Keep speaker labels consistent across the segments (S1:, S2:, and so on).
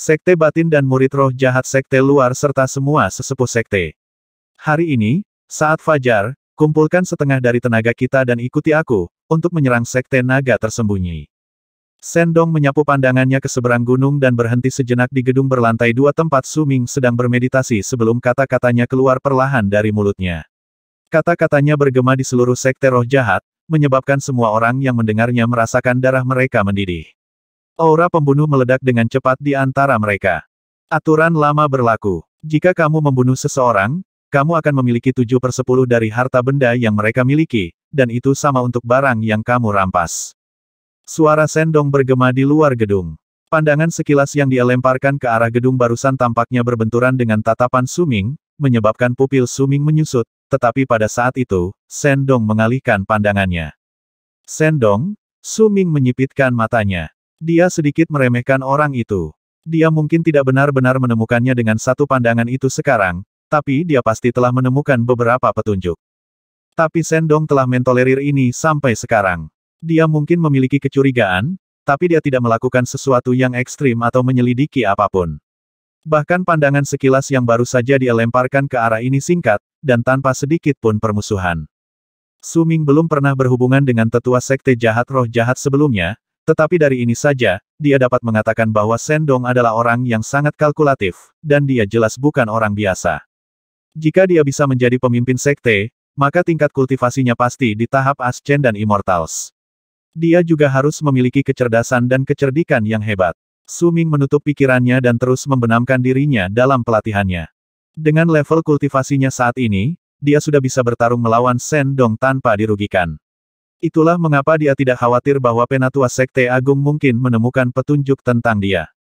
S1: Sekte batin dan murid roh jahat sekte luar serta semua sesepuh sekte. Hari ini, saat fajar, kumpulkan setengah dari tenaga kita dan ikuti aku, untuk menyerang sekte naga tersembunyi. Sendong menyapu pandangannya ke seberang gunung dan berhenti sejenak di gedung berlantai dua tempat Suming sedang bermeditasi sebelum kata-katanya keluar perlahan dari mulutnya. Kata-katanya bergema di seluruh sekte roh jahat, menyebabkan semua orang yang mendengarnya merasakan darah mereka mendidih. Aura pembunuh meledak dengan cepat di antara mereka. Aturan lama berlaku. Jika kamu membunuh seseorang, kamu akan memiliki 7 per 10 dari harta benda yang mereka miliki, dan itu sama untuk barang yang kamu rampas. Suara sendong bergema di luar gedung. Pandangan sekilas yang dilemparkan ke arah gedung barusan tampaknya berbenturan dengan tatapan Suming, menyebabkan pupil Suming menyusut, tetapi pada saat itu, Sendong mengalihkan pandangannya. Sendong, Suming menyipitkan matanya. Dia sedikit meremehkan orang itu. Dia mungkin tidak benar-benar menemukannya dengan satu pandangan itu sekarang, tapi dia pasti telah menemukan beberapa petunjuk. Tapi Sendong telah mentolerir ini sampai sekarang. Dia mungkin memiliki kecurigaan, tapi dia tidak melakukan sesuatu yang ekstrim atau menyelidiki apapun. Bahkan pandangan sekilas yang baru saja dia lemparkan ke arah ini singkat, dan tanpa sedikit pun permusuhan. Suming belum pernah berhubungan dengan tetua sekte jahat roh jahat sebelumnya, tetapi dari ini saja, dia dapat mengatakan bahwa Sendong adalah orang yang sangat kalkulatif, dan dia jelas bukan orang biasa. Jika dia bisa menjadi pemimpin sekte, maka tingkat kultivasinya pasti di tahap Ascend dan Immortals. Dia juga harus memiliki kecerdasan dan kecerdikan yang hebat. Suming menutup pikirannya dan terus membenamkan dirinya dalam pelatihannya. Dengan level kultivasinya saat ini, dia sudah bisa bertarung melawan Sendong tanpa dirugikan. Itulah mengapa dia tidak khawatir bahwa penatua Sekte Agung mungkin menemukan petunjuk tentang dia.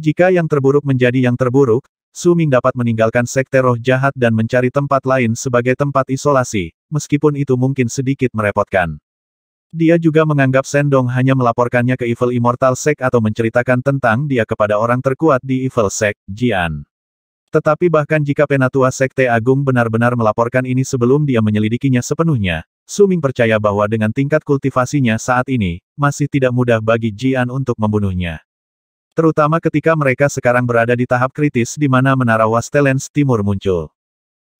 S1: Jika yang terburuk menjadi yang terburuk, Su Ming dapat meninggalkan Sekte Roh Jahat dan mencari tempat lain sebagai tempat isolasi, meskipun itu mungkin sedikit merepotkan. Dia juga menganggap Sendong hanya melaporkannya ke Evil Immortal Sect atau menceritakan tentang dia kepada orang terkuat di Evil Sect, Jian. Tetapi bahkan jika penatua Sekte Agung benar-benar melaporkan ini sebelum dia menyelidikinya sepenuhnya, Suming percaya bahwa dengan tingkat kultivasinya saat ini, masih tidak mudah bagi Jian untuk membunuhnya. Terutama ketika mereka sekarang berada di tahap kritis di mana menara Wastelens Timur muncul.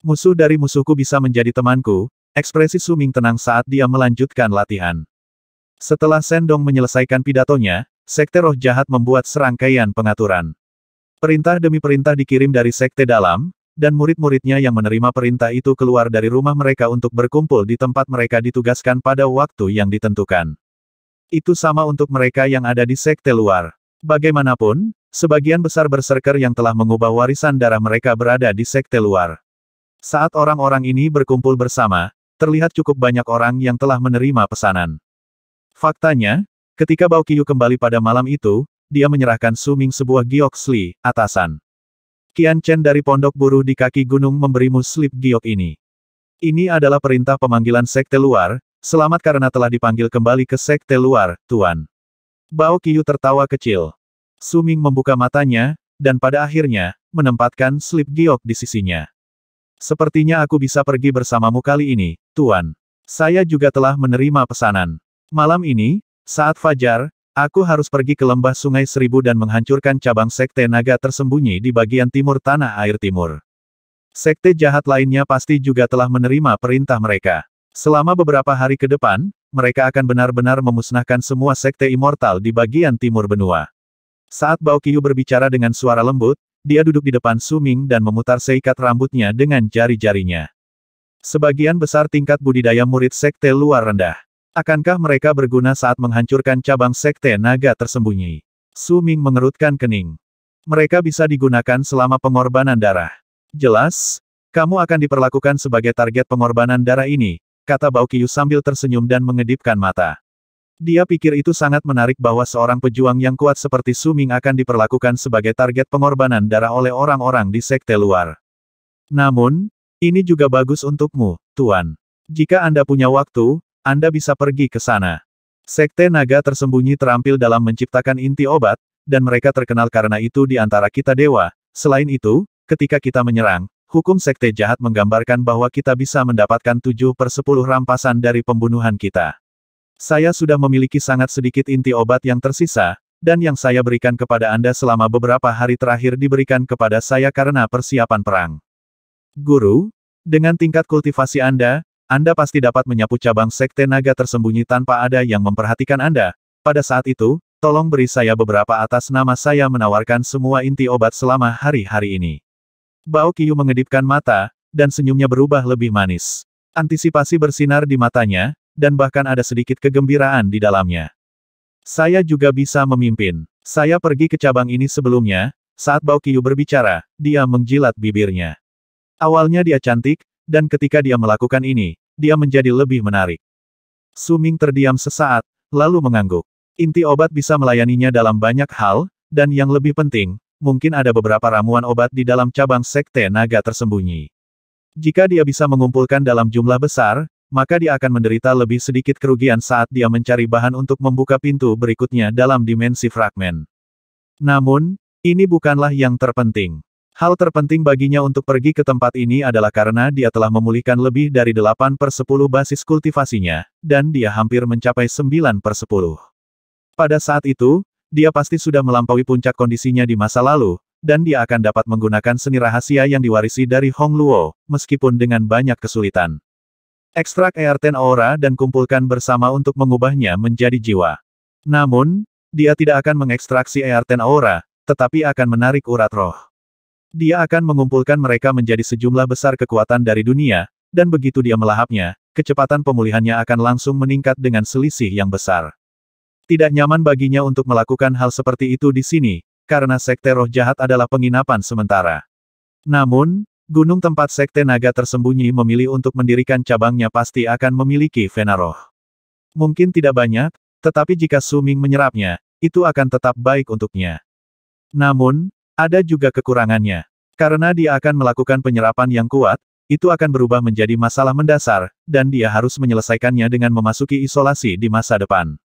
S1: Musuh dari musuhku bisa menjadi temanku, ekspresi Suming tenang saat dia melanjutkan latihan. Setelah Sendong menyelesaikan pidatonya, Sekte Roh Jahat membuat serangkaian pengaturan. Perintah demi perintah dikirim dari sekte dalam, dan murid-muridnya yang menerima perintah itu keluar dari rumah mereka untuk berkumpul di tempat mereka ditugaskan pada waktu yang ditentukan. Itu sama untuk mereka yang ada di sekte luar. Bagaimanapun, sebagian besar berserker yang telah mengubah warisan darah mereka berada di sekte luar. Saat orang-orang ini berkumpul bersama, terlihat cukup banyak orang yang telah menerima pesanan. Faktanya, ketika Bao Qiyu kembali pada malam itu, dia menyerahkan Suming sebuah giok sli, atasan. Kian Chen dari pondok buruh di kaki gunung memberimu slip giok ini. Ini adalah perintah pemanggilan sekte luar, selamat karena telah dipanggil kembali ke sekte luar, Tuan. Bao Qiyu tertawa kecil. Suming membuka matanya, dan pada akhirnya, menempatkan slip giok di sisinya. Sepertinya aku bisa pergi bersamamu kali ini, Tuan. Saya juga telah menerima pesanan. Malam ini, saat fajar, Aku harus pergi ke lembah sungai seribu dan menghancurkan cabang sekte naga tersembunyi di bagian timur tanah air timur. Sekte jahat lainnya pasti juga telah menerima perintah mereka. Selama beberapa hari ke depan, mereka akan benar-benar memusnahkan semua sekte immortal di bagian timur benua. Saat Bao Qiu berbicara dengan suara lembut, dia duduk di depan Su Ming dan memutar seikat rambutnya dengan jari-jarinya. Sebagian besar tingkat budidaya murid sekte luar rendah. Akankah mereka berguna saat menghancurkan cabang sekte naga tersembunyi? Su Ming mengerutkan kening. Mereka bisa digunakan selama pengorbanan darah. Jelas, kamu akan diperlakukan sebagai target pengorbanan darah ini, kata Bao Qiyu sambil tersenyum dan mengedipkan mata. Dia pikir itu sangat menarik bahwa seorang pejuang yang kuat seperti Su Ming akan diperlakukan sebagai target pengorbanan darah oleh orang-orang di sekte luar. Namun, ini juga bagus untukmu, Tuan. Jika Anda punya waktu, anda bisa pergi ke sana. Sekte naga tersembunyi terampil dalam menciptakan inti obat, dan mereka terkenal karena itu di antara kita dewa. Selain itu, ketika kita menyerang, hukum sekte jahat menggambarkan bahwa kita bisa mendapatkan 7 per 10 rampasan dari pembunuhan kita. Saya sudah memiliki sangat sedikit inti obat yang tersisa, dan yang saya berikan kepada Anda selama beberapa hari terakhir diberikan kepada saya karena persiapan perang. Guru, dengan tingkat kultivasi Anda, anda pasti dapat menyapu cabang sekte naga tersembunyi tanpa ada yang memperhatikan Anda. Pada saat itu, tolong beri saya beberapa atas nama saya menawarkan semua inti obat selama hari-hari ini. Bao Qiyu mengedipkan mata, dan senyumnya berubah lebih manis. Antisipasi bersinar di matanya, dan bahkan ada sedikit kegembiraan di dalamnya. Saya juga bisa memimpin. Saya pergi ke cabang ini sebelumnya, saat Bao Qiyu berbicara, dia menjilat bibirnya. Awalnya dia cantik, dan ketika dia melakukan ini, dia menjadi lebih menarik. Suming terdiam sesaat, lalu mengangguk. Inti obat bisa melayaninya dalam banyak hal, dan yang lebih penting, mungkin ada beberapa ramuan obat di dalam cabang sekte naga tersembunyi. Jika dia bisa mengumpulkan dalam jumlah besar, maka dia akan menderita lebih sedikit kerugian saat dia mencari bahan untuk membuka pintu berikutnya dalam dimensi fragmen. Namun, ini bukanlah yang terpenting. Hal terpenting baginya untuk pergi ke tempat ini adalah karena dia telah memulihkan lebih dari 8 per 10 basis kultivasinya, dan dia hampir mencapai 9 per 10. Pada saat itu, dia pasti sudah melampaui puncak kondisinya di masa lalu, dan dia akan dapat menggunakan seni rahasia yang diwarisi dari Hong Luo, meskipun dengan banyak kesulitan. Ekstrak Earten Aura dan kumpulkan bersama untuk mengubahnya menjadi jiwa. Namun, dia tidak akan mengekstraksi Earten Aura, tetapi akan menarik urat roh. Dia akan mengumpulkan mereka menjadi sejumlah besar kekuatan dari dunia, dan begitu dia melahapnya, kecepatan pemulihannya akan langsung meningkat dengan selisih yang besar. Tidak nyaman baginya untuk melakukan hal seperti itu di sini, karena sekte roh jahat adalah penginapan sementara. Namun, gunung tempat sekte naga tersembunyi memilih untuk mendirikan cabangnya pasti akan memiliki vena roh. Mungkin tidak banyak, tetapi jika Suming menyerapnya, itu akan tetap baik untuknya. Namun, ada juga kekurangannya. Karena dia akan melakukan penyerapan yang kuat, itu akan berubah menjadi masalah mendasar, dan dia harus menyelesaikannya dengan memasuki isolasi di masa depan.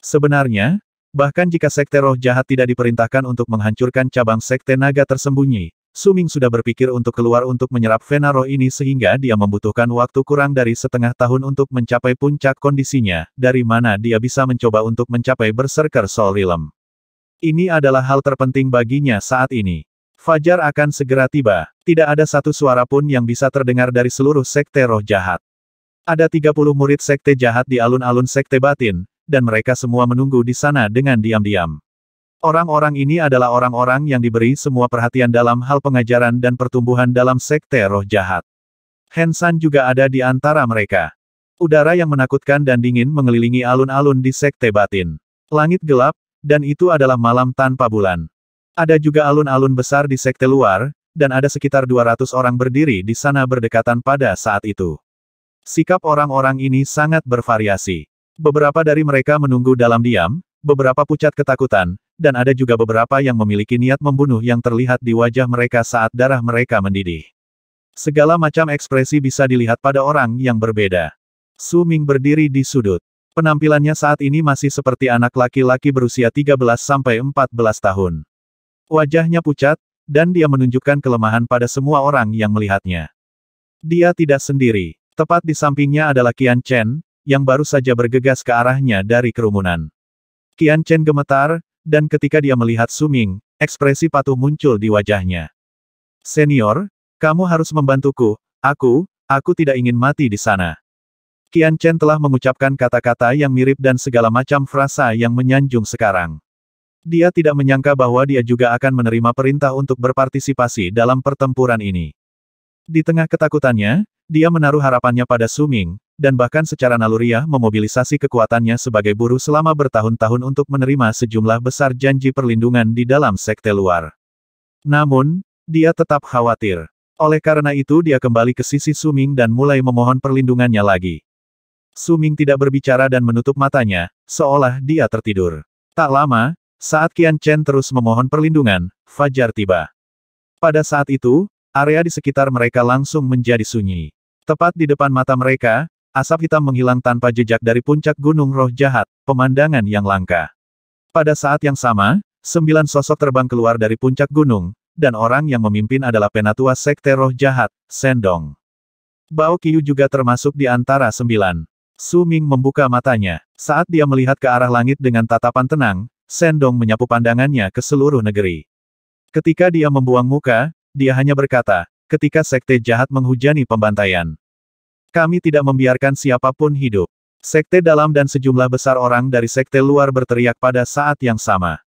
S1: Sebenarnya, bahkan jika sekte roh jahat tidak diperintahkan untuk menghancurkan cabang sekte naga tersembunyi, Suming sudah berpikir untuk keluar untuk menyerap vena roh ini sehingga dia membutuhkan waktu kurang dari setengah tahun untuk mencapai puncak kondisinya, dari mana dia bisa mencoba untuk mencapai berserker Soul Realm. Ini adalah hal terpenting baginya saat ini. Fajar akan segera tiba. Tidak ada satu suara pun yang bisa terdengar dari seluruh sekte roh jahat. Ada 30 murid sekte jahat di alun-alun sekte batin, dan mereka semua menunggu di sana dengan diam-diam. Orang-orang ini adalah orang-orang yang diberi semua perhatian dalam hal pengajaran dan pertumbuhan dalam sekte roh jahat. Hensan juga ada di antara mereka. Udara yang menakutkan dan dingin mengelilingi alun-alun di sekte batin. Langit gelap, dan itu adalah malam tanpa bulan. Ada juga alun-alun besar di sekte luar, dan ada sekitar 200 orang berdiri di sana berdekatan pada saat itu. Sikap orang-orang ini sangat bervariasi. Beberapa dari mereka menunggu dalam diam, beberapa pucat ketakutan, dan ada juga beberapa yang memiliki niat membunuh yang terlihat di wajah mereka saat darah mereka mendidih. Segala macam ekspresi bisa dilihat pada orang yang berbeda. Suming berdiri di sudut. Penampilannya saat ini masih seperti anak laki-laki berusia 13-14 tahun. Wajahnya pucat, dan dia menunjukkan kelemahan pada semua orang yang melihatnya. Dia tidak sendiri. Tepat di sampingnya adalah Qian Chen, yang baru saja bergegas ke arahnya dari kerumunan. Qian Chen gemetar, dan ketika dia melihat Suming, ekspresi patuh muncul di wajahnya. Senior, kamu harus membantuku, aku, aku tidak ingin mati di sana. Qian Chen telah mengucapkan kata-kata yang mirip dan segala macam frasa yang menyanjung sekarang. Dia tidak menyangka bahwa dia juga akan menerima perintah untuk berpartisipasi dalam pertempuran ini. Di tengah ketakutannya, dia menaruh harapannya pada Suming, dan bahkan secara naluriah memobilisasi kekuatannya sebagai buruh selama bertahun-tahun untuk menerima sejumlah besar janji perlindungan di dalam sekte luar. Namun, dia tetap khawatir. Oleh karena itu dia kembali ke sisi Suming dan mulai memohon perlindungannya lagi. Suming tidak berbicara dan menutup matanya, seolah dia tertidur. Tak lama, saat Qian Chen terus memohon perlindungan, Fajar tiba. Pada saat itu, area di sekitar mereka langsung menjadi sunyi. Tepat di depan mata mereka, asap hitam menghilang tanpa jejak dari puncak gunung roh jahat, pemandangan yang langka. Pada saat yang sama, sembilan sosok terbang keluar dari puncak gunung, dan orang yang memimpin adalah penatua sekte roh jahat, Sendong. Bao Qiu juga termasuk di antara sembilan. Su Ming membuka matanya. Saat dia melihat ke arah langit dengan tatapan tenang, Sendong menyapu pandangannya ke seluruh negeri. Ketika dia membuang muka, dia hanya berkata, ketika sekte jahat menghujani pembantaian. Kami tidak membiarkan siapapun hidup. Sekte dalam dan sejumlah besar orang dari sekte luar berteriak pada saat yang sama.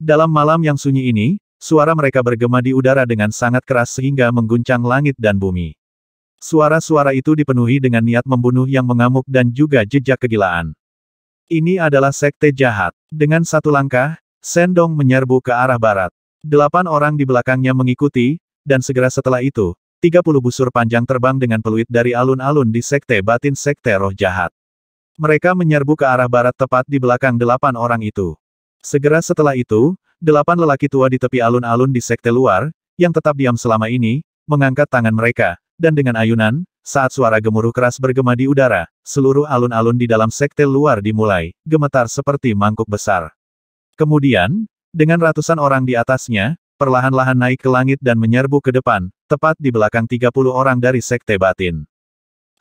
S1: Dalam malam yang sunyi ini, suara mereka bergema di udara dengan sangat keras sehingga mengguncang langit dan bumi. Suara-suara itu dipenuhi dengan niat membunuh yang mengamuk dan juga jejak kegilaan. Ini adalah sekte jahat. Dengan satu langkah, Sendong menyerbu ke arah barat. Delapan orang di belakangnya mengikuti, dan segera setelah itu, 30 busur panjang terbang dengan peluit dari alun-alun di sekte batin sekte roh jahat. Mereka menyerbu ke arah barat tepat di belakang delapan orang itu. Segera setelah itu, delapan lelaki tua di tepi alun-alun di sekte luar, yang tetap diam selama ini, mengangkat tangan mereka, dan dengan ayunan, saat suara gemuruh keras bergema di udara, seluruh alun-alun di dalam sekte luar dimulai, gemetar seperti mangkuk besar. Kemudian, dengan ratusan orang di atasnya, perlahan-lahan naik ke langit dan menyerbu ke depan, tepat di belakang 30 orang dari sekte batin.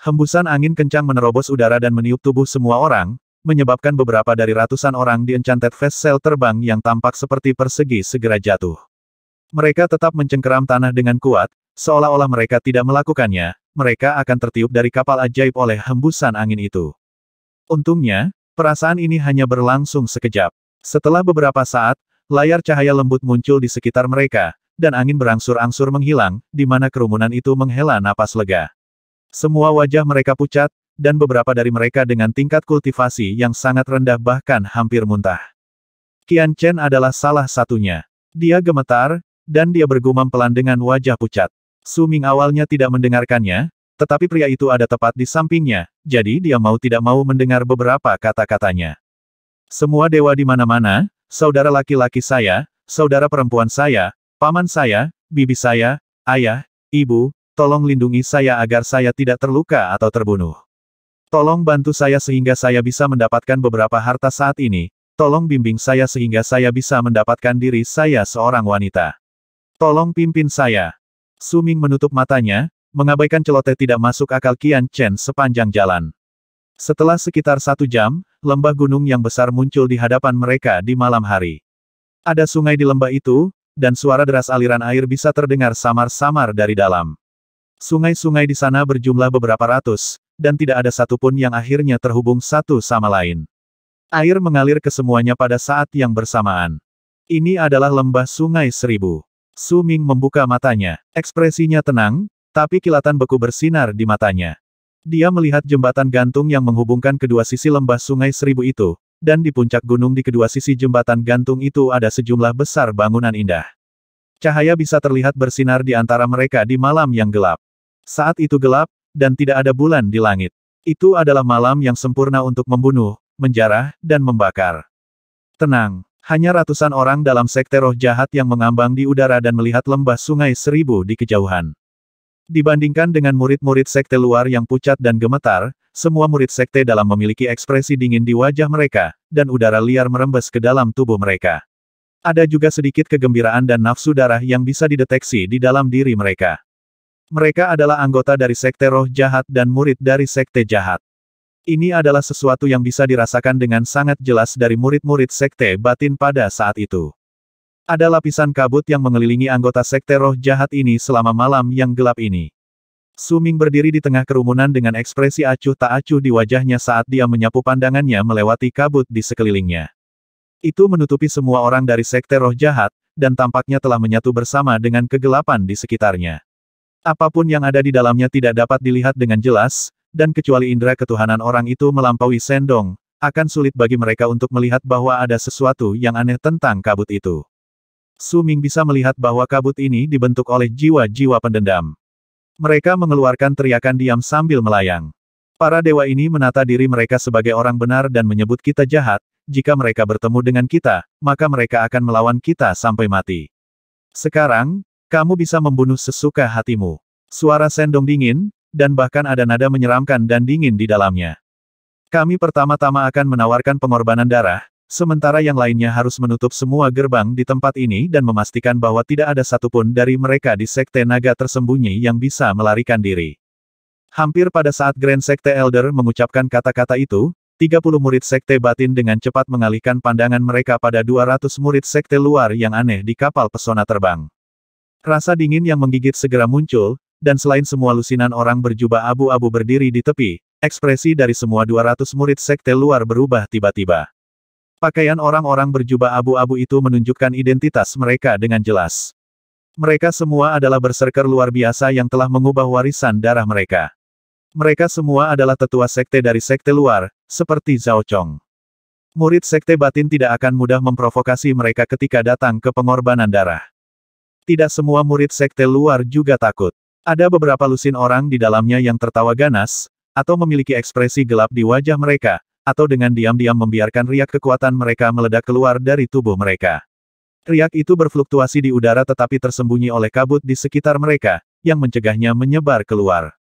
S1: Hembusan angin kencang menerobos udara dan meniup tubuh semua orang, menyebabkan beberapa dari ratusan orang di Enchanted Vessel terbang yang tampak seperti persegi segera jatuh. Mereka tetap mencengkeram tanah dengan kuat, Seolah-olah mereka tidak melakukannya, mereka akan tertiup dari kapal ajaib oleh hembusan angin itu. Untungnya, perasaan ini hanya berlangsung sekejap. Setelah beberapa saat, layar cahaya lembut muncul di sekitar mereka, dan angin berangsur-angsur menghilang, di mana kerumunan itu menghela napas lega. Semua wajah mereka pucat, dan beberapa dari mereka dengan tingkat kultivasi yang sangat rendah bahkan hampir muntah. Qian Chen adalah salah satunya. Dia gemetar, dan dia bergumam pelan dengan wajah pucat. Suming awalnya tidak mendengarkannya, tetapi pria itu ada tepat di sampingnya, jadi dia mau tidak mau mendengar beberapa kata-katanya. Semua dewa di mana-mana, saudara laki-laki saya, saudara perempuan saya, paman saya, bibi saya, ayah, ibu, tolong lindungi saya agar saya tidak terluka atau terbunuh. Tolong bantu saya sehingga saya bisa mendapatkan beberapa harta saat ini, tolong bimbing saya sehingga saya bisa mendapatkan diri saya seorang wanita. Tolong pimpin saya. Suming menutup matanya, mengabaikan celoteh tidak masuk akal Kian Chen sepanjang jalan. Setelah sekitar satu jam, lembah gunung yang besar muncul di hadapan mereka di malam hari. Ada sungai di lembah itu, dan suara deras aliran air bisa terdengar samar-samar dari dalam. Sungai-sungai di sana berjumlah beberapa ratus, dan tidak ada satupun yang akhirnya terhubung satu sama lain. Air mengalir ke semuanya pada saat yang bersamaan. Ini adalah lembah sungai seribu. Su Ming membuka matanya. Ekspresinya tenang, tapi kilatan beku bersinar di matanya. Dia melihat jembatan gantung yang menghubungkan kedua sisi lembah sungai seribu itu, dan di puncak gunung di kedua sisi jembatan gantung itu ada sejumlah besar bangunan indah. Cahaya bisa terlihat bersinar di antara mereka di malam yang gelap. Saat itu gelap, dan tidak ada bulan di langit. Itu adalah malam yang sempurna untuk membunuh, menjarah, dan membakar. Tenang, hanya ratusan orang dalam sekte roh jahat yang mengambang di udara dan melihat lembah sungai seribu di kejauhan. Dibandingkan dengan murid-murid sekte luar yang pucat dan gemetar, semua murid sekte dalam memiliki ekspresi dingin di wajah mereka, dan udara liar merembes ke dalam tubuh mereka. Ada juga sedikit kegembiraan dan nafsu darah yang bisa dideteksi di dalam diri mereka. Mereka adalah anggota dari sekte roh jahat dan murid dari sekte jahat. Ini adalah sesuatu yang bisa dirasakan dengan sangat jelas dari murid-murid sekte batin pada saat itu. Ada lapisan kabut yang mengelilingi anggota sekte roh jahat ini selama malam yang gelap ini. Suming berdiri di tengah kerumunan dengan ekspresi acuh tak acuh di wajahnya saat dia menyapu pandangannya melewati kabut di sekelilingnya. Itu menutupi semua orang dari sekte roh jahat, dan tampaknya telah menyatu bersama dengan kegelapan di sekitarnya. Apapun yang ada di dalamnya tidak dapat dilihat dengan jelas, dan kecuali indera ketuhanan orang itu melampaui sendong, akan sulit bagi mereka untuk melihat bahwa ada sesuatu yang aneh tentang kabut itu. Su Ming bisa melihat bahwa kabut ini dibentuk oleh jiwa-jiwa pendendam. Mereka mengeluarkan teriakan diam sambil melayang. Para dewa ini menata diri mereka sebagai orang benar dan menyebut kita jahat, jika mereka bertemu dengan kita, maka mereka akan melawan kita sampai mati. Sekarang, kamu bisa membunuh sesuka hatimu. Suara sendong dingin, dan bahkan ada nada menyeramkan dan dingin di dalamnya. Kami pertama-tama akan menawarkan pengorbanan darah, sementara yang lainnya harus menutup semua gerbang di tempat ini dan memastikan bahwa tidak ada satupun dari mereka di Sekte Naga tersembunyi yang bisa melarikan diri. Hampir pada saat Grand Sekte Elder mengucapkan kata-kata itu, 30 murid Sekte Batin dengan cepat mengalihkan pandangan mereka pada 200 murid Sekte luar yang aneh di kapal pesona terbang. Rasa dingin yang menggigit segera muncul, dan selain semua lusinan orang berjubah abu-abu berdiri di tepi, ekspresi dari semua 200 murid sekte luar berubah tiba-tiba. Pakaian orang-orang berjubah abu-abu itu menunjukkan identitas mereka dengan jelas. Mereka semua adalah berserker luar biasa yang telah mengubah warisan darah mereka. Mereka semua adalah tetua sekte dari sekte luar, seperti Zhao Chong. Murid sekte batin tidak akan mudah memprovokasi mereka ketika datang ke pengorbanan darah. Tidak semua murid sekte luar juga takut. Ada beberapa lusin orang di dalamnya yang tertawa ganas, atau memiliki ekspresi gelap di wajah mereka, atau dengan diam-diam membiarkan riak kekuatan mereka meledak keluar dari tubuh mereka. Riak itu berfluktuasi di udara tetapi tersembunyi oleh kabut di sekitar mereka, yang mencegahnya menyebar keluar.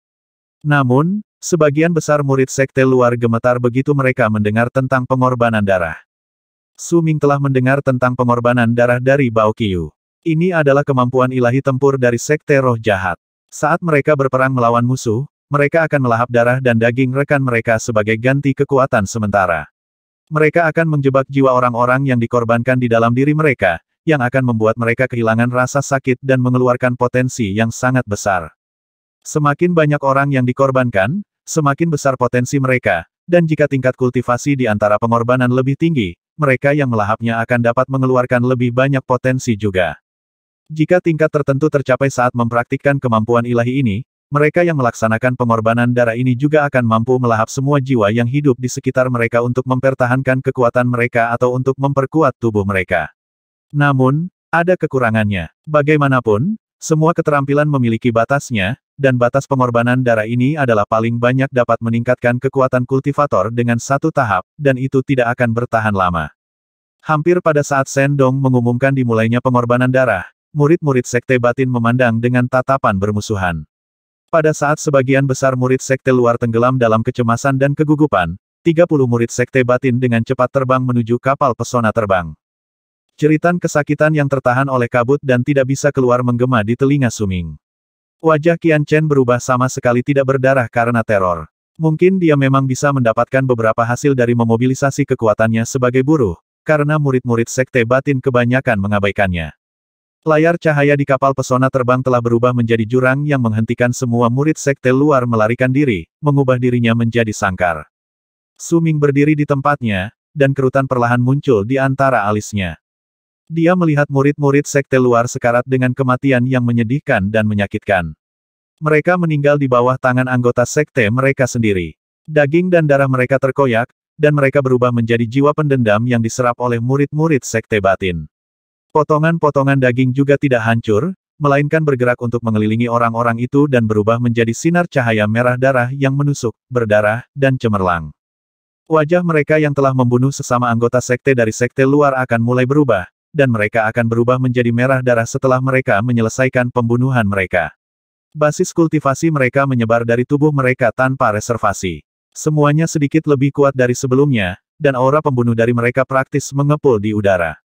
S1: Namun, sebagian besar murid sekte luar gemetar begitu mereka mendengar tentang pengorbanan darah. Suming telah mendengar tentang pengorbanan darah dari Bao Qiu. Ini adalah kemampuan ilahi tempur dari sekte roh jahat. Saat mereka berperang melawan musuh, mereka akan melahap darah dan daging rekan mereka sebagai ganti kekuatan sementara. Mereka akan menjebak jiwa orang-orang yang dikorbankan di dalam diri mereka, yang akan membuat mereka kehilangan rasa sakit dan mengeluarkan potensi yang sangat besar. Semakin banyak orang yang dikorbankan, semakin besar potensi mereka, dan jika tingkat kultivasi di antara pengorbanan lebih tinggi, mereka yang melahapnya akan dapat mengeluarkan lebih banyak potensi juga. Jika tingkat tertentu tercapai saat mempraktikkan kemampuan ilahi ini, mereka yang melaksanakan pengorbanan darah ini juga akan mampu melahap semua jiwa yang hidup di sekitar mereka untuk mempertahankan kekuatan mereka atau untuk memperkuat tubuh mereka. Namun, ada kekurangannya. Bagaimanapun, semua keterampilan memiliki batasnya, dan batas pengorbanan darah ini adalah paling banyak dapat meningkatkan kekuatan kultivator dengan satu tahap, dan itu tidak akan bertahan lama. Hampir pada saat Sendong mengumumkan dimulainya pengorbanan darah, murid-murid sekte batin memandang dengan tatapan bermusuhan. Pada saat sebagian besar murid sekte luar tenggelam dalam kecemasan dan kegugupan, 30 murid sekte batin dengan cepat terbang menuju kapal pesona terbang. Ceritan kesakitan yang tertahan oleh kabut dan tidak bisa keluar menggema di telinga Suming. Wajah Qian Chen berubah sama sekali tidak berdarah karena teror. Mungkin dia memang bisa mendapatkan beberapa hasil dari memobilisasi kekuatannya sebagai buruh, karena murid-murid sekte batin kebanyakan mengabaikannya. Layar cahaya di kapal pesona terbang telah berubah menjadi jurang yang menghentikan semua murid sekte luar melarikan diri, mengubah dirinya menjadi sangkar. Suming berdiri di tempatnya, dan kerutan perlahan muncul di antara alisnya. Dia melihat murid-murid sekte luar sekarat dengan kematian yang menyedihkan dan menyakitkan. Mereka meninggal di bawah tangan anggota sekte mereka sendiri. Daging dan darah mereka terkoyak, dan mereka berubah menjadi jiwa pendendam yang diserap oleh murid-murid sekte batin. Potongan-potongan daging juga tidak hancur, melainkan bergerak untuk mengelilingi orang-orang itu dan berubah menjadi sinar cahaya merah darah yang menusuk, berdarah, dan cemerlang. Wajah mereka yang telah membunuh sesama anggota sekte dari sekte luar akan mulai berubah, dan mereka akan berubah menjadi merah darah setelah mereka menyelesaikan pembunuhan mereka. Basis kultivasi mereka menyebar dari tubuh mereka tanpa reservasi. Semuanya sedikit lebih kuat dari sebelumnya, dan aura pembunuh dari mereka praktis mengepul di udara.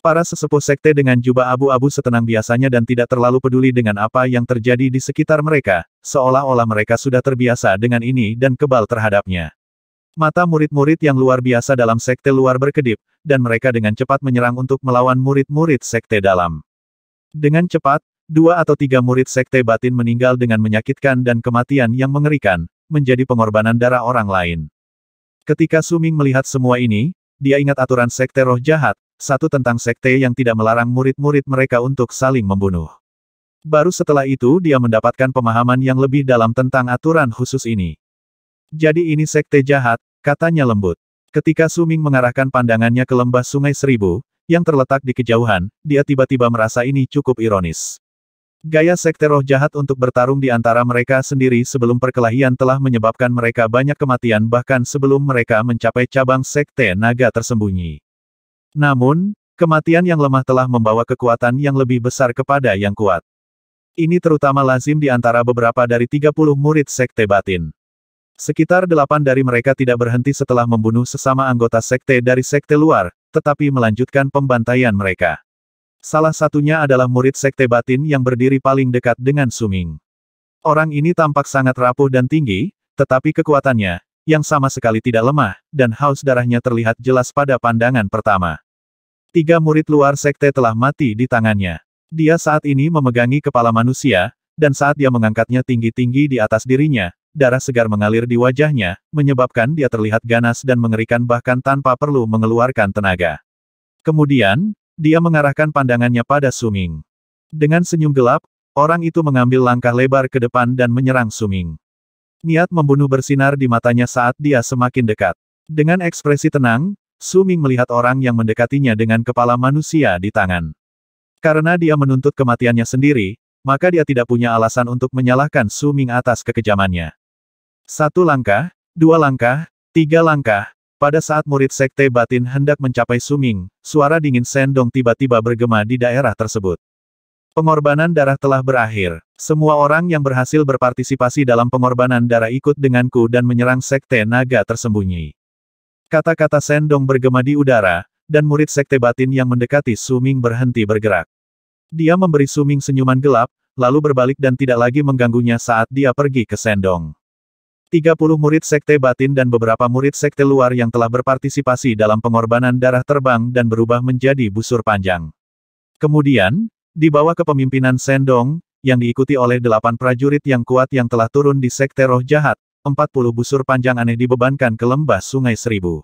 S1: Para sesepuh sekte dengan jubah abu-abu setenang biasanya dan tidak terlalu peduli dengan apa yang terjadi di sekitar mereka, seolah-olah mereka sudah terbiasa dengan ini dan kebal terhadapnya. Mata murid-murid yang luar biasa dalam sekte luar berkedip, dan mereka dengan cepat menyerang untuk melawan murid-murid sekte dalam. Dengan cepat, dua atau tiga murid sekte batin meninggal dengan menyakitkan dan kematian yang mengerikan, menjadi pengorbanan darah orang lain. Ketika Suming melihat semua ini, dia ingat aturan sekte roh jahat, satu tentang sekte yang tidak melarang murid-murid mereka untuk saling membunuh. Baru setelah itu dia mendapatkan pemahaman yang lebih dalam tentang aturan khusus ini. Jadi ini sekte jahat, katanya lembut. Ketika Suming mengarahkan pandangannya ke lembah sungai seribu, yang terletak di kejauhan, dia tiba-tiba merasa ini cukup ironis. Gaya sekte roh jahat untuk bertarung di antara mereka sendiri sebelum perkelahian telah menyebabkan mereka banyak kematian bahkan sebelum mereka mencapai cabang sekte naga tersembunyi. Namun, kematian yang lemah telah membawa kekuatan yang lebih besar kepada yang kuat. Ini terutama lazim di antara beberapa dari 30 murid Sekte Batin. Sekitar delapan dari mereka tidak berhenti setelah membunuh sesama anggota Sekte dari Sekte luar, tetapi melanjutkan pembantaian mereka. Salah satunya adalah murid Sekte Batin yang berdiri paling dekat dengan Suming. Orang ini tampak sangat rapuh dan tinggi, tetapi kekuatannya, yang sama sekali tidak lemah, dan haus darahnya terlihat jelas pada pandangan pertama. Tiga murid luar sekte telah mati di tangannya. Dia saat ini memegangi kepala manusia, dan saat dia mengangkatnya tinggi-tinggi di atas dirinya, darah segar mengalir di wajahnya, menyebabkan dia terlihat ganas dan mengerikan bahkan tanpa perlu mengeluarkan tenaga. Kemudian, dia mengarahkan pandangannya pada Suming. Dengan senyum gelap, orang itu mengambil langkah lebar ke depan dan menyerang Suming. Niat membunuh bersinar di matanya saat dia semakin dekat. Dengan ekspresi tenang, Su Ming melihat orang yang mendekatinya dengan kepala manusia di tangan. Karena dia menuntut kematiannya sendiri, maka dia tidak punya alasan untuk menyalahkan Su Ming atas kekejamannya. Satu langkah, dua langkah, tiga langkah, pada saat murid sekte batin hendak mencapai Su Ming, suara dingin Sendong tiba-tiba bergema di daerah tersebut. Pengorbanan darah telah berakhir. Semua orang yang berhasil berpartisipasi dalam pengorbanan darah ikut denganku dan menyerang sekte naga tersembunyi. Kata-kata Sendong bergema di udara, dan murid sekte batin yang mendekati Suming berhenti bergerak. Dia memberi Suming senyuman gelap, lalu berbalik dan tidak lagi mengganggunya saat dia pergi ke Sendong. 30 murid sekte batin dan beberapa murid sekte luar yang telah berpartisipasi dalam pengorbanan darah terbang dan berubah menjadi busur panjang. Kemudian, di bawah kepemimpinan Sendong, yang diikuti oleh delapan prajurit yang kuat yang telah turun di sekte roh jahat, empat puluh busur panjang aneh dibebankan ke lembah sungai seribu.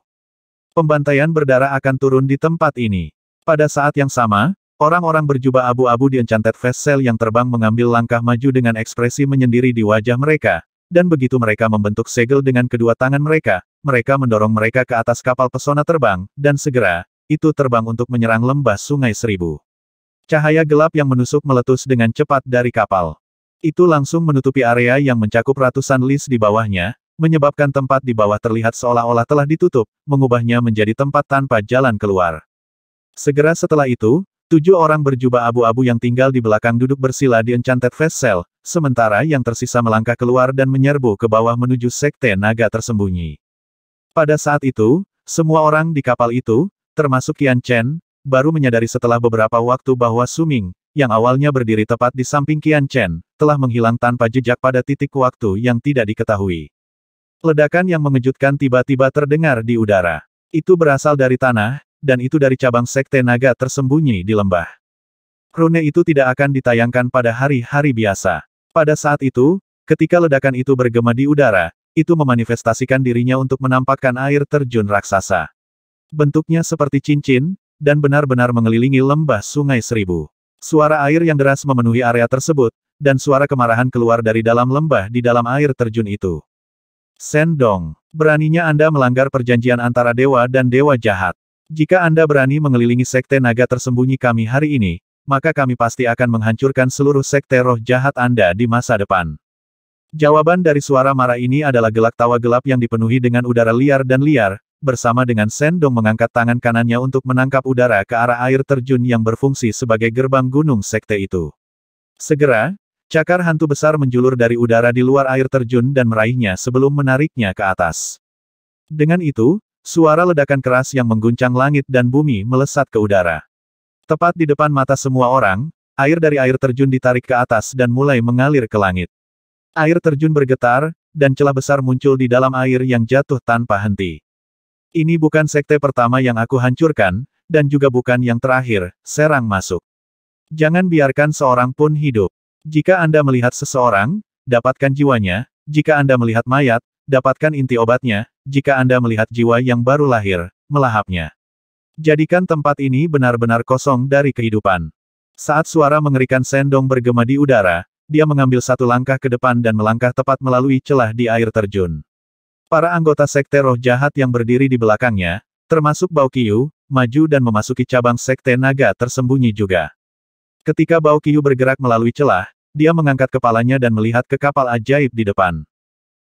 S1: Pembantaian berdarah akan turun di tempat ini. Pada saat yang sama, Orang-orang berjubah abu-abu di Enchanted Vessel yang terbang mengambil langkah maju dengan ekspresi menyendiri di wajah mereka, dan begitu mereka membentuk segel dengan kedua tangan mereka, mereka mendorong mereka ke atas kapal pesona terbang, dan segera, itu terbang untuk menyerang lembah sungai seribu. Cahaya gelap yang menusuk meletus dengan cepat dari kapal. Itu langsung menutupi area yang mencakup ratusan lis di bawahnya, menyebabkan tempat di bawah terlihat seolah-olah telah ditutup, mengubahnya menjadi tempat tanpa jalan keluar. Segera setelah itu, tujuh orang berjubah abu-abu yang tinggal di belakang duduk bersila di Enchanted Vessel, sementara yang tersisa melangkah keluar dan menyerbu ke bawah menuju Sekte Naga tersembunyi. Pada saat itu, semua orang di kapal itu, termasuk Yan Chen, baru menyadari setelah beberapa waktu bahwa Suming, yang awalnya berdiri tepat di samping Qian Chen, telah menghilang tanpa jejak pada titik waktu yang tidak diketahui. Ledakan yang mengejutkan tiba-tiba terdengar di udara. Itu berasal dari tanah, dan itu dari cabang sekte naga tersembunyi di lembah. Rune itu tidak akan ditayangkan pada hari-hari biasa. Pada saat itu, ketika ledakan itu bergema di udara, itu memanifestasikan dirinya untuk menampakkan air terjun raksasa. Bentuknya seperti cincin, dan benar-benar mengelilingi lembah sungai seribu. Suara air yang deras memenuhi area tersebut, dan suara kemarahan keluar dari dalam lembah di dalam air terjun itu. Sendong, beraninya Anda melanggar perjanjian antara dewa dan dewa jahat. Jika Anda berani mengelilingi sekte naga tersembunyi kami hari ini, maka kami pasti akan menghancurkan seluruh sekte roh jahat Anda di masa depan. Jawaban dari suara marah ini adalah gelak tawa gelap yang dipenuhi dengan udara liar dan liar, bersama dengan Sendong mengangkat tangan kanannya untuk menangkap udara ke arah air terjun yang berfungsi sebagai gerbang gunung sekte itu. Segera, cakar hantu besar menjulur dari udara di luar air terjun dan meraihnya sebelum menariknya ke atas. Dengan itu, suara ledakan keras yang mengguncang langit dan bumi melesat ke udara. Tepat di depan mata semua orang, air dari air terjun ditarik ke atas dan mulai mengalir ke langit. Air terjun bergetar, dan celah besar muncul di dalam air yang jatuh tanpa henti. Ini bukan sekte pertama yang aku hancurkan, dan juga bukan yang terakhir, serang masuk. Jangan biarkan seorang pun hidup. Jika Anda melihat seseorang, dapatkan jiwanya, jika Anda melihat mayat, dapatkan inti obatnya, jika Anda melihat jiwa yang baru lahir, melahapnya. Jadikan tempat ini benar-benar kosong dari kehidupan. Saat suara mengerikan sendong bergema di udara, dia mengambil satu langkah ke depan dan melangkah tepat melalui celah di air terjun. Para anggota sekte roh jahat yang berdiri di belakangnya, termasuk Bao Qiyu, maju dan memasuki cabang sekte naga tersembunyi juga. Ketika Bao Qiyu bergerak melalui celah, dia mengangkat kepalanya dan melihat ke kapal ajaib di depan.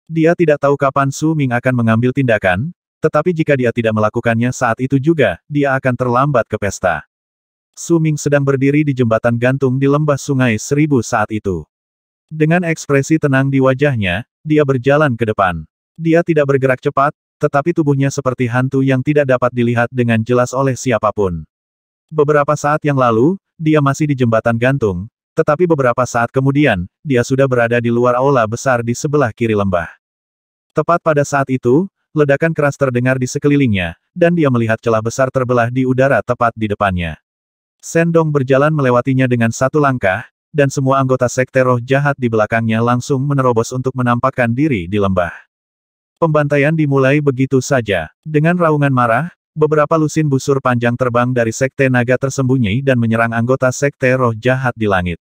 S1: Dia tidak tahu kapan Su Ming akan mengambil tindakan, tetapi jika dia tidak melakukannya saat itu juga, dia akan terlambat ke pesta. Su Ming sedang berdiri di jembatan gantung di lembah sungai seribu saat itu. Dengan ekspresi tenang di wajahnya, dia berjalan ke depan. Dia tidak bergerak cepat, tetapi tubuhnya seperti hantu yang tidak dapat dilihat dengan jelas oleh siapapun. Beberapa saat yang lalu, dia masih di jembatan gantung, tetapi beberapa saat kemudian, dia sudah berada di luar aula besar di sebelah kiri lembah. Tepat pada saat itu, ledakan keras terdengar di sekelilingnya, dan dia melihat celah besar terbelah di udara tepat di depannya. Sendong berjalan melewatinya dengan satu langkah, dan semua anggota sekte roh jahat di belakangnya langsung menerobos untuk menampakkan diri di lembah. Pembantaian dimulai begitu saja. Dengan raungan marah, beberapa lusin busur panjang terbang dari Sekte Naga tersembunyi dan menyerang anggota Sekte Roh Jahat di langit.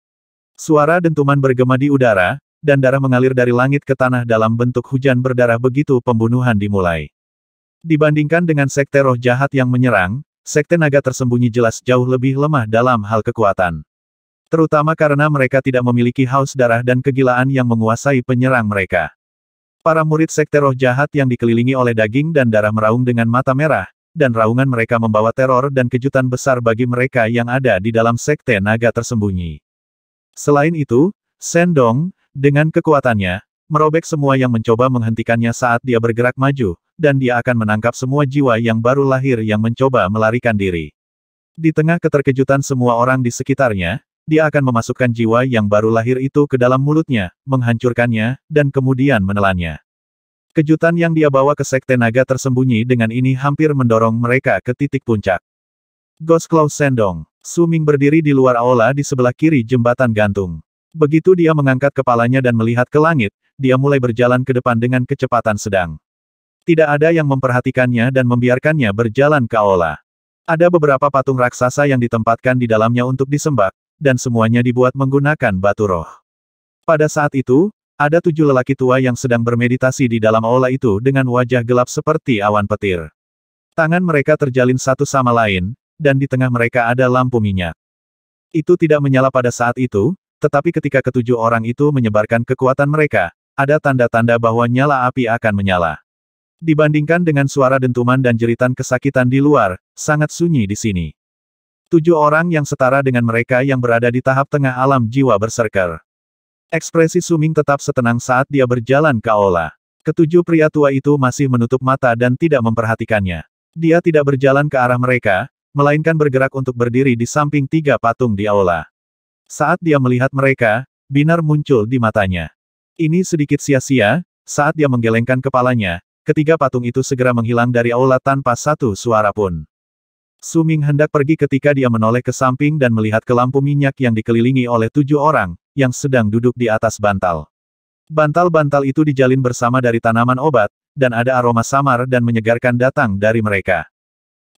S1: Suara dentuman bergema di udara, dan darah mengalir dari langit ke tanah dalam bentuk hujan berdarah begitu pembunuhan dimulai. Dibandingkan dengan Sekte Roh Jahat yang menyerang, Sekte Naga tersembunyi jelas jauh lebih lemah dalam hal kekuatan. Terutama karena mereka tidak memiliki haus darah dan kegilaan yang menguasai penyerang mereka. Para murid sekte roh jahat yang dikelilingi oleh daging dan darah meraung dengan mata merah, dan raungan mereka membawa teror dan kejutan besar bagi mereka yang ada di dalam sekte naga tersembunyi. Selain itu, Sendong, dengan kekuatannya, merobek semua yang mencoba menghentikannya saat dia bergerak maju, dan dia akan menangkap semua jiwa yang baru lahir yang mencoba melarikan diri. Di tengah keterkejutan semua orang di sekitarnya, dia akan memasukkan jiwa yang baru lahir itu ke dalam mulutnya, menghancurkannya, dan kemudian menelannya. Kejutan yang dia bawa ke Sekte Naga tersembunyi dengan ini hampir mendorong mereka ke titik puncak. Ghost Sendong. Suming berdiri di luar aula di sebelah kiri jembatan gantung. Begitu dia mengangkat kepalanya dan melihat ke langit, dia mulai berjalan ke depan dengan kecepatan sedang. Tidak ada yang memperhatikannya dan membiarkannya berjalan ke aula. Ada beberapa patung raksasa yang ditempatkan di dalamnya untuk disembah, dan semuanya dibuat menggunakan batu roh. Pada saat itu, ada tujuh lelaki tua yang sedang bermeditasi di dalam aula itu dengan wajah gelap seperti awan petir. Tangan mereka terjalin satu sama lain, dan di tengah mereka ada lampu minyak. Itu tidak menyala pada saat itu, tetapi ketika ketujuh orang itu menyebarkan kekuatan mereka, ada tanda-tanda bahwa nyala api akan menyala. Dibandingkan dengan suara dentuman dan jeritan kesakitan di luar, sangat sunyi di sini. Tujuh orang yang setara dengan mereka yang berada di tahap tengah alam jiwa berserker. Ekspresi Suming tetap setenang saat dia berjalan ke aula. Ketujuh pria tua itu masih menutup mata dan tidak memperhatikannya. Dia tidak berjalan ke arah mereka, melainkan bergerak untuk berdiri di samping tiga patung di aula. Saat dia melihat mereka, binar muncul di matanya. Ini sedikit sia-sia, saat dia menggelengkan kepalanya, ketiga patung itu segera menghilang dari aula tanpa satu suara pun. Suming hendak pergi ketika dia menoleh ke samping dan melihat ke lampu minyak yang dikelilingi oleh tujuh orang, yang sedang duduk di atas bantal. Bantal-bantal itu dijalin bersama dari tanaman obat, dan ada aroma samar dan menyegarkan datang dari mereka.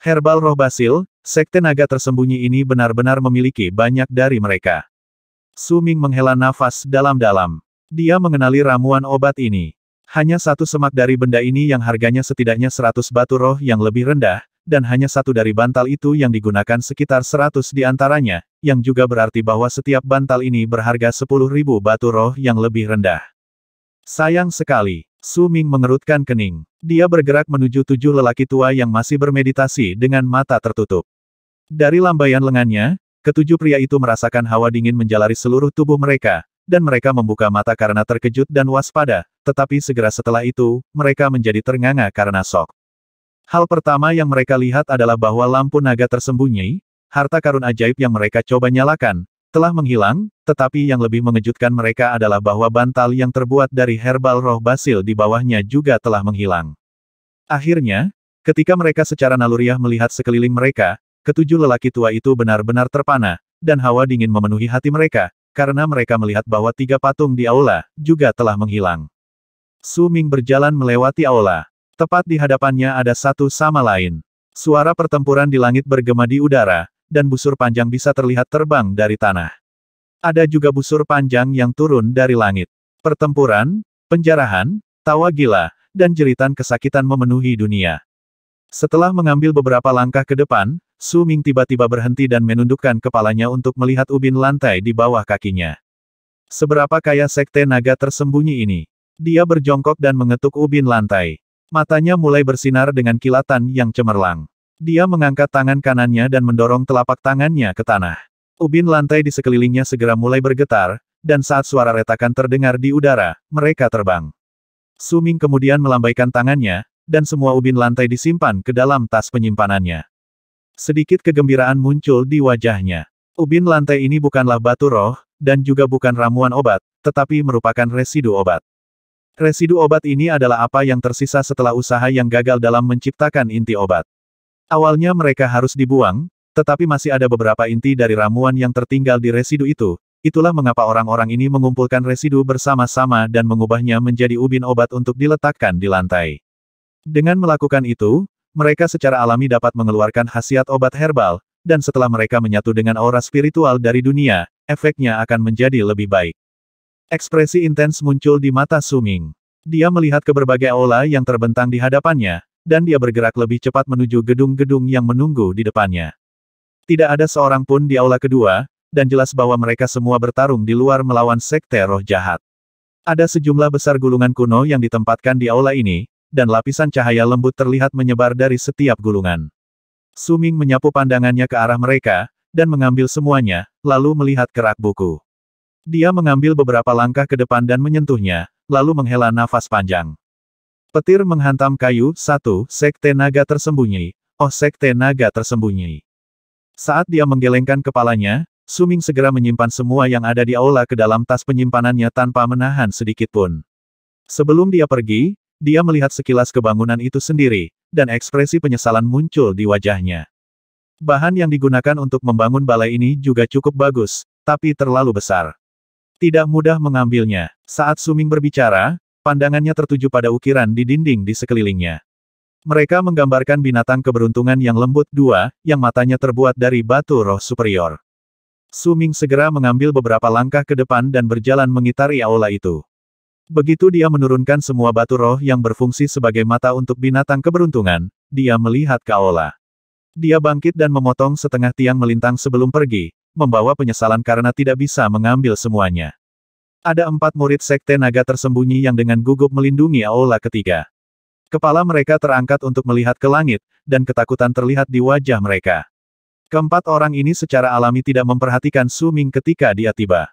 S1: Herbal roh basil, sekte naga tersembunyi ini benar-benar memiliki banyak dari mereka. Suming menghela nafas dalam-dalam. Dia mengenali ramuan obat ini. Hanya satu semak dari benda ini yang harganya setidaknya 100 batu roh yang lebih rendah, dan hanya satu dari bantal itu yang digunakan sekitar 100 di antaranya, yang juga berarti bahwa setiap bantal ini berharga ribu batu roh yang lebih rendah. Sayang sekali, Su Ming mengerutkan kening. Dia bergerak menuju tujuh lelaki tua yang masih bermeditasi dengan mata tertutup. Dari lambaian lengannya, ketujuh pria itu merasakan hawa dingin menjalari seluruh tubuh mereka, dan mereka membuka mata karena terkejut dan waspada, tetapi segera setelah itu, mereka menjadi ternganga karena sok. Hal pertama yang mereka lihat adalah bahwa lampu naga tersembunyi, harta karun ajaib yang mereka coba nyalakan, telah menghilang, tetapi yang lebih mengejutkan mereka adalah bahwa bantal yang terbuat dari herbal roh basil di bawahnya juga telah menghilang. Akhirnya, ketika mereka secara naluriah melihat sekeliling mereka, ketujuh lelaki tua itu benar-benar terpana, dan hawa dingin memenuhi hati mereka, karena mereka melihat bahwa tiga patung di aula juga telah menghilang. Suming berjalan melewati aula. Tepat di hadapannya ada satu sama lain. Suara pertempuran di langit bergema di udara, dan busur panjang bisa terlihat terbang dari tanah. Ada juga busur panjang yang turun dari langit. Pertempuran, penjarahan, tawa gila, dan jeritan kesakitan memenuhi dunia. Setelah mengambil beberapa langkah ke depan, Su Ming tiba-tiba berhenti dan menundukkan kepalanya untuk melihat ubin lantai di bawah kakinya. Seberapa kaya sekte naga tersembunyi ini? Dia berjongkok dan mengetuk ubin lantai. Matanya mulai bersinar dengan kilatan yang cemerlang. Dia mengangkat tangan kanannya dan mendorong telapak tangannya ke tanah. Ubin lantai di sekelilingnya segera mulai bergetar, dan saat suara retakan terdengar di udara, mereka terbang. Suming kemudian melambaikan tangannya, dan semua ubin lantai disimpan ke dalam tas penyimpanannya. Sedikit kegembiraan muncul di wajahnya. Ubin lantai ini bukanlah batu roh, dan juga bukan ramuan obat, tetapi merupakan residu obat. Residu obat ini adalah apa yang tersisa setelah usaha yang gagal dalam menciptakan inti obat. Awalnya mereka harus dibuang, tetapi masih ada beberapa inti dari ramuan yang tertinggal di residu itu, itulah mengapa orang-orang ini mengumpulkan residu bersama-sama dan mengubahnya menjadi ubin obat untuk diletakkan di lantai. Dengan melakukan itu, mereka secara alami dapat mengeluarkan khasiat obat herbal, dan setelah mereka menyatu dengan aura spiritual dari dunia, efeknya akan menjadi lebih baik. Ekspresi intens muncul di mata Suming. Dia melihat ke berbagai aula yang terbentang di hadapannya, dan dia bergerak lebih cepat menuju gedung-gedung yang menunggu di depannya. Tidak ada seorang pun di aula kedua, dan jelas bahwa mereka semua bertarung di luar melawan sekte roh jahat. Ada sejumlah besar gulungan kuno yang ditempatkan di aula ini, dan lapisan cahaya lembut terlihat menyebar dari setiap gulungan. Suming menyapu pandangannya ke arah mereka, dan mengambil semuanya, lalu melihat kerak buku. Dia mengambil beberapa langkah ke depan dan menyentuhnya, lalu menghela nafas panjang. Petir menghantam kayu, satu, sekte naga tersembunyi. Oh sekte naga tersembunyi. Saat dia menggelengkan kepalanya, Suming segera menyimpan semua yang ada di aula ke dalam tas penyimpanannya tanpa menahan sedikit pun. Sebelum dia pergi, dia melihat sekilas kebangunan itu sendiri, dan ekspresi penyesalan muncul di wajahnya. Bahan yang digunakan untuk membangun balai ini juga cukup bagus, tapi terlalu besar. Tidak mudah mengambilnya. Saat Suming berbicara, pandangannya tertuju pada ukiran di dinding di sekelilingnya. Mereka menggambarkan binatang keberuntungan yang lembut dua, yang matanya terbuat dari batu roh superior. Suming segera mengambil beberapa langkah ke depan dan berjalan mengitari aula itu. Begitu dia menurunkan semua batu roh yang berfungsi sebagai mata untuk binatang keberuntungan, dia melihat ke aula. Dia bangkit dan memotong setengah tiang melintang sebelum pergi, membawa penyesalan karena tidak bisa mengambil semuanya. Ada empat murid sekte naga tersembunyi yang dengan gugup melindungi aula ketiga. Kepala mereka terangkat untuk melihat ke langit, dan ketakutan terlihat di wajah mereka. Keempat orang ini secara alami tidak memperhatikan Su Ming ketika dia tiba.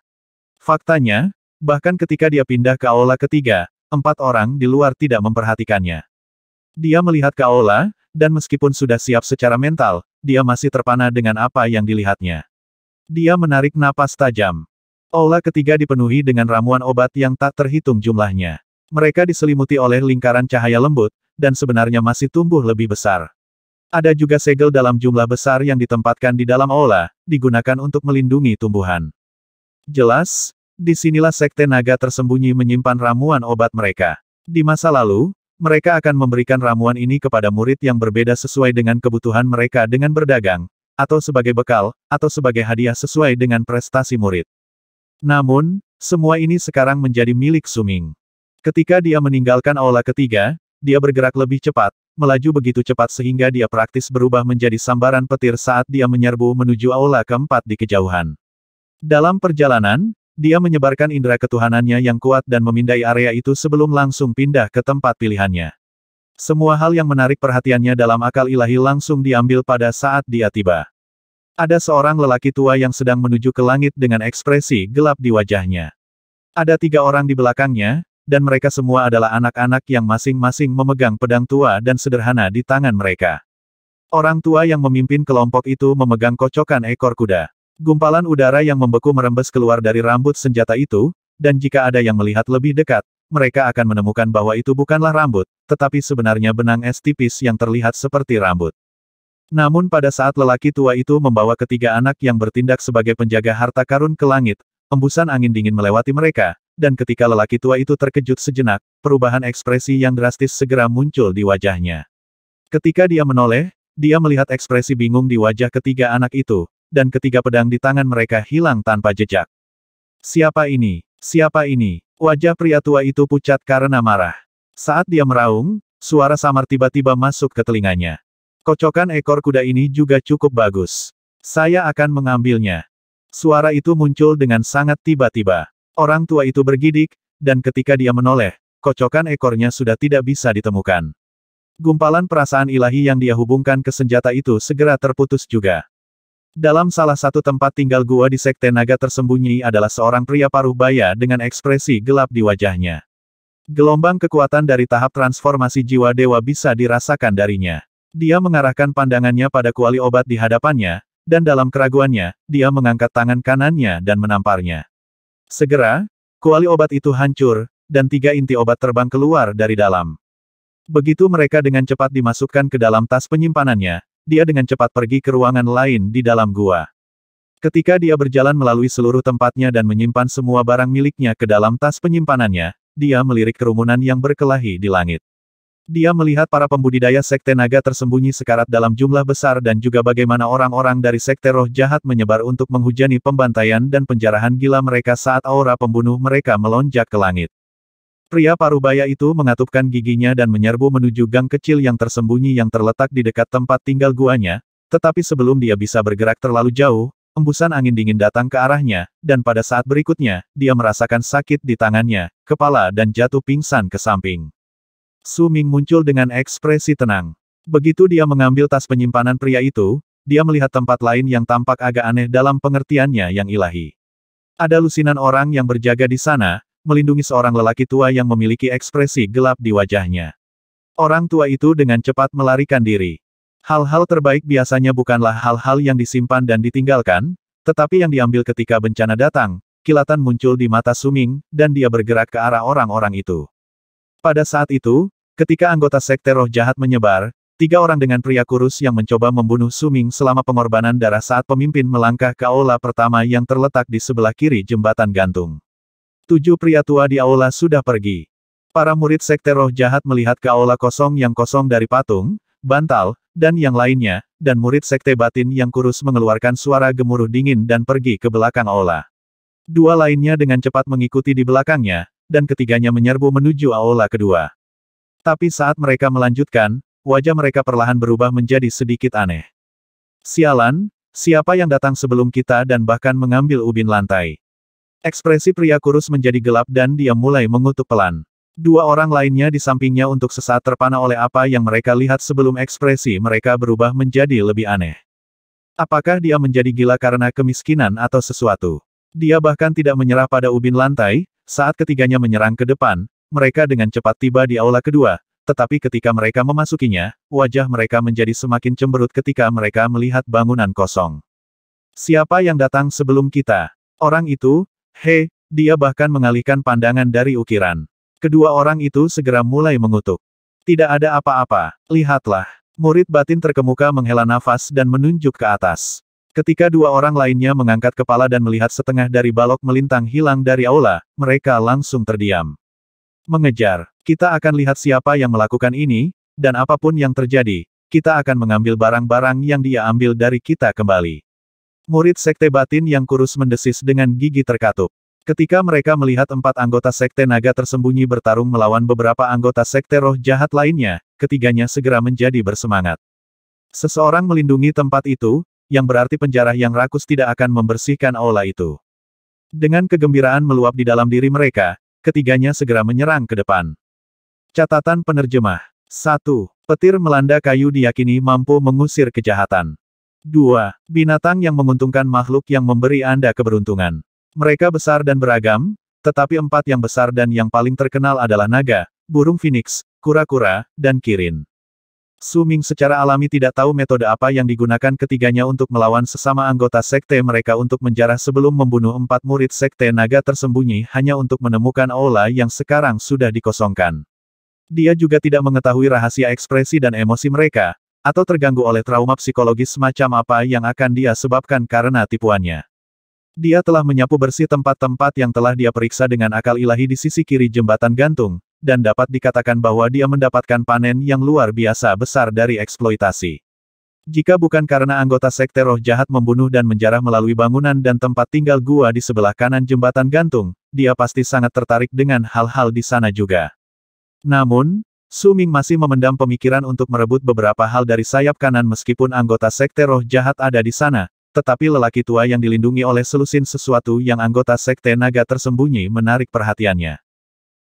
S1: Faktanya, bahkan ketika dia pindah ke aula ketiga, empat orang di luar tidak memperhatikannya. Dia melihat ke aula, dan meskipun sudah siap secara mental, dia masih terpana dengan apa yang dilihatnya. Dia menarik napas tajam. Ola ketiga dipenuhi dengan ramuan obat yang tak terhitung jumlahnya. Mereka diselimuti oleh lingkaran cahaya lembut, dan sebenarnya masih tumbuh lebih besar. Ada juga segel dalam jumlah besar yang ditempatkan di dalam ola, digunakan untuk melindungi tumbuhan. Jelas, disinilah sekte naga tersembunyi menyimpan ramuan obat mereka. Di masa lalu, mereka akan memberikan ramuan ini kepada murid yang berbeda sesuai dengan kebutuhan mereka dengan berdagang, atau sebagai bekal, atau sebagai hadiah sesuai dengan prestasi murid. Namun, semua ini sekarang menjadi milik Suming. Ketika dia meninggalkan aula ketiga, dia bergerak lebih cepat, melaju begitu cepat sehingga dia praktis berubah menjadi sambaran petir saat dia menyerbu menuju aula keempat di kejauhan. Dalam perjalanan, dia menyebarkan indera ketuhanannya yang kuat dan memindai area itu sebelum langsung pindah ke tempat pilihannya. Semua hal yang menarik perhatiannya dalam akal ilahi langsung diambil pada saat dia tiba. Ada seorang lelaki tua yang sedang menuju ke langit dengan ekspresi gelap di wajahnya. Ada tiga orang di belakangnya, dan mereka semua adalah anak-anak yang masing-masing memegang pedang tua dan sederhana di tangan mereka. Orang tua yang memimpin kelompok itu memegang kocokan ekor kuda. Gumpalan udara yang membeku merembes keluar dari rambut senjata itu, dan jika ada yang melihat lebih dekat, mereka akan menemukan bahwa itu bukanlah rambut, tetapi sebenarnya benang es tipis yang terlihat seperti rambut. Namun pada saat lelaki tua itu membawa ketiga anak yang bertindak sebagai penjaga harta karun ke langit, embusan angin dingin melewati mereka, dan ketika lelaki tua itu terkejut sejenak, perubahan ekspresi yang drastis segera muncul di wajahnya. Ketika dia menoleh, dia melihat ekspresi bingung di wajah ketiga anak itu, dan ketiga pedang di tangan mereka hilang tanpa jejak. Siapa ini? Siapa ini? Wajah pria tua itu pucat karena marah. Saat dia meraung, suara samar tiba-tiba masuk ke telinganya. Kocokan ekor kuda ini juga cukup bagus. Saya akan mengambilnya. Suara itu muncul dengan sangat tiba-tiba. Orang tua itu bergidik, dan ketika dia menoleh, kocokan ekornya sudah tidak bisa ditemukan. Gumpalan perasaan ilahi yang dia hubungkan ke senjata itu segera terputus juga. Dalam salah satu tempat tinggal gua di Sekte Naga tersembunyi adalah seorang pria paruh baya dengan ekspresi gelap di wajahnya. Gelombang kekuatan dari tahap transformasi jiwa dewa bisa dirasakan darinya. Dia mengarahkan pandangannya pada kuali obat di hadapannya, dan dalam keraguannya, dia mengangkat tangan kanannya dan menamparnya. Segera, kuali obat itu hancur, dan tiga inti obat terbang keluar dari dalam. Begitu mereka dengan cepat dimasukkan ke dalam tas penyimpanannya, dia dengan cepat pergi ke ruangan lain di dalam gua. Ketika dia berjalan melalui seluruh tempatnya dan menyimpan semua barang miliknya ke dalam tas penyimpanannya, dia melirik kerumunan yang berkelahi di langit. Dia melihat para pembudidaya sekte naga tersembunyi sekarat dalam jumlah besar dan juga bagaimana orang-orang dari sekte roh jahat menyebar untuk menghujani pembantaian dan penjarahan gila mereka saat aura pembunuh mereka melonjak ke langit. Pria parubaya itu mengatupkan giginya dan menyerbu menuju gang kecil yang tersembunyi yang terletak di dekat tempat tinggal guanya, tetapi sebelum dia bisa bergerak terlalu jauh, embusan angin dingin datang ke arahnya, dan pada saat berikutnya, dia merasakan sakit di tangannya, kepala dan jatuh pingsan ke samping. Su Ming muncul dengan ekspresi tenang. Begitu dia mengambil tas penyimpanan pria itu, dia melihat tempat lain yang tampak agak aneh dalam pengertiannya yang ilahi. Ada lusinan orang yang berjaga di sana, melindungi seorang lelaki tua yang memiliki ekspresi gelap di wajahnya. Orang tua itu dengan cepat melarikan diri. Hal-hal terbaik biasanya bukanlah hal-hal yang disimpan dan ditinggalkan, tetapi yang diambil ketika bencana datang, kilatan muncul di mata Suming, dan dia bergerak ke arah orang-orang itu. Pada saat itu, ketika anggota sekte roh jahat menyebar, tiga orang dengan pria kurus yang mencoba membunuh Suming selama pengorbanan darah saat pemimpin melangkah ke aula pertama yang terletak di sebelah kiri jembatan gantung. Tujuh pria tua di aula sudah pergi. Para murid sekte roh jahat melihat ke aula kosong yang kosong dari patung, bantal, dan yang lainnya, dan murid sekte batin yang kurus mengeluarkan suara gemuruh dingin dan pergi ke belakang aula. Dua lainnya dengan cepat mengikuti di belakangnya, dan ketiganya menyerbu menuju aula kedua. Tapi saat mereka melanjutkan, wajah mereka perlahan berubah menjadi sedikit aneh. Sialan, siapa yang datang sebelum kita dan bahkan mengambil ubin lantai? Ekspresi pria kurus menjadi gelap dan dia mulai mengutuk pelan. Dua orang lainnya di sampingnya untuk sesaat terpana oleh apa yang mereka lihat sebelum ekspresi mereka berubah menjadi lebih aneh. Apakah dia menjadi gila karena kemiskinan atau sesuatu? Dia bahkan tidak menyerah pada ubin lantai, saat ketiganya menyerang ke depan, mereka dengan cepat tiba di aula kedua, tetapi ketika mereka memasukinya, wajah mereka menjadi semakin cemberut ketika mereka melihat bangunan kosong. Siapa yang datang sebelum kita? Orang itu, He, dia bahkan mengalihkan pandangan dari ukiran. Kedua orang itu segera mulai mengutuk. Tidak ada apa-apa, lihatlah. Murid batin terkemuka menghela nafas dan menunjuk ke atas. Ketika dua orang lainnya mengangkat kepala dan melihat setengah dari balok melintang hilang dari aula, mereka langsung terdiam. Mengejar, kita akan lihat siapa yang melakukan ini, dan apapun yang terjadi, kita akan mengambil barang-barang yang dia ambil dari kita kembali. Murid Sekte Batin yang kurus mendesis dengan gigi terkatup. Ketika mereka melihat empat anggota Sekte Naga tersembunyi bertarung melawan beberapa anggota Sekte Roh Jahat lainnya, ketiganya segera menjadi bersemangat. Seseorang melindungi tempat itu, yang berarti penjara yang rakus tidak akan membersihkan aula itu. Dengan kegembiraan meluap di dalam diri mereka, ketiganya segera menyerang ke depan. Catatan penerjemah 1. Petir melanda kayu diyakini mampu mengusir kejahatan. 2. Binatang yang menguntungkan makhluk yang memberi Anda keberuntungan. Mereka besar dan beragam, tetapi empat yang besar dan yang paling terkenal adalah naga, burung phoenix, kura-kura, dan kirin. Suming secara alami tidak tahu metode apa yang digunakan ketiganya untuk melawan sesama anggota sekte mereka untuk menjarah sebelum membunuh empat murid sekte naga tersembunyi hanya untuk menemukan aula yang sekarang sudah dikosongkan. Dia juga tidak mengetahui rahasia ekspresi dan emosi mereka, atau terganggu oleh trauma psikologis semacam apa yang akan dia sebabkan karena tipuannya. Dia telah menyapu bersih tempat-tempat yang telah dia periksa dengan akal ilahi di sisi kiri jembatan gantung, dan dapat dikatakan bahwa dia mendapatkan panen yang luar biasa besar dari eksploitasi. Jika bukan karena anggota sekte roh jahat membunuh dan menjarah melalui bangunan dan tempat tinggal gua di sebelah kanan jembatan gantung, dia pasti sangat tertarik dengan hal-hal di sana juga. Namun, Su Ming masih memendam pemikiran untuk merebut beberapa hal dari sayap kanan meskipun anggota sekte roh jahat ada di sana, tetapi lelaki tua yang dilindungi oleh selusin sesuatu yang anggota sekte naga tersembunyi menarik perhatiannya.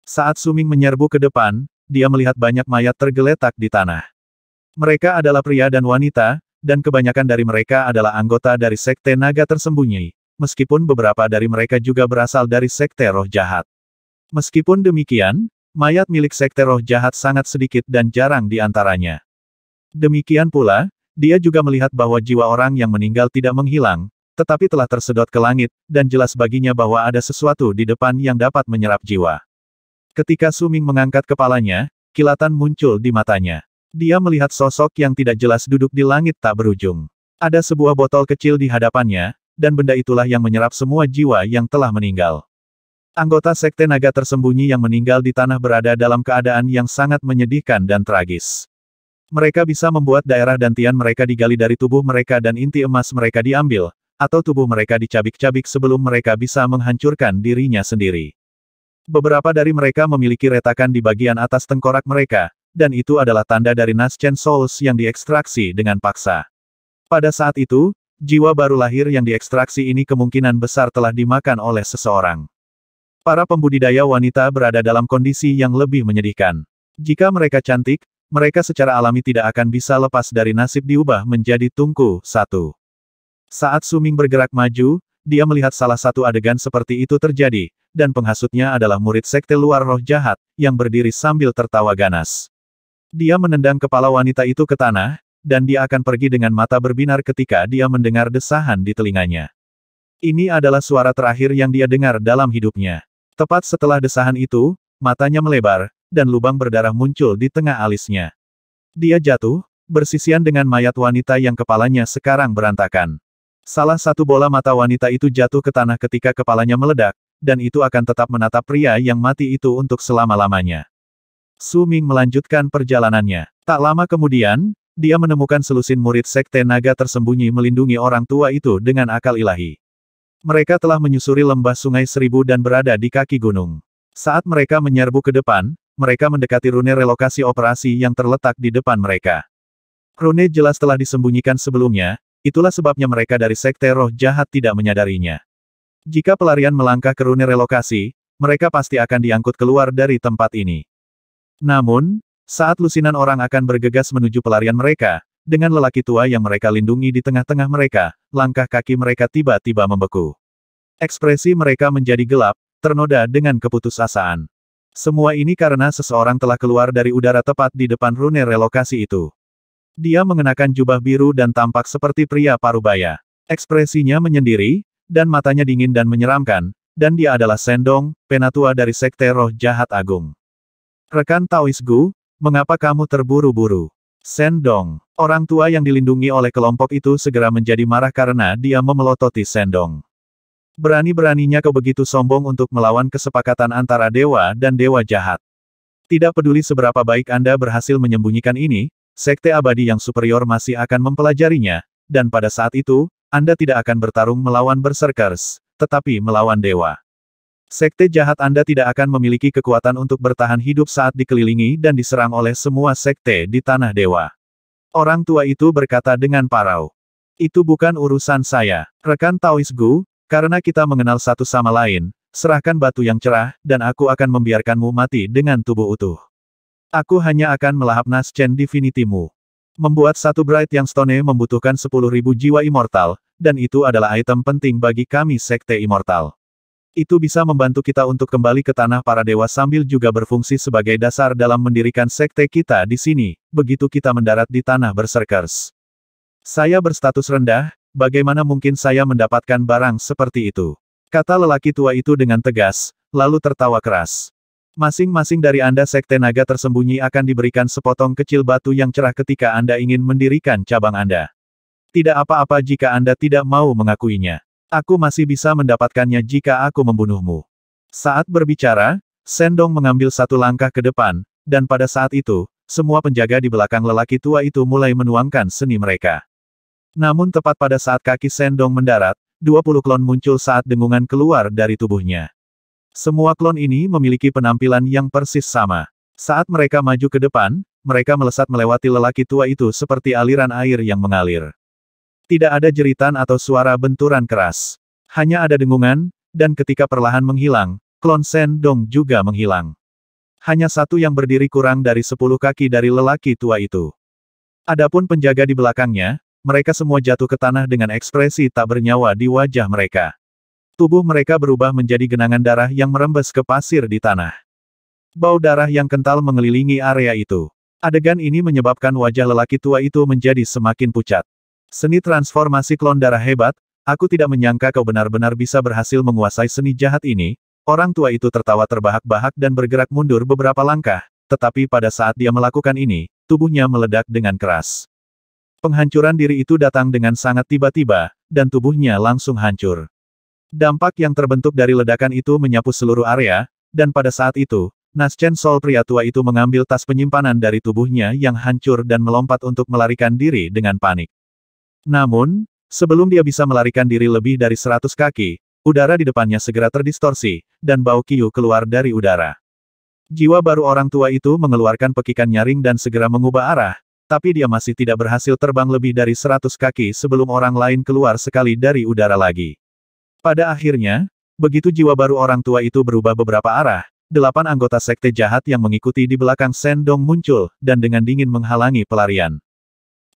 S1: Saat Suming menyerbu ke depan, dia melihat banyak mayat tergeletak di tanah. Mereka adalah pria dan wanita, dan kebanyakan dari mereka adalah anggota dari sekte naga tersembunyi, meskipun beberapa dari mereka juga berasal dari sekte roh jahat. Meskipun demikian, Mayat milik sekte roh jahat sangat sedikit dan jarang di antaranya. Demikian pula, dia juga melihat bahwa jiwa orang yang meninggal tidak menghilang, tetapi telah tersedot ke langit, dan jelas baginya bahwa ada sesuatu di depan yang dapat menyerap jiwa. Ketika Suming mengangkat kepalanya, kilatan muncul di matanya. Dia melihat sosok yang tidak jelas duduk di langit tak berujung. Ada sebuah botol kecil di hadapannya, dan benda itulah yang menyerap semua jiwa yang telah meninggal. Anggota Sekte Naga tersembunyi yang meninggal di tanah berada dalam keadaan yang sangat menyedihkan dan tragis. Mereka bisa membuat daerah dantian mereka digali dari tubuh mereka dan inti emas mereka diambil, atau tubuh mereka dicabik-cabik sebelum mereka bisa menghancurkan dirinya sendiri. Beberapa dari mereka memiliki retakan di bagian atas tengkorak mereka, dan itu adalah tanda dari Naschen Souls yang diekstraksi dengan paksa. Pada saat itu, jiwa baru lahir yang diekstraksi ini kemungkinan besar telah dimakan oleh seseorang. Para pembudidaya wanita berada dalam kondisi yang lebih menyedihkan. Jika mereka cantik, mereka secara alami tidak akan bisa lepas dari nasib diubah menjadi tungku, satu. Saat Suming bergerak maju, dia melihat salah satu adegan seperti itu terjadi, dan penghasutnya adalah murid sekte luar roh jahat, yang berdiri sambil tertawa ganas. Dia menendang kepala wanita itu ke tanah, dan dia akan pergi dengan mata berbinar ketika dia mendengar desahan di telinganya. Ini adalah suara terakhir yang dia dengar dalam hidupnya. Tepat setelah desahan itu, matanya melebar, dan lubang berdarah muncul di tengah alisnya. Dia jatuh, bersisian dengan mayat wanita yang kepalanya sekarang berantakan. Salah satu bola mata wanita itu jatuh ke tanah ketika kepalanya meledak, dan itu akan tetap menatap pria yang mati itu untuk selama-lamanya. Su Ming melanjutkan perjalanannya. Tak lama kemudian, dia menemukan selusin murid sekte naga tersembunyi melindungi orang tua itu dengan akal ilahi. Mereka telah menyusuri lembah sungai seribu dan berada di kaki gunung. Saat mereka menyerbu ke depan, mereka mendekati rune relokasi operasi yang terletak di depan mereka. Rune jelas telah disembunyikan sebelumnya, itulah sebabnya mereka dari sekte roh jahat tidak menyadarinya. Jika pelarian melangkah ke rune relokasi, mereka pasti akan diangkut keluar dari tempat ini. Namun, saat lusinan orang akan bergegas menuju pelarian mereka, dengan lelaki tua yang mereka lindungi di tengah-tengah mereka, langkah kaki mereka tiba-tiba membeku. Ekspresi mereka menjadi gelap, ternoda dengan keputusasaan. Semua ini karena seseorang telah keluar dari udara tepat di depan rune relokasi itu. Dia mengenakan jubah biru dan tampak seperti pria parubaya. Ekspresinya menyendiri, dan matanya dingin dan menyeramkan, dan dia adalah Sendong, penatua dari Sekte Roh Jahat Agung. Rekan Taoisgu, mengapa kamu terburu-buru? Sendong. Orang tua yang dilindungi oleh kelompok itu segera menjadi marah karena dia memelototi Sendong. Berani-beraninya kau begitu sombong untuk melawan kesepakatan antara dewa dan dewa jahat. Tidak peduli seberapa baik Anda berhasil menyembunyikan ini, Sekte Abadi yang superior masih akan mempelajarinya, dan pada saat itu, Anda tidak akan bertarung melawan berserkers, tetapi melawan dewa. Sekte jahat Anda tidak akan memiliki kekuatan untuk bertahan hidup saat dikelilingi dan diserang oleh semua sekte di Tanah Dewa. Orang tua itu berkata dengan parau. Itu bukan urusan saya. Rekan Taois Gu, karena kita mengenal satu sama lain, serahkan batu yang cerah, dan aku akan membiarkanmu mati dengan tubuh utuh. Aku hanya akan melahap Chen Divinitimu. Membuat satu Bright yang Stone membutuhkan 10.000 jiwa immortal, dan itu adalah item penting bagi kami Sekte Immortal. Itu bisa membantu kita untuk kembali ke tanah para dewa sambil juga berfungsi sebagai dasar dalam mendirikan sekte kita di sini, begitu kita mendarat di tanah berserkers. Saya berstatus rendah, bagaimana mungkin saya mendapatkan barang seperti itu? Kata lelaki tua itu dengan tegas, lalu tertawa keras. Masing-masing dari Anda sekte naga tersembunyi akan diberikan sepotong kecil batu yang cerah ketika Anda ingin mendirikan cabang Anda. Tidak apa-apa jika Anda tidak mau mengakuinya. Aku masih bisa mendapatkannya jika aku membunuhmu. Saat berbicara, Sendong mengambil satu langkah ke depan, dan pada saat itu, semua penjaga di belakang lelaki tua itu mulai menuangkan seni mereka. Namun tepat pada saat kaki Sendong mendarat, 20 klon muncul saat dengungan keluar dari tubuhnya. Semua klon ini memiliki penampilan yang persis sama. Saat mereka maju ke depan, mereka melesat melewati lelaki tua itu seperti aliran air yang mengalir. Tidak ada jeritan atau suara benturan keras. Hanya ada dengungan, dan ketika perlahan menghilang, klon Sen Dong juga menghilang. Hanya satu yang berdiri kurang dari sepuluh kaki dari lelaki tua itu. Adapun penjaga di belakangnya, mereka semua jatuh ke tanah dengan ekspresi tak bernyawa di wajah mereka. Tubuh mereka berubah menjadi genangan darah yang merembes ke pasir di tanah. Bau darah yang kental mengelilingi area itu. Adegan ini menyebabkan wajah lelaki tua itu menjadi semakin pucat. Seni transformasi klon darah hebat, aku tidak menyangka kau benar-benar bisa berhasil menguasai seni jahat ini. Orang tua itu tertawa terbahak-bahak dan bergerak mundur beberapa langkah, tetapi pada saat dia melakukan ini, tubuhnya meledak dengan keras. Penghancuran diri itu datang dengan sangat tiba-tiba, dan tubuhnya langsung hancur. Dampak yang terbentuk dari ledakan itu menyapu seluruh area, dan pada saat itu, Naschen Sol pria tua itu mengambil tas penyimpanan dari tubuhnya yang hancur dan melompat untuk melarikan diri dengan panik. Namun, sebelum dia bisa melarikan diri lebih dari seratus kaki, udara di depannya segera terdistorsi, dan bau Kiyu keluar dari udara. Jiwa baru orang tua itu mengeluarkan pekikan nyaring dan segera mengubah arah, tapi dia masih tidak berhasil terbang lebih dari seratus kaki sebelum orang lain keluar sekali dari udara lagi. Pada akhirnya, begitu jiwa baru orang tua itu berubah beberapa arah, delapan anggota sekte jahat yang mengikuti di belakang Sendong muncul, dan dengan dingin menghalangi pelarian.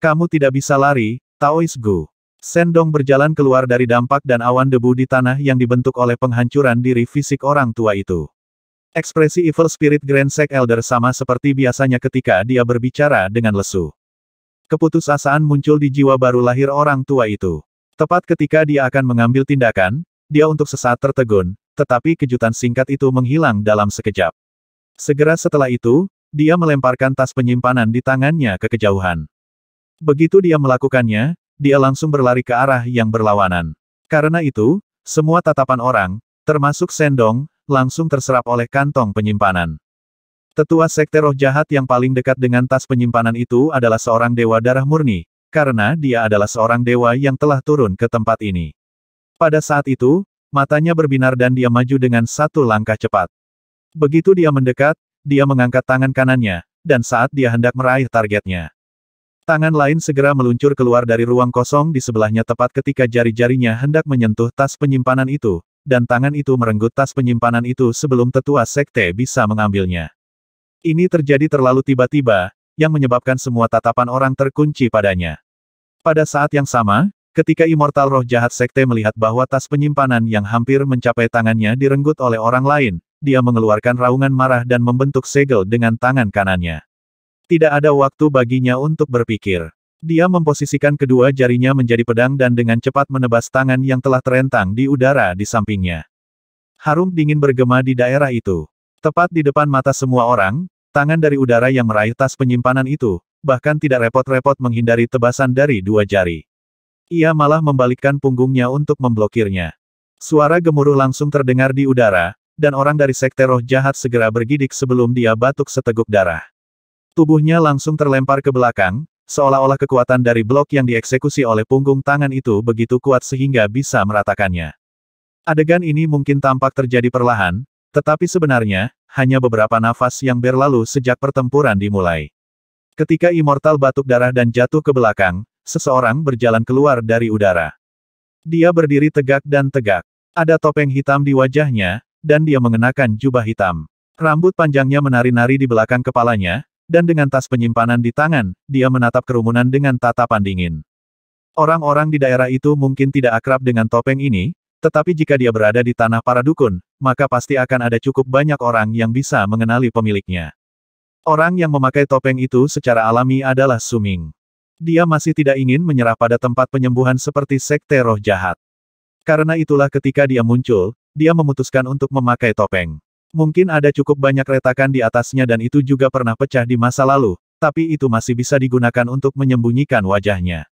S1: Kamu tidak bisa lari, Taois Gu. Sendong berjalan keluar dari dampak dan awan debu di tanah yang dibentuk oleh penghancuran diri fisik orang tua itu. Ekspresi Evil Spirit Grand Sek Elder sama seperti biasanya ketika dia berbicara dengan lesu. Keputusasaan muncul di jiwa baru lahir orang tua itu. Tepat ketika dia akan mengambil tindakan, dia untuk sesaat tertegun, tetapi kejutan singkat itu menghilang dalam sekejap. Segera setelah itu, dia melemparkan tas penyimpanan di tangannya ke kejauhan. Begitu dia melakukannya, dia langsung berlari ke arah yang berlawanan. Karena itu, semua tatapan orang, termasuk Sendong, langsung terserap oleh kantong penyimpanan. Tetua Sekte Roh Jahat yang paling dekat dengan tas penyimpanan itu adalah seorang dewa darah murni, karena dia adalah seorang dewa yang telah turun ke tempat ini. Pada saat itu, matanya berbinar dan dia maju dengan satu langkah cepat. Begitu dia mendekat, dia mengangkat tangan kanannya, dan saat dia hendak meraih targetnya. Tangan lain segera meluncur keluar dari ruang kosong di sebelahnya tepat ketika jari-jarinya hendak menyentuh tas penyimpanan itu, dan tangan itu merenggut tas penyimpanan itu sebelum tetua sekte bisa mengambilnya. Ini terjadi terlalu tiba-tiba, yang menyebabkan semua tatapan orang terkunci padanya. Pada saat yang sama, ketika immortal roh jahat sekte melihat bahwa tas penyimpanan yang hampir mencapai tangannya direnggut oleh orang lain, dia mengeluarkan raungan marah dan membentuk segel dengan tangan kanannya. Tidak ada waktu baginya untuk berpikir. Dia memposisikan kedua jarinya menjadi pedang dan dengan cepat menebas tangan yang telah terentang di udara di sampingnya. Harum dingin bergema di daerah itu. Tepat di depan mata semua orang, tangan dari udara yang meraih tas penyimpanan itu, bahkan tidak repot-repot menghindari tebasan dari dua jari. Ia malah membalikkan punggungnya untuk memblokirnya. Suara gemuruh langsung terdengar di udara, dan orang dari sekte roh jahat segera bergidik sebelum dia batuk seteguk darah. Tubuhnya langsung terlempar ke belakang, seolah-olah kekuatan dari blok yang dieksekusi oleh punggung tangan itu begitu kuat sehingga bisa meratakannya. Adegan ini mungkin tampak terjadi perlahan, tetapi sebenarnya, hanya beberapa nafas yang berlalu sejak pertempuran dimulai. Ketika Immortal batuk darah dan jatuh ke belakang, seseorang berjalan keluar dari udara. Dia berdiri tegak dan tegak. Ada topeng hitam di wajahnya, dan dia mengenakan jubah hitam. Rambut panjangnya menari-nari di belakang kepalanya, dan dengan tas penyimpanan di tangan, dia menatap kerumunan dengan tatapan dingin. Orang-orang di daerah itu mungkin tidak akrab dengan topeng ini, tetapi jika dia berada di tanah para dukun, maka pasti akan ada cukup banyak orang yang bisa mengenali pemiliknya. Orang yang memakai topeng itu secara alami adalah Suming. Dia masih tidak ingin menyerah pada tempat penyembuhan seperti sekte roh jahat. Karena itulah ketika dia muncul, dia memutuskan untuk memakai topeng. Mungkin ada cukup banyak retakan di atasnya dan itu juga pernah pecah di masa lalu, tapi itu masih bisa digunakan untuk menyembunyikan wajahnya.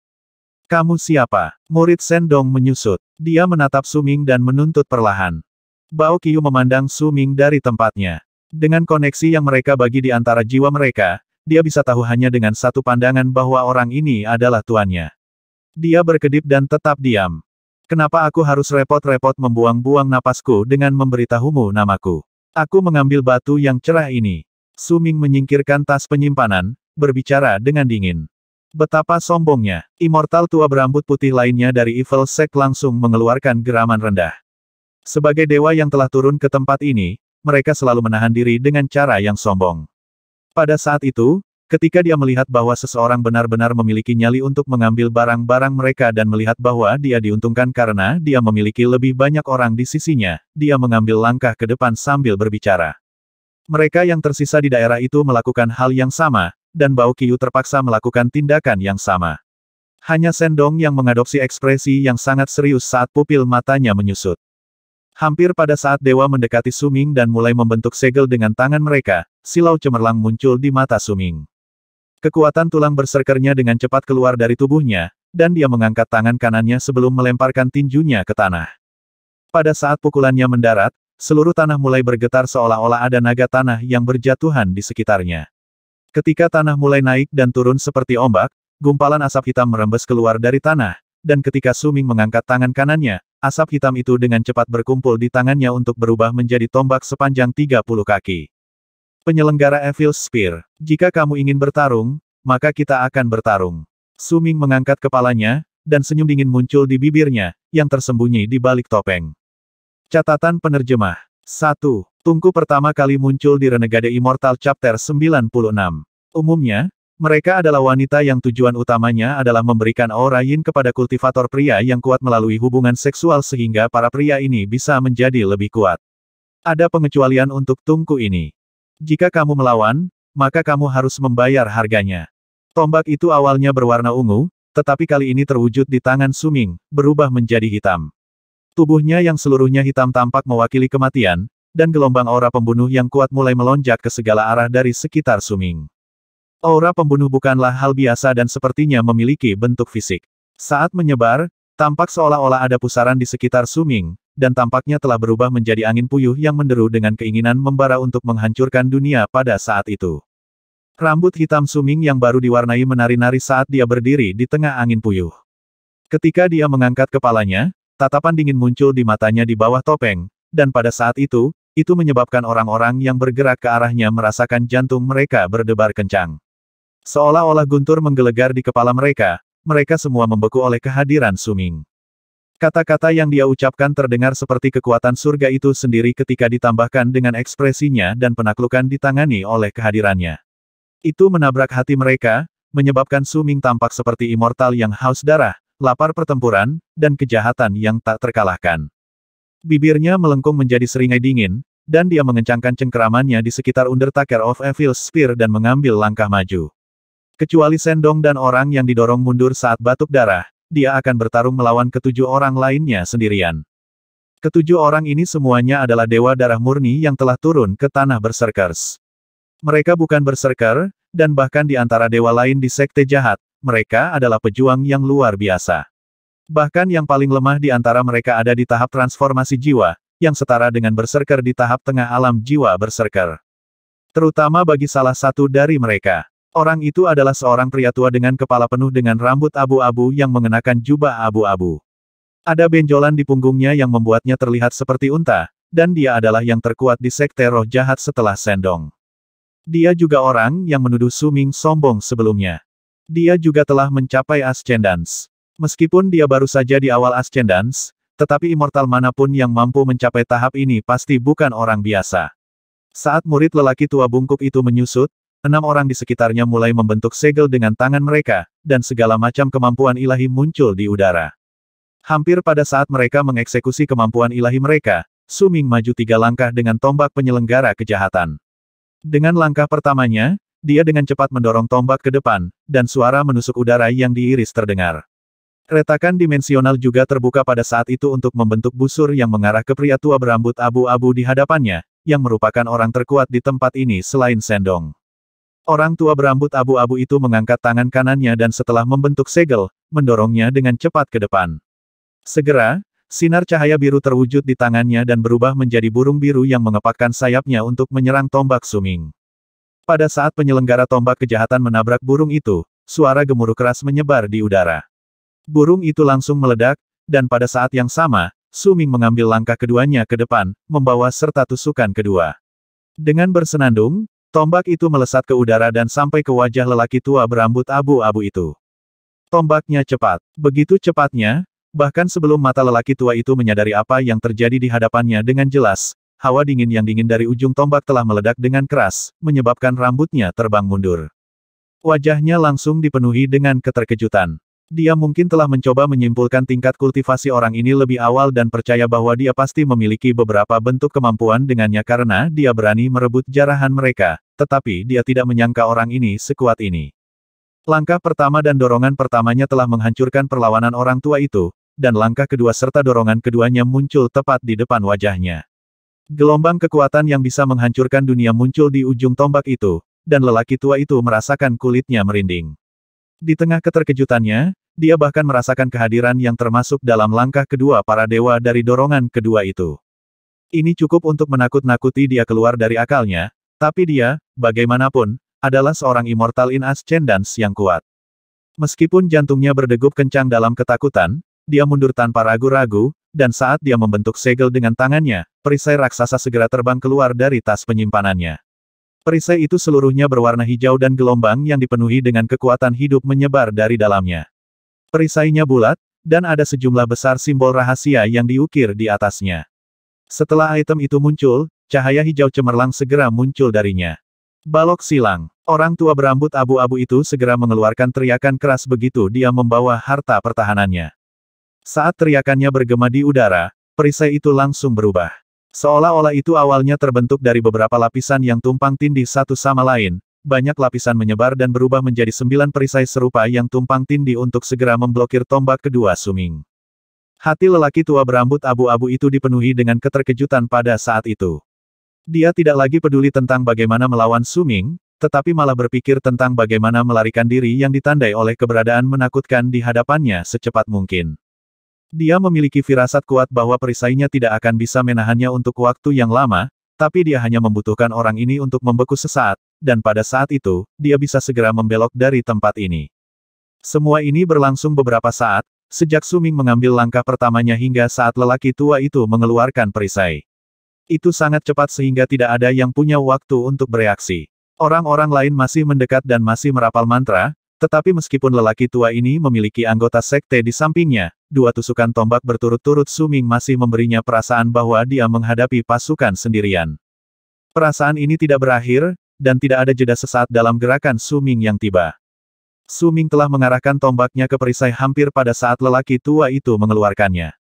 S1: Kamu siapa? Murid Sendong menyusut. Dia menatap Suming dan menuntut perlahan. Bao Qiu memandang Suming dari tempatnya. Dengan koneksi yang mereka bagi di antara jiwa mereka, dia bisa tahu hanya dengan satu pandangan bahwa orang ini adalah tuannya. Dia berkedip dan tetap diam. Kenapa aku harus repot-repot membuang-buang napasku dengan memberitahumu namaku? Aku mengambil batu yang cerah ini. Suming menyingkirkan tas penyimpanan, berbicara dengan dingin. Betapa sombongnya, immortal tua berambut putih lainnya dari Evil Sect langsung mengeluarkan geraman rendah. Sebagai dewa yang telah turun ke tempat ini, mereka selalu menahan diri dengan cara yang sombong. Pada saat itu, Ketika dia melihat bahwa seseorang benar-benar memiliki nyali untuk mengambil barang-barang mereka dan melihat bahwa dia diuntungkan karena dia memiliki lebih banyak orang di sisinya, dia mengambil langkah ke depan sambil berbicara. Mereka yang tersisa di daerah itu melakukan hal yang sama, dan Bao Qiu terpaksa melakukan tindakan yang sama. Hanya Sendong yang mengadopsi ekspresi yang sangat serius saat pupil matanya menyusut. Hampir pada saat dewa mendekati Suming dan mulai membentuk segel dengan tangan mereka, silau cemerlang muncul di mata Suming. Kekuatan tulang berserkernya dengan cepat keluar dari tubuhnya, dan dia mengangkat tangan kanannya sebelum melemparkan tinjunya ke tanah. Pada saat pukulannya mendarat, seluruh tanah mulai bergetar seolah-olah ada naga tanah yang berjatuhan di sekitarnya. Ketika tanah mulai naik dan turun seperti ombak, gumpalan asap hitam merembes keluar dari tanah, dan ketika Suming mengangkat tangan kanannya, asap hitam itu dengan cepat berkumpul di tangannya untuk berubah menjadi tombak sepanjang 30 kaki. Penyelenggara Evil Spear, jika kamu ingin bertarung, maka kita akan bertarung. Suming mengangkat kepalanya, dan senyum dingin muncul di bibirnya, yang tersembunyi di balik topeng. Catatan penerjemah. 1. Tungku pertama kali muncul di Renegade Immortal Chapter 96. Umumnya, mereka adalah wanita yang tujuan utamanya adalah memberikan aura yin kepada kultivator pria yang kuat melalui hubungan seksual sehingga para pria ini bisa menjadi lebih kuat. Ada pengecualian untuk tungku ini. Jika kamu melawan, maka kamu harus membayar harganya. Tombak itu awalnya berwarna ungu, tetapi kali ini terwujud di tangan Suming, berubah menjadi hitam. Tubuhnya yang seluruhnya hitam tampak mewakili kematian, dan gelombang aura pembunuh yang kuat mulai melonjak ke segala arah dari sekitar Suming. Aura pembunuh bukanlah hal biasa dan sepertinya memiliki bentuk fisik. Saat menyebar, Tampak seolah-olah ada pusaran di sekitar Suming, dan tampaknya telah berubah menjadi angin puyuh yang menderu dengan keinginan membara untuk menghancurkan dunia pada saat itu. Rambut hitam Suming yang baru diwarnai menari-nari saat dia berdiri di tengah angin puyuh. Ketika dia mengangkat kepalanya, tatapan dingin muncul di matanya di bawah topeng, dan pada saat itu, itu menyebabkan orang-orang yang bergerak ke arahnya merasakan jantung mereka berdebar kencang. Seolah-olah guntur menggelegar di kepala mereka, mereka semua membeku oleh kehadiran Suming. Kata-kata yang dia ucapkan terdengar seperti kekuatan surga itu sendiri ketika ditambahkan dengan ekspresinya dan penaklukan ditangani oleh kehadirannya. Itu menabrak hati mereka, menyebabkan Suming tampak seperti immortal yang haus darah, lapar pertempuran, dan kejahatan yang tak terkalahkan. Bibirnya melengkung menjadi seringai dingin, dan dia mengencangkan cengkeramannya di sekitar Undertaker of evil Spear dan mengambil langkah maju. Kecuali Sendong dan orang yang didorong mundur saat batuk darah, dia akan bertarung melawan ketujuh orang lainnya sendirian. Ketujuh orang ini semuanya adalah dewa darah murni yang telah turun ke tanah berserkers. Mereka bukan berserker, dan bahkan di antara dewa lain di sekte jahat, mereka adalah pejuang yang luar biasa. Bahkan yang paling lemah di antara mereka ada di tahap transformasi jiwa, yang setara dengan berserker di tahap tengah alam jiwa berserker. Terutama bagi salah satu dari mereka. Orang itu adalah seorang pria tua dengan kepala penuh dengan rambut abu-abu yang mengenakan jubah abu-abu. Ada benjolan di punggungnya yang membuatnya terlihat seperti unta, dan dia adalah yang terkuat di sekte roh jahat setelah Sendong. Dia juga orang yang menuduh Suming sombong sebelumnya. Dia juga telah mencapai Ascendance. Meskipun dia baru saja di awal Ascendance, tetapi immortal manapun yang mampu mencapai tahap ini pasti bukan orang biasa. Saat murid lelaki tua bungkuk itu menyusut, enam orang di sekitarnya mulai membentuk segel dengan tangan mereka, dan segala macam kemampuan ilahi muncul di udara. Hampir pada saat mereka mengeksekusi kemampuan ilahi mereka, Suming maju tiga langkah dengan tombak penyelenggara kejahatan. Dengan langkah pertamanya, dia dengan cepat mendorong tombak ke depan, dan suara menusuk udara yang diiris terdengar. Retakan dimensional juga terbuka pada saat itu untuk membentuk busur yang mengarah ke pria tua berambut abu-abu di hadapannya, yang merupakan orang terkuat di tempat ini selain Sendong. Orang tua berambut abu-abu itu mengangkat tangan kanannya dan setelah membentuk segel, mendorongnya dengan cepat ke depan. Segera, sinar cahaya biru terwujud di tangannya dan berubah menjadi burung biru yang mengepakkan sayapnya untuk menyerang tombak suming. Pada saat penyelenggara tombak kejahatan menabrak burung itu, suara gemuruh keras menyebar di udara. Burung itu langsung meledak, dan pada saat yang sama, Suming mengambil langkah keduanya ke depan, membawa serta tusukan kedua. Dengan bersenandung, Tombak itu melesat ke udara dan sampai ke wajah lelaki tua berambut abu-abu itu. Tombaknya cepat. Begitu cepatnya, bahkan sebelum mata lelaki tua itu menyadari apa yang terjadi di hadapannya dengan jelas, hawa dingin yang dingin dari ujung tombak telah meledak dengan keras, menyebabkan rambutnya terbang mundur. Wajahnya langsung dipenuhi dengan keterkejutan. Dia mungkin telah mencoba menyimpulkan tingkat kultivasi orang ini lebih awal dan percaya bahwa dia pasti memiliki beberapa bentuk kemampuan dengannya karena dia berani merebut jarahan mereka, tetapi dia tidak menyangka orang ini sekuat ini. Langkah pertama dan dorongan pertamanya telah menghancurkan perlawanan orang tua itu, dan langkah kedua serta dorongan keduanya muncul tepat di depan wajahnya. Gelombang kekuatan yang bisa menghancurkan dunia muncul di ujung tombak itu, dan lelaki tua itu merasakan kulitnya merinding. Di tengah keterkejutannya, dia bahkan merasakan kehadiran yang termasuk dalam langkah kedua para dewa dari dorongan kedua itu. Ini cukup untuk menakut-nakuti dia keluar dari akalnya, tapi dia, bagaimanapun, adalah seorang immortal in ascendance yang kuat. Meskipun jantungnya berdegup kencang dalam ketakutan, dia mundur tanpa ragu-ragu, dan saat dia membentuk segel dengan tangannya, perisai raksasa segera terbang keluar dari tas penyimpanannya. Perisai itu seluruhnya berwarna hijau dan gelombang yang dipenuhi dengan kekuatan hidup menyebar dari dalamnya. Perisainya bulat, dan ada sejumlah besar simbol rahasia yang diukir di atasnya. Setelah item itu muncul, cahaya hijau cemerlang segera muncul darinya. Balok silang. Orang tua berambut abu-abu itu segera mengeluarkan teriakan keras begitu dia membawa harta pertahanannya. Saat teriakannya bergema di udara, perisai itu langsung berubah. Seolah-olah itu awalnya terbentuk dari beberapa lapisan yang tumpang tindih satu sama lain, banyak lapisan menyebar dan berubah menjadi sembilan perisai serupa yang tumpang tindih untuk segera memblokir tombak kedua Suming. Hati lelaki tua berambut abu-abu itu dipenuhi dengan keterkejutan pada saat itu. Dia tidak lagi peduli tentang bagaimana melawan Suming, tetapi malah berpikir tentang bagaimana melarikan diri yang ditandai oleh keberadaan menakutkan di hadapannya secepat mungkin. Dia memiliki firasat kuat bahwa perisainya tidak akan bisa menahannya untuk waktu yang lama, tapi dia hanya membutuhkan orang ini untuk membeku sesaat, dan pada saat itu, dia bisa segera membelok dari tempat ini. Semua ini berlangsung beberapa saat, sejak Suming mengambil langkah pertamanya hingga saat lelaki tua itu mengeluarkan perisai. Itu sangat cepat sehingga tidak ada yang punya waktu untuk bereaksi. Orang-orang lain masih mendekat dan masih merapal mantra, tetapi meskipun lelaki tua ini memiliki anggota sekte di sampingnya, dua tusukan tombak berturut-turut Suming masih memberinya perasaan bahwa dia menghadapi pasukan sendirian. Perasaan ini tidak berakhir, dan tidak ada jeda sesaat dalam gerakan Suming yang tiba. Suming telah mengarahkan tombaknya ke perisai hampir pada saat lelaki tua itu mengeluarkannya.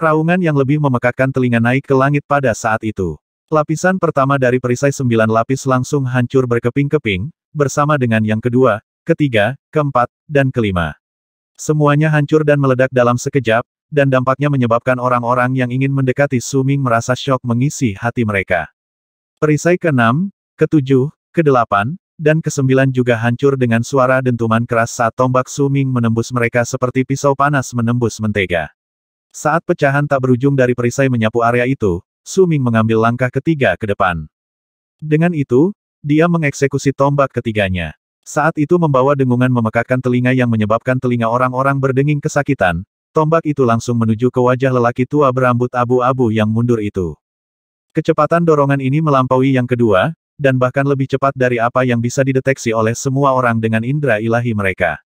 S1: Raungan yang lebih memekakkan telinga naik ke langit pada saat itu. Lapisan pertama dari perisai sembilan lapis langsung hancur berkeping-keping, bersama dengan yang kedua, ketiga, keempat, dan kelima. Semuanya hancur dan meledak dalam sekejap, dan dampaknya menyebabkan orang-orang yang ingin mendekati Suming merasa shock mengisi hati mereka. Perisai ke-6, ke-7, ke-8, dan ke-9 juga hancur dengan suara dentuman keras saat tombak Suming menembus mereka seperti pisau panas menembus mentega. Saat pecahan tak berujung dari perisai menyapu area itu, Suming mengambil langkah ketiga ke depan. Dengan itu, dia mengeksekusi tombak ketiganya. Saat itu membawa dengungan memekakan telinga yang menyebabkan telinga orang-orang berdenging kesakitan, tombak itu langsung menuju ke wajah lelaki tua berambut abu-abu yang mundur itu. Kecepatan dorongan ini melampaui yang kedua, dan bahkan lebih cepat dari apa yang bisa dideteksi oleh semua orang dengan indera ilahi mereka.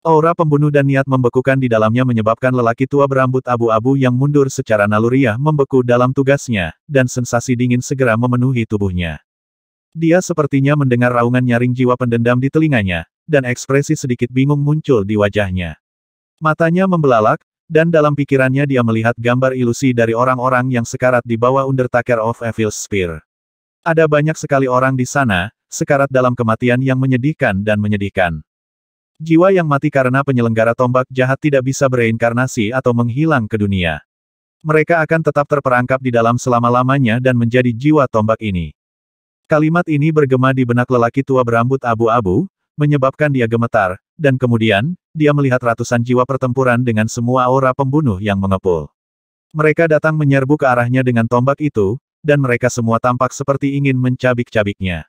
S1: Aura pembunuh dan niat membekukan di dalamnya menyebabkan lelaki tua berambut abu-abu yang mundur secara naluriah membeku dalam tugasnya, dan sensasi dingin segera memenuhi tubuhnya. Dia sepertinya mendengar raungan nyaring jiwa pendendam di telinganya, dan ekspresi sedikit bingung muncul di wajahnya. Matanya membelalak, dan dalam pikirannya dia melihat gambar ilusi dari orang-orang yang sekarat di bawah Undertaker of Evil's Spear. Ada banyak sekali orang di sana, sekarat dalam kematian yang menyedihkan dan menyedihkan. Jiwa yang mati karena penyelenggara tombak jahat tidak bisa bereinkarnasi atau menghilang ke dunia. Mereka akan tetap terperangkap di dalam selama-lamanya dan menjadi jiwa tombak ini. Kalimat ini bergema di benak lelaki tua berambut abu-abu, menyebabkan dia gemetar, dan kemudian, dia melihat ratusan jiwa pertempuran dengan semua aura pembunuh yang mengepul. Mereka datang menyerbu ke arahnya dengan tombak itu, dan mereka semua tampak seperti ingin mencabik-cabiknya.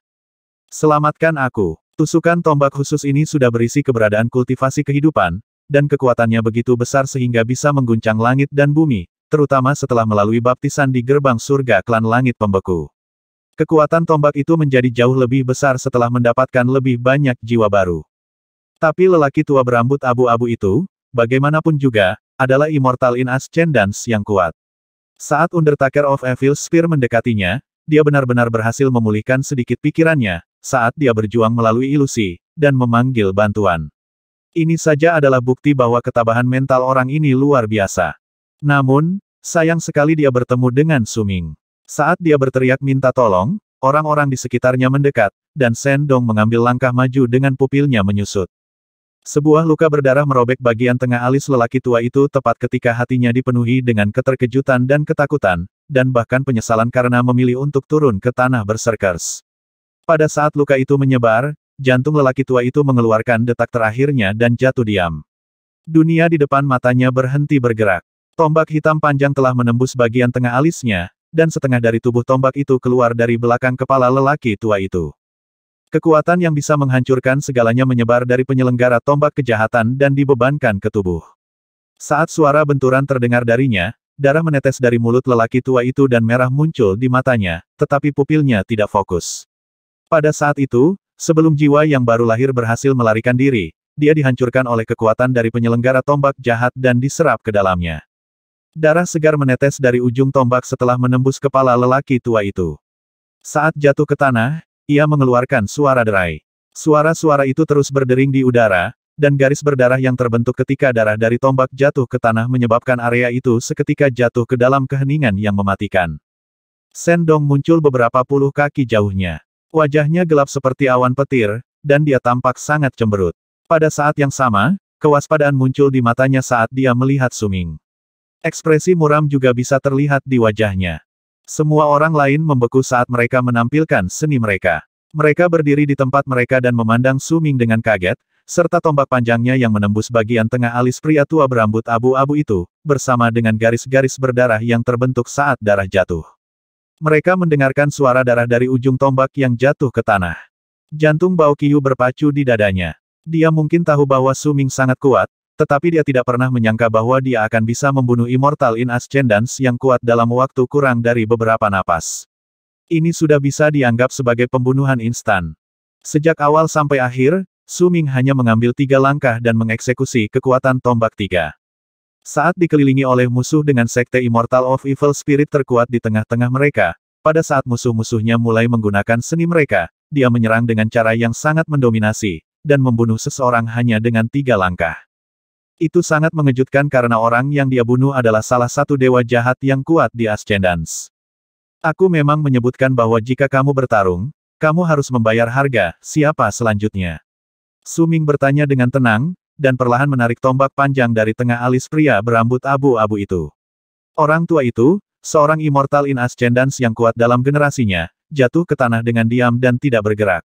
S1: Selamatkan aku. Tusukan tombak khusus ini sudah berisi keberadaan kultivasi kehidupan, dan kekuatannya begitu besar sehingga bisa mengguncang langit dan bumi, terutama setelah melalui baptisan di gerbang surga klan langit pembeku. Kekuatan tombak itu menjadi jauh lebih besar setelah mendapatkan lebih banyak jiwa baru. Tapi lelaki tua berambut abu-abu itu, bagaimanapun juga, adalah Immortal in Ascendance yang kuat. Saat Undertaker of Evil Spear mendekatinya, dia benar-benar berhasil memulihkan sedikit pikirannya, saat dia berjuang melalui ilusi, dan memanggil bantuan. Ini saja adalah bukti bahwa ketabahan mental orang ini luar biasa. Namun, sayang sekali dia bertemu dengan Suming. Saat dia berteriak minta tolong, orang-orang di sekitarnya mendekat, dan Dong mengambil langkah maju dengan pupilnya menyusut. Sebuah luka berdarah merobek bagian tengah alis lelaki tua itu tepat ketika hatinya dipenuhi dengan keterkejutan dan ketakutan, dan bahkan penyesalan karena memilih untuk turun ke tanah berserkers. Pada saat luka itu menyebar, jantung lelaki tua itu mengeluarkan detak terakhirnya dan jatuh diam. Dunia di depan matanya berhenti bergerak. Tombak hitam panjang telah menembus bagian tengah alisnya, dan setengah dari tubuh tombak itu keluar dari belakang kepala lelaki tua itu. Kekuatan yang bisa menghancurkan segalanya menyebar dari penyelenggara tombak kejahatan dan dibebankan ke tubuh. Saat suara benturan terdengar darinya, darah menetes dari mulut lelaki tua itu dan merah muncul di matanya, tetapi pupilnya tidak fokus. Pada saat itu, sebelum jiwa yang baru lahir berhasil melarikan diri, dia dihancurkan oleh kekuatan dari penyelenggara tombak jahat dan diserap ke dalamnya. Darah segar menetes dari ujung tombak setelah menembus kepala lelaki tua itu. Saat jatuh ke tanah, ia mengeluarkan suara derai. Suara-suara itu terus berdering di udara, dan garis berdarah yang terbentuk ketika darah dari tombak jatuh ke tanah menyebabkan area itu seketika jatuh ke dalam keheningan yang mematikan. Sendong muncul beberapa puluh kaki jauhnya. Wajahnya gelap seperti awan petir, dan dia tampak sangat cemberut. Pada saat yang sama, kewaspadaan muncul di matanya saat dia melihat Suming. Ekspresi muram juga bisa terlihat di wajahnya. Semua orang lain membeku saat mereka menampilkan seni mereka. Mereka berdiri di tempat mereka dan memandang Suming dengan kaget, serta tombak panjangnya yang menembus bagian tengah alis pria tua berambut abu-abu itu, bersama dengan garis-garis berdarah yang terbentuk saat darah jatuh. Mereka mendengarkan suara darah dari ujung tombak yang jatuh ke tanah. Jantung Bao Qiyu berpacu di dadanya. Dia mungkin tahu bahwa Suming sangat kuat, tetapi dia tidak pernah menyangka bahwa dia akan bisa membunuh Immortal in Ascendance yang kuat dalam waktu kurang dari beberapa napas. Ini sudah bisa dianggap sebagai pembunuhan instan. Sejak awal sampai akhir, Suming hanya mengambil tiga langkah dan mengeksekusi kekuatan tombak tiga. Saat dikelilingi oleh musuh dengan sekte Immortal of Evil Spirit terkuat di tengah-tengah mereka, pada saat musuh-musuhnya mulai menggunakan seni mereka, dia menyerang dengan cara yang sangat mendominasi, dan membunuh seseorang hanya dengan tiga langkah. Itu sangat mengejutkan karena orang yang dia bunuh adalah salah satu dewa jahat yang kuat di Ascendance. Aku memang menyebutkan bahwa jika kamu bertarung, kamu harus membayar harga, siapa selanjutnya? Suming bertanya dengan tenang, dan perlahan menarik tombak panjang dari tengah alis pria berambut abu-abu itu. Orang tua itu, seorang immortal in Ascendance yang kuat dalam generasinya, jatuh ke tanah dengan diam dan tidak bergerak.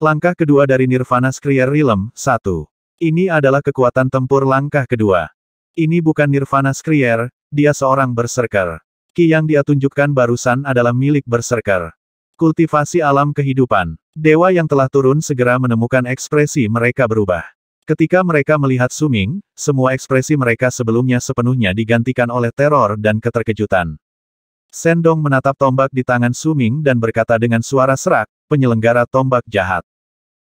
S1: Langkah kedua dari Nirvana Screer Realm, 1. Ini adalah kekuatan tempur langkah kedua. Ini bukan Nirvana Skrier, dia seorang berserker. Ki yang dia tunjukkan barusan adalah milik berserker. Kultivasi alam kehidupan. Dewa yang telah turun segera menemukan ekspresi mereka berubah. Ketika mereka melihat Suming, semua ekspresi mereka sebelumnya sepenuhnya digantikan oleh teror dan keterkejutan. Sendong menatap tombak di tangan Suming dan berkata dengan suara serak, penyelenggara tombak jahat.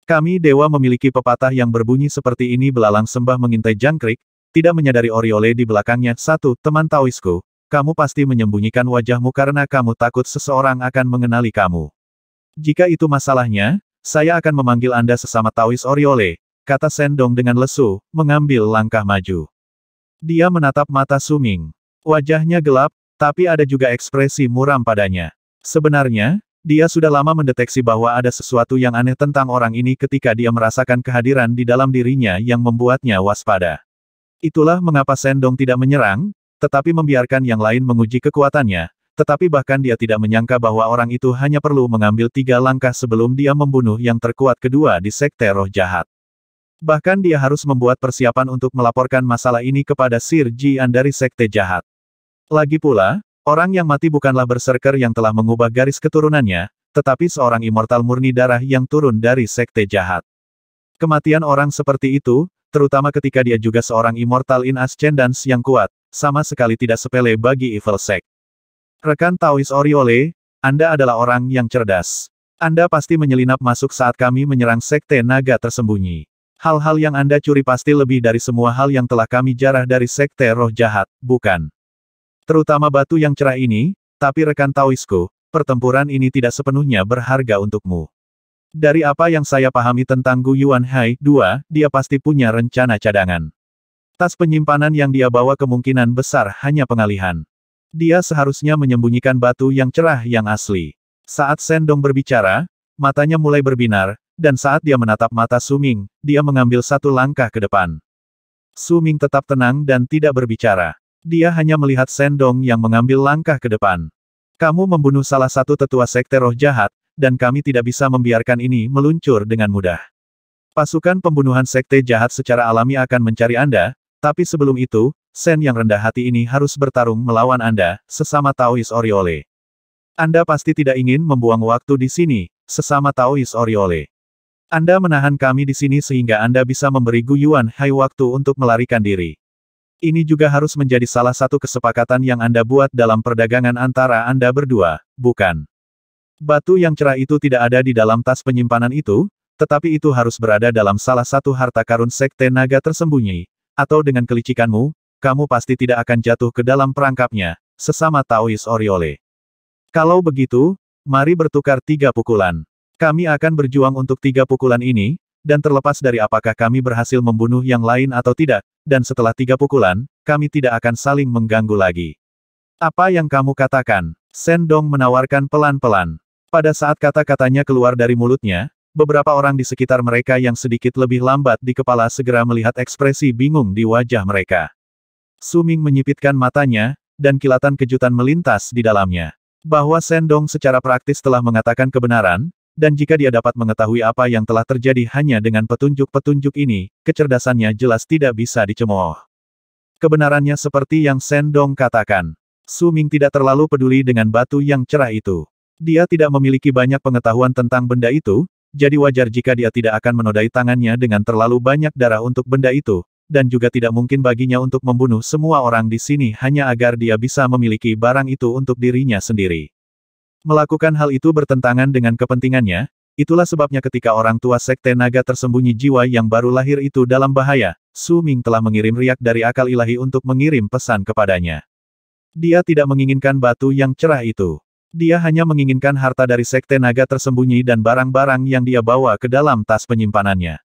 S1: Kami dewa memiliki pepatah yang berbunyi seperti ini belalang sembah mengintai jangkrik, tidak menyadari Oriole di belakangnya. Satu, teman Taoisku, kamu pasti menyembunyikan wajahmu karena kamu takut seseorang akan mengenali kamu. Jika itu masalahnya, saya akan memanggil Anda sesama Taois Oriole, kata Sendong dengan lesu, mengambil langkah maju. Dia menatap mata Suming. Wajahnya gelap, tapi ada juga ekspresi muram padanya. Sebenarnya, dia sudah lama mendeteksi bahwa ada sesuatu yang aneh tentang orang ini ketika dia merasakan kehadiran di dalam dirinya yang membuatnya waspada. Itulah mengapa Sendong tidak menyerang, tetapi membiarkan yang lain menguji kekuatannya, tetapi bahkan dia tidak menyangka bahwa orang itu hanya perlu mengambil tiga langkah sebelum dia membunuh yang terkuat kedua di Sekte Roh Jahat. Bahkan dia harus membuat persiapan untuk melaporkan masalah ini kepada Sir Jian dari Sekte Jahat. Lagi pula, Orang yang mati bukanlah berserker yang telah mengubah garis keturunannya, tetapi seorang immortal murni darah yang turun dari sekte jahat. Kematian orang seperti itu, terutama ketika dia juga seorang immortal in ascendance yang kuat, sama sekali tidak sepele bagi evil sect. Rekan Taois Oriole, Anda adalah orang yang cerdas. Anda pasti menyelinap masuk saat kami menyerang sekte naga tersembunyi. Hal-hal yang Anda curi pasti lebih dari semua hal yang telah kami jarah dari sekte roh jahat, bukan? Terutama batu yang cerah ini, tapi rekan Taoisku, pertempuran ini tidak sepenuhnya berharga untukmu. Dari apa yang saya pahami tentang Gu Yuan Hai, dua, dia pasti punya rencana cadangan. Tas penyimpanan yang dia bawa kemungkinan besar hanya pengalihan. Dia seharusnya menyembunyikan batu yang cerah yang asli. Saat Sendong berbicara, matanya mulai berbinar, dan saat dia menatap mata Suming, dia mengambil satu langkah ke depan. Suming tetap tenang dan tidak berbicara. Dia hanya melihat Sendong yang mengambil langkah ke depan. Kamu membunuh salah satu tetua sekte roh jahat, dan kami tidak bisa membiarkan ini meluncur dengan mudah. Pasukan pembunuhan sekte jahat secara alami akan mencari Anda, tapi sebelum itu, Sen yang rendah hati ini harus bertarung melawan Anda, sesama Taois Oriole. Anda pasti tidak ingin membuang waktu di sini, sesama Taois Oriole. Anda menahan kami di sini sehingga Anda bisa memberi Guyuan Hai waktu untuk melarikan diri. Ini juga harus menjadi salah satu kesepakatan yang Anda buat dalam perdagangan antara Anda berdua, bukan? Batu yang cerah itu tidak ada di dalam tas penyimpanan itu, tetapi itu harus berada dalam salah satu harta karun sekte naga tersembunyi. Atau dengan kelicikanmu, kamu pasti tidak akan jatuh ke dalam perangkapnya, sesama Taois Oriole. Kalau begitu, mari bertukar tiga pukulan. Kami akan berjuang untuk tiga pukulan ini, dan terlepas dari apakah kami berhasil membunuh yang lain atau tidak, dan setelah tiga pukulan, kami tidak akan saling mengganggu lagi. Apa yang kamu katakan? Sendong menawarkan pelan-pelan. Pada saat kata-katanya keluar dari mulutnya, beberapa orang di sekitar mereka yang sedikit lebih lambat di kepala segera melihat ekspresi bingung di wajah mereka. Suming menyipitkan matanya, dan kilatan kejutan melintas di dalamnya. Bahwa Sendong secara praktis telah mengatakan kebenaran, dan jika dia dapat mengetahui apa yang telah terjadi hanya dengan petunjuk-petunjuk ini, kecerdasannya jelas tidak bisa dicemooh. Kebenarannya seperti yang Sendong katakan. Su Ming tidak terlalu peduli dengan batu yang cerah itu. Dia tidak memiliki banyak pengetahuan tentang benda itu, jadi wajar jika dia tidak akan menodai tangannya dengan terlalu banyak darah untuk benda itu, dan juga tidak mungkin baginya untuk membunuh semua orang di sini hanya agar dia bisa memiliki barang itu untuk dirinya sendiri. Melakukan hal itu bertentangan dengan kepentingannya, itulah sebabnya ketika orang tua sekte naga tersembunyi jiwa yang baru lahir itu dalam bahaya, Su Ming telah mengirim riak dari akal ilahi untuk mengirim pesan kepadanya. Dia tidak menginginkan batu yang cerah itu. Dia hanya menginginkan harta dari sekte naga tersembunyi dan barang-barang yang dia bawa ke dalam tas penyimpanannya.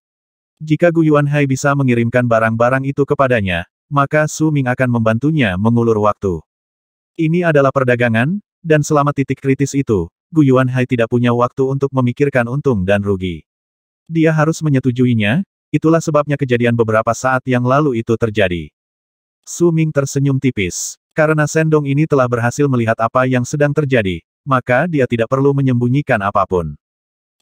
S1: Jika Guyuan Hai bisa mengirimkan barang-barang itu kepadanya, maka Su Ming akan membantunya mengulur waktu. Ini adalah perdagangan, dan selama titik kritis itu, Guyuan Hai tidak punya waktu untuk memikirkan untung dan rugi. Dia harus menyetujuinya, itulah sebabnya kejadian beberapa saat yang lalu itu terjadi. Su Ming tersenyum tipis. Karena Sendong ini telah berhasil melihat apa yang sedang terjadi, maka dia tidak perlu menyembunyikan apapun.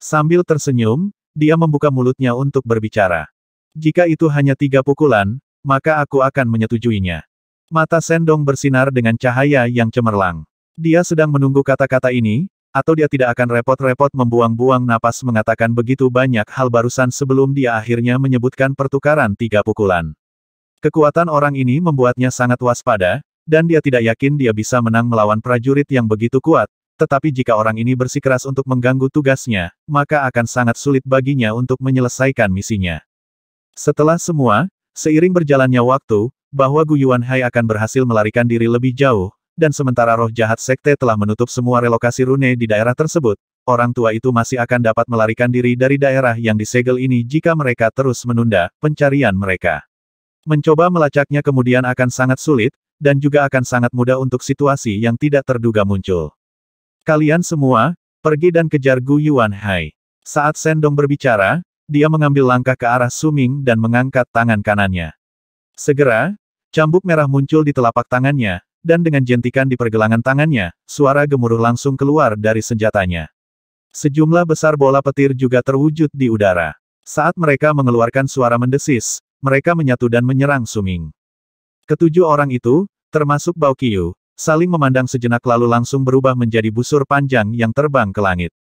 S1: Sambil tersenyum, dia membuka mulutnya untuk berbicara. Jika itu hanya tiga pukulan, maka aku akan menyetujuinya. Mata Sendong bersinar dengan cahaya yang cemerlang. Dia sedang menunggu kata-kata ini, atau dia tidak akan repot-repot membuang-buang napas mengatakan begitu banyak hal barusan sebelum dia akhirnya menyebutkan pertukaran tiga pukulan. Kekuatan orang ini membuatnya sangat waspada, dan dia tidak yakin dia bisa menang melawan prajurit yang begitu kuat, tetapi jika orang ini bersikeras untuk mengganggu tugasnya, maka akan sangat sulit baginya untuk menyelesaikan misinya. Setelah semua, seiring berjalannya waktu, bahwa Guyuan Hai akan berhasil melarikan diri lebih jauh, dan sementara roh jahat sekte telah menutup semua relokasi rune di daerah tersebut, orang tua itu masih akan dapat melarikan diri dari daerah yang disegel ini jika mereka terus menunda pencarian mereka. Mencoba melacaknya kemudian akan sangat sulit, dan juga akan sangat mudah untuk situasi yang tidak terduga muncul. Kalian semua, pergi dan kejar Gu Yuan Hai. Saat Sendong berbicara, dia mengambil langkah ke arah Suming dan mengangkat tangan kanannya. Segera, cambuk merah muncul di telapak tangannya, dan dengan jentikan di pergelangan tangannya, suara gemuruh langsung keluar dari senjatanya. Sejumlah besar bola petir juga terwujud di udara. Saat mereka mengeluarkan suara mendesis, mereka menyatu dan menyerang Suming. Ketujuh orang itu, termasuk Bao Qiu, saling memandang sejenak lalu langsung berubah menjadi busur panjang yang terbang ke langit.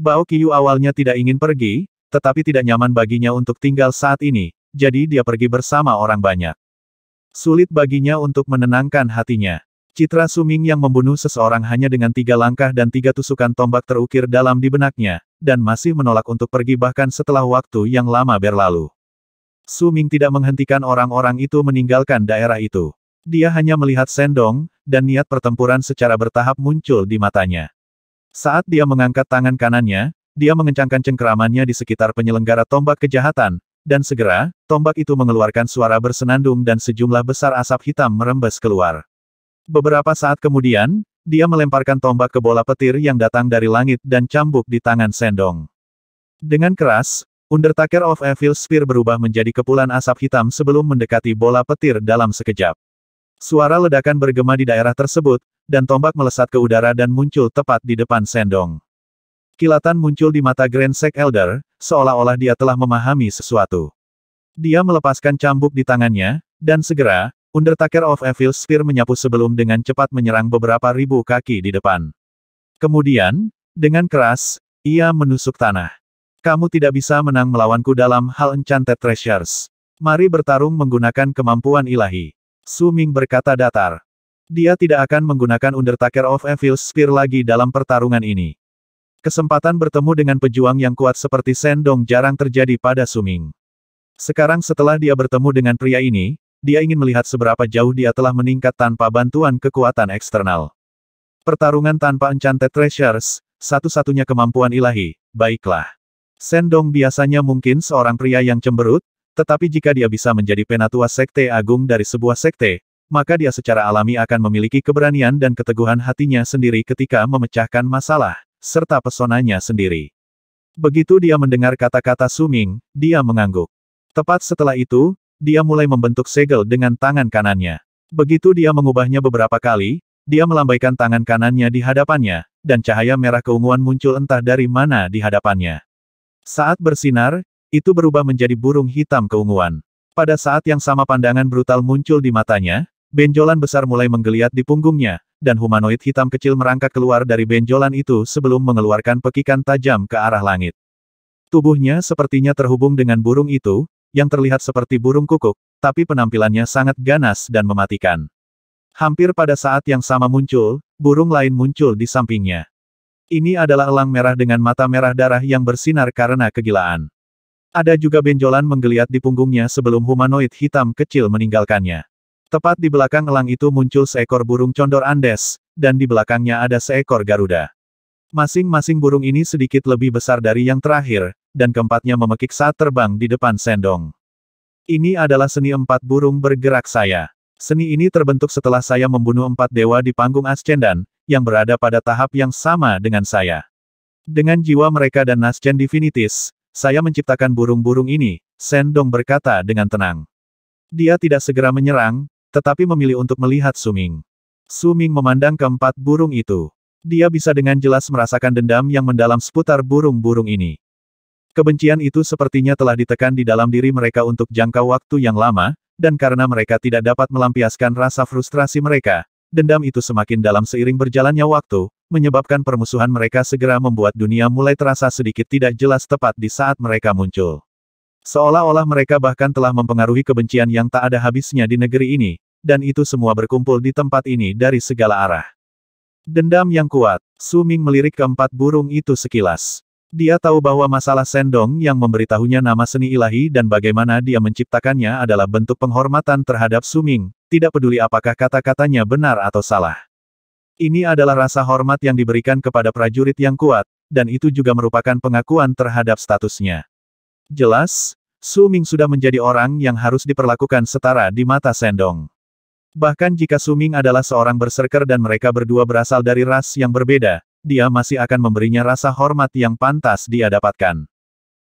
S1: Bao Qiu awalnya tidak ingin pergi, tetapi tidak nyaman baginya untuk tinggal saat ini, jadi dia pergi bersama orang banyak. Sulit baginya untuk menenangkan hatinya. Citra Suming yang membunuh seseorang hanya dengan tiga langkah dan tiga tusukan tombak terukir dalam di benaknya, dan masih menolak untuk pergi bahkan setelah waktu yang lama berlalu. Suming tidak menghentikan orang-orang itu meninggalkan daerah itu. Dia hanya melihat Sendong, dan niat pertempuran secara bertahap muncul di matanya. Saat dia mengangkat tangan kanannya, dia mengencangkan cengkeramannya di sekitar penyelenggara tombak kejahatan, dan segera, tombak itu mengeluarkan suara bersenandung dan sejumlah besar asap hitam merembes keluar. Beberapa saat kemudian, dia melemparkan tombak ke bola petir yang datang dari langit dan cambuk di tangan Sendong. Dengan keras, Undertaker of Evil Spear berubah menjadi kepulan asap hitam sebelum mendekati bola petir dalam sekejap. Suara ledakan bergema di daerah tersebut, dan tombak melesat ke udara dan muncul tepat di depan Sendong. Kilatan muncul di mata Grand Sek Elder, seolah-olah dia telah memahami sesuatu. Dia melepaskan cambuk di tangannya, dan segera, Undertaker of Evil Spear menyapu sebelum dengan cepat menyerang beberapa ribu kaki di depan. Kemudian, dengan keras, ia menusuk tanah. Kamu tidak bisa menang melawanku dalam hal Enchanted Treasures. Mari bertarung menggunakan kemampuan ilahi. Su Ming berkata datar. Dia tidak akan menggunakan Undertaker of Evil Spear lagi dalam pertarungan ini. Kesempatan bertemu dengan pejuang yang kuat seperti Sendong jarang terjadi pada Suming. Sekarang setelah dia bertemu dengan pria ini, dia ingin melihat seberapa jauh dia telah meningkat tanpa bantuan kekuatan eksternal. Pertarungan tanpa Enchanted Treasures, satu-satunya kemampuan ilahi, baiklah. Sendong biasanya mungkin seorang pria yang cemberut, tetapi jika dia bisa menjadi penatua sekte agung dari sebuah sekte, maka dia secara alami akan memiliki keberanian dan keteguhan hatinya sendiri ketika memecahkan masalah serta pesonanya sendiri. Begitu dia mendengar kata-kata Suming, dia mengangguk. Tepat setelah itu, dia mulai membentuk segel dengan tangan kanannya. Begitu dia mengubahnya beberapa kali, dia melambaikan tangan kanannya di hadapannya, dan cahaya merah keunguan muncul entah dari mana di hadapannya. Saat bersinar, itu berubah menjadi burung hitam keunguan. Pada saat yang sama pandangan brutal muncul di matanya, benjolan besar mulai menggeliat di punggungnya, dan humanoid hitam kecil merangkak keluar dari benjolan itu sebelum mengeluarkan pekikan tajam ke arah langit. Tubuhnya sepertinya terhubung dengan burung itu, yang terlihat seperti burung kukuk, tapi penampilannya sangat ganas dan mematikan. Hampir pada saat yang sama muncul, burung lain muncul di sampingnya. Ini adalah elang merah dengan mata merah darah yang bersinar karena kegilaan. Ada juga benjolan menggeliat di punggungnya sebelum humanoid hitam kecil meninggalkannya. Tepat di belakang elang itu muncul seekor burung condor Andes, dan di belakangnya ada seekor Garuda. Masing-masing burung ini sedikit lebih besar dari yang terakhir, dan keempatnya memekik saat terbang di depan sendong. Ini adalah seni empat burung bergerak saya. Seni ini terbentuk setelah saya membunuh empat dewa di panggung Ascendan, yang berada pada tahap yang sama dengan saya. Dengan jiwa mereka dan Nascen Divinitis, saya menciptakan burung-burung ini, Sendong berkata dengan tenang. Dia tidak segera menyerang, tetapi memilih untuk melihat Suming. Suming memandang keempat burung itu. Dia bisa dengan jelas merasakan dendam yang mendalam seputar burung-burung ini. Kebencian itu sepertinya telah ditekan di dalam diri mereka untuk jangka waktu yang lama, dan karena mereka tidak dapat melampiaskan rasa frustrasi mereka, dendam itu semakin dalam seiring berjalannya waktu, menyebabkan permusuhan mereka segera membuat dunia mulai terasa sedikit tidak jelas tepat di saat mereka muncul. Seolah-olah mereka bahkan telah mempengaruhi kebencian yang tak ada habisnya di negeri ini, dan itu semua berkumpul di tempat ini dari segala arah. Dendam yang kuat, Suming melirik keempat burung itu sekilas. Dia tahu bahwa masalah Sendong yang memberitahunya nama seni ilahi dan bagaimana dia menciptakannya adalah bentuk penghormatan terhadap Suming, tidak peduli apakah kata-katanya benar atau salah. Ini adalah rasa hormat yang diberikan kepada prajurit yang kuat, dan itu juga merupakan pengakuan terhadap statusnya. Jelas, Su Ming sudah menjadi orang yang harus diperlakukan setara di mata Sendong. Bahkan jika Su Ming adalah seorang berserker dan mereka berdua berasal dari ras yang berbeda, dia masih akan memberinya rasa hormat yang pantas dia dapatkan.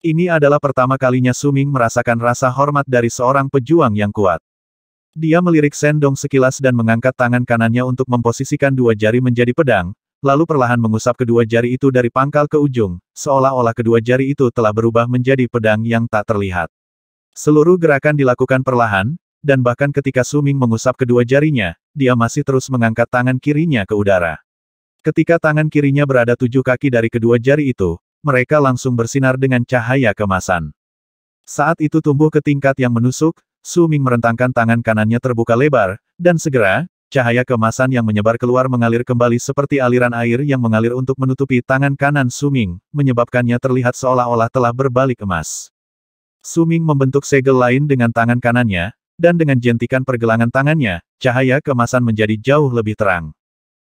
S1: Ini adalah pertama kalinya Su Ming merasakan rasa hormat dari seorang pejuang yang kuat. Dia melirik Sendong sekilas dan mengangkat tangan kanannya untuk memposisikan dua jari menjadi pedang, lalu perlahan mengusap kedua jari itu dari pangkal ke ujung, seolah-olah kedua jari itu telah berubah menjadi pedang yang tak terlihat. Seluruh gerakan dilakukan perlahan, dan bahkan ketika Suming mengusap kedua jarinya, dia masih terus mengangkat tangan kirinya ke udara. Ketika tangan kirinya berada tujuh kaki dari kedua jari itu, mereka langsung bersinar dengan cahaya kemasan. Saat itu tumbuh ke tingkat yang menusuk, Suming merentangkan tangan kanannya terbuka lebar, dan segera, Cahaya kemasan yang menyebar keluar mengalir kembali seperti aliran air yang mengalir untuk menutupi tangan kanan Suming, menyebabkannya terlihat seolah-olah telah berbalik emas. Suming membentuk segel lain dengan tangan kanannya, dan dengan jentikan pergelangan tangannya, cahaya kemasan menjadi jauh lebih terang.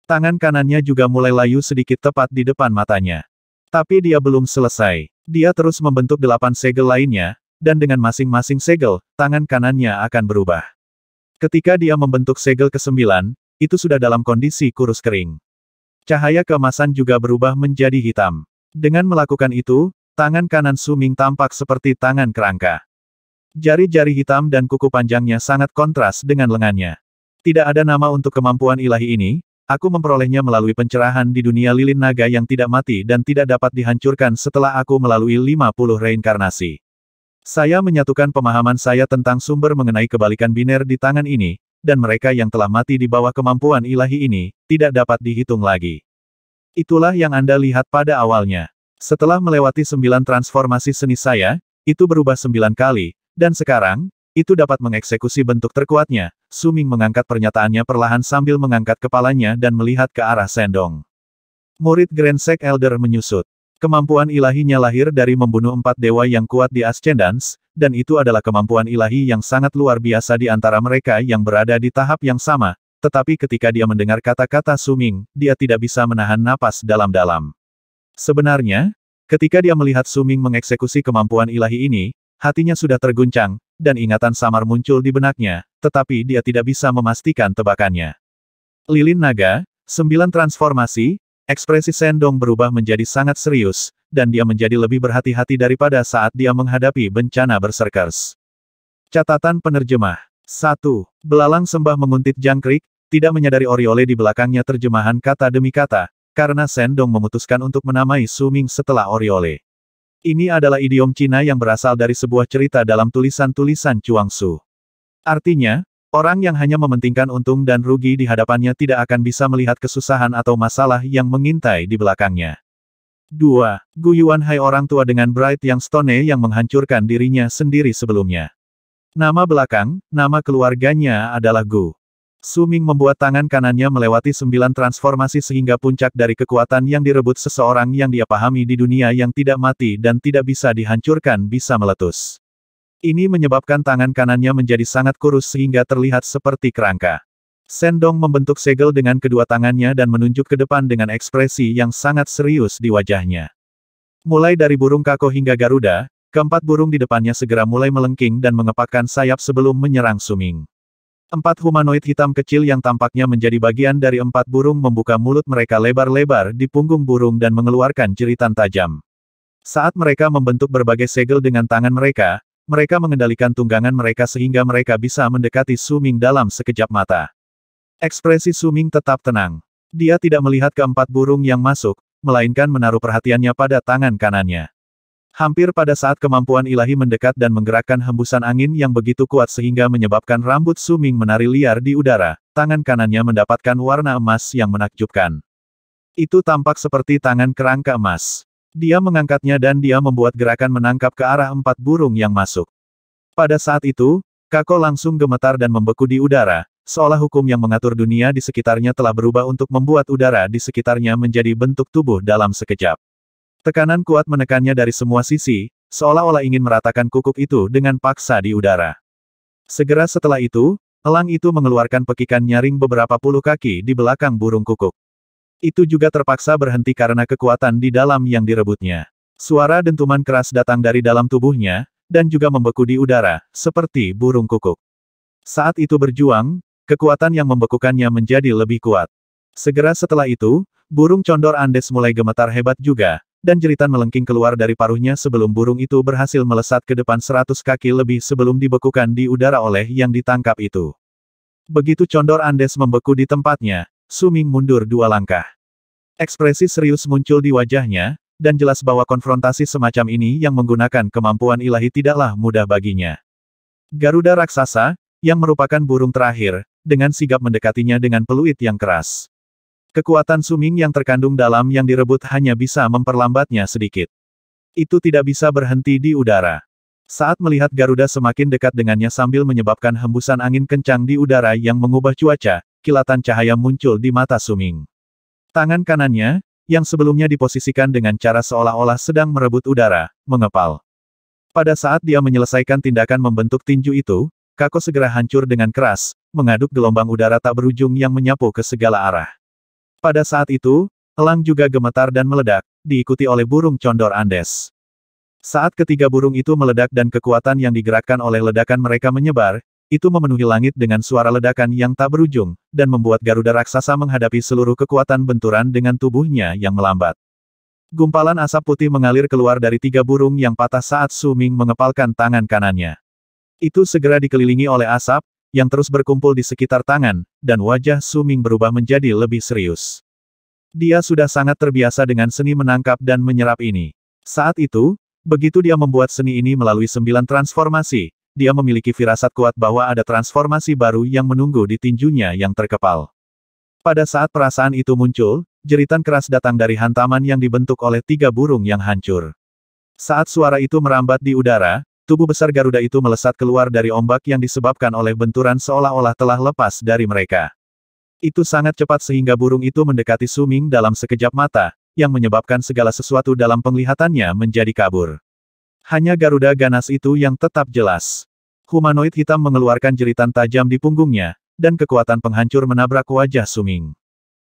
S1: Tangan kanannya juga mulai layu sedikit tepat di depan matanya. Tapi dia belum selesai. Dia terus membentuk delapan segel lainnya, dan dengan masing-masing segel, tangan kanannya akan berubah. Ketika dia membentuk segel ke-9, itu sudah dalam kondisi kurus kering. Cahaya keemasan juga berubah menjadi hitam. Dengan melakukan itu, tangan kanan Suming tampak seperti tangan kerangka. Jari-jari hitam dan kuku panjangnya sangat kontras dengan lengannya. Tidak ada nama untuk kemampuan ilahi ini, aku memperolehnya melalui pencerahan di dunia lilin naga yang tidak mati dan tidak dapat dihancurkan setelah aku melalui 50 reinkarnasi. Saya menyatukan pemahaman saya tentang sumber mengenai kebalikan biner di tangan ini, dan mereka yang telah mati di bawah kemampuan ilahi ini, tidak dapat dihitung lagi. Itulah yang Anda lihat pada awalnya. Setelah melewati sembilan transformasi seni saya, itu berubah sembilan kali, dan sekarang, itu dapat mengeksekusi bentuk terkuatnya. Suming mengangkat pernyataannya perlahan sambil mengangkat kepalanya dan melihat ke arah Sendong. Murid Grand Sek Elder menyusut. Kemampuan ilahinya lahir dari membunuh empat dewa yang kuat di Ascendance, dan itu adalah kemampuan ilahi yang sangat luar biasa di antara mereka yang berada di tahap yang sama, tetapi ketika dia mendengar kata-kata Suming, dia tidak bisa menahan napas dalam-dalam. Sebenarnya, ketika dia melihat Suming mengeksekusi kemampuan ilahi ini, hatinya sudah terguncang, dan ingatan samar muncul di benaknya, tetapi dia tidak bisa memastikan tebakannya. Lilin Naga, Sembilan transformasi, Ekspresi Sendong berubah menjadi sangat serius, dan dia menjadi lebih berhati-hati daripada saat dia menghadapi bencana berserkers. Catatan penerjemah 1. Belalang sembah menguntit jangkrik, tidak menyadari Oriole di belakangnya terjemahan kata demi kata, karena Sendong memutuskan untuk menamai Suming setelah Oriole. Ini adalah idiom Cina yang berasal dari sebuah cerita dalam tulisan-tulisan Chuang Su. Artinya, Orang yang hanya mementingkan untung dan rugi di hadapannya tidak akan bisa melihat kesusahan atau masalah yang mengintai di belakangnya. 2. Guyuan Hai orang tua dengan Bright yang Stone yang menghancurkan dirinya sendiri sebelumnya. Nama belakang, nama keluarganya adalah Gu. Suming membuat tangan kanannya melewati sembilan transformasi sehingga puncak dari kekuatan yang direbut seseorang yang dia pahami di dunia yang tidak mati dan tidak bisa dihancurkan bisa meletus. Ini menyebabkan tangan kanannya menjadi sangat kurus sehingga terlihat seperti kerangka. Sendong membentuk segel dengan kedua tangannya dan menunjuk ke depan dengan ekspresi yang sangat serius di wajahnya. Mulai dari burung kako hingga Garuda, keempat burung di depannya segera mulai melengking dan mengepakkan sayap sebelum menyerang Suming. Empat humanoid hitam kecil yang tampaknya menjadi bagian dari empat burung membuka mulut mereka lebar-lebar di punggung burung dan mengeluarkan jeritan tajam. Saat mereka membentuk berbagai segel dengan tangan mereka, mereka mengendalikan tunggangan mereka sehingga mereka bisa mendekati Suming dalam sekejap mata. Ekspresi Suming tetap tenang. Dia tidak melihat keempat burung yang masuk, melainkan menaruh perhatiannya pada tangan kanannya. Hampir pada saat kemampuan ilahi mendekat dan menggerakkan hembusan angin yang begitu kuat sehingga menyebabkan rambut Suming menari liar di udara, tangan kanannya mendapatkan warna emas yang menakjubkan. Itu tampak seperti tangan kerangka emas. Dia mengangkatnya dan dia membuat gerakan menangkap ke arah empat burung yang masuk. Pada saat itu, Kako langsung gemetar dan membeku di udara, seolah hukum yang mengatur dunia di sekitarnya telah berubah untuk membuat udara di sekitarnya menjadi bentuk tubuh dalam sekejap. Tekanan kuat menekannya dari semua sisi, seolah-olah ingin meratakan kukuk itu dengan paksa di udara. Segera setelah itu, elang itu mengeluarkan pekikan nyaring beberapa puluh kaki di belakang burung kukuk. Itu juga terpaksa berhenti karena kekuatan di dalam yang direbutnya. Suara dentuman keras datang dari dalam tubuhnya, dan juga membeku di udara, seperti burung kukuk. Saat itu berjuang, kekuatan yang membekukannya menjadi lebih kuat. Segera setelah itu, burung condor Andes mulai gemetar hebat juga, dan jeritan melengking keluar dari paruhnya sebelum burung itu berhasil melesat ke depan seratus kaki lebih sebelum dibekukan di udara oleh yang ditangkap itu. Begitu condor Andes membeku di tempatnya, Suming mundur dua langkah. Ekspresi serius muncul di wajahnya, dan jelas bahwa konfrontasi semacam ini yang menggunakan kemampuan ilahi tidaklah mudah baginya. Garuda raksasa, yang merupakan burung terakhir, dengan sigap mendekatinya dengan peluit yang keras. Kekuatan Suming yang terkandung dalam yang direbut hanya bisa memperlambatnya sedikit. Itu tidak bisa berhenti di udara. Saat melihat Garuda semakin dekat dengannya sambil menyebabkan hembusan angin kencang di udara yang mengubah cuaca, kilatan cahaya muncul di mata Suming. Tangan kanannya, yang sebelumnya diposisikan dengan cara seolah-olah sedang merebut udara, mengepal. Pada saat dia menyelesaikan tindakan membentuk tinju itu, Kako segera hancur dengan keras, mengaduk gelombang udara tak berujung yang menyapu ke segala arah. Pada saat itu, elang juga gemetar dan meledak, diikuti oleh burung condor Andes. Saat ketiga burung itu meledak dan kekuatan yang digerakkan oleh ledakan mereka menyebar, itu memenuhi langit dengan suara ledakan yang tak berujung, dan membuat Garuda Raksasa menghadapi seluruh kekuatan benturan dengan tubuhnya yang melambat. Gumpalan asap putih mengalir keluar dari tiga burung yang patah saat Su Ming mengepalkan tangan kanannya. Itu segera dikelilingi oleh asap, yang terus berkumpul di sekitar tangan, dan wajah Su Ming berubah menjadi lebih serius. Dia sudah sangat terbiasa dengan seni menangkap dan menyerap ini. Saat itu, begitu dia membuat seni ini melalui sembilan transformasi, dia memiliki firasat kuat bahwa ada transformasi baru yang menunggu di tinjunya yang terkepal. Pada saat perasaan itu muncul, jeritan keras datang dari hantaman yang dibentuk oleh tiga burung yang hancur. Saat suara itu merambat di udara, tubuh besar Garuda itu melesat keluar dari ombak yang disebabkan oleh benturan seolah-olah telah lepas dari mereka. Itu sangat cepat sehingga burung itu mendekati Suming dalam sekejap mata, yang menyebabkan segala sesuatu dalam penglihatannya menjadi kabur. Hanya Garuda ganas itu yang tetap jelas. Humanoid hitam mengeluarkan jeritan tajam di punggungnya, dan kekuatan penghancur menabrak wajah Suming.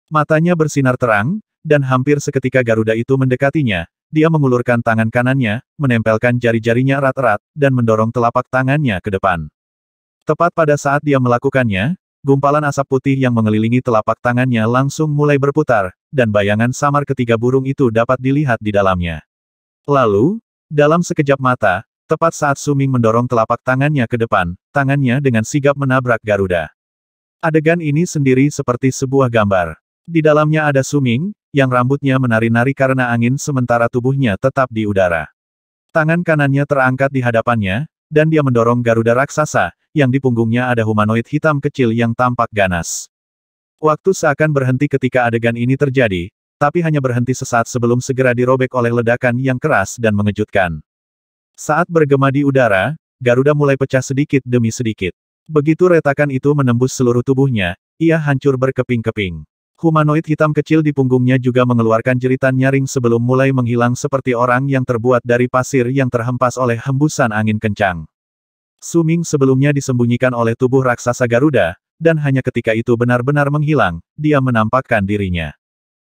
S1: Matanya bersinar terang, dan hampir seketika Garuda itu mendekatinya, dia mengulurkan tangan kanannya, menempelkan jari-jarinya erat-erat, dan mendorong telapak tangannya ke depan. Tepat pada saat dia melakukannya, gumpalan asap putih yang mengelilingi telapak tangannya langsung mulai berputar, dan bayangan samar ketiga burung itu dapat dilihat di dalamnya. Lalu, dalam sekejap mata, tepat saat Suming mendorong telapak tangannya ke depan, tangannya dengan sigap menabrak Garuda. Adegan ini sendiri seperti sebuah gambar. Di dalamnya ada Suming, yang rambutnya menari-nari karena angin sementara tubuhnya tetap di udara. Tangan kanannya terangkat di hadapannya, dan dia mendorong Garuda raksasa, yang di punggungnya ada humanoid hitam kecil yang tampak ganas. Waktu seakan berhenti ketika adegan ini terjadi, tapi hanya berhenti sesaat sebelum segera dirobek oleh ledakan yang keras dan mengejutkan. Saat bergema di udara, Garuda mulai pecah sedikit demi sedikit. Begitu retakan itu menembus seluruh tubuhnya, ia hancur berkeping-keping. Humanoid hitam kecil di punggungnya juga mengeluarkan jeritan nyaring sebelum mulai menghilang seperti orang yang terbuat dari pasir yang terhempas oleh hembusan angin kencang. Suming sebelumnya disembunyikan oleh tubuh raksasa Garuda, dan hanya ketika itu benar-benar menghilang, dia menampakkan dirinya.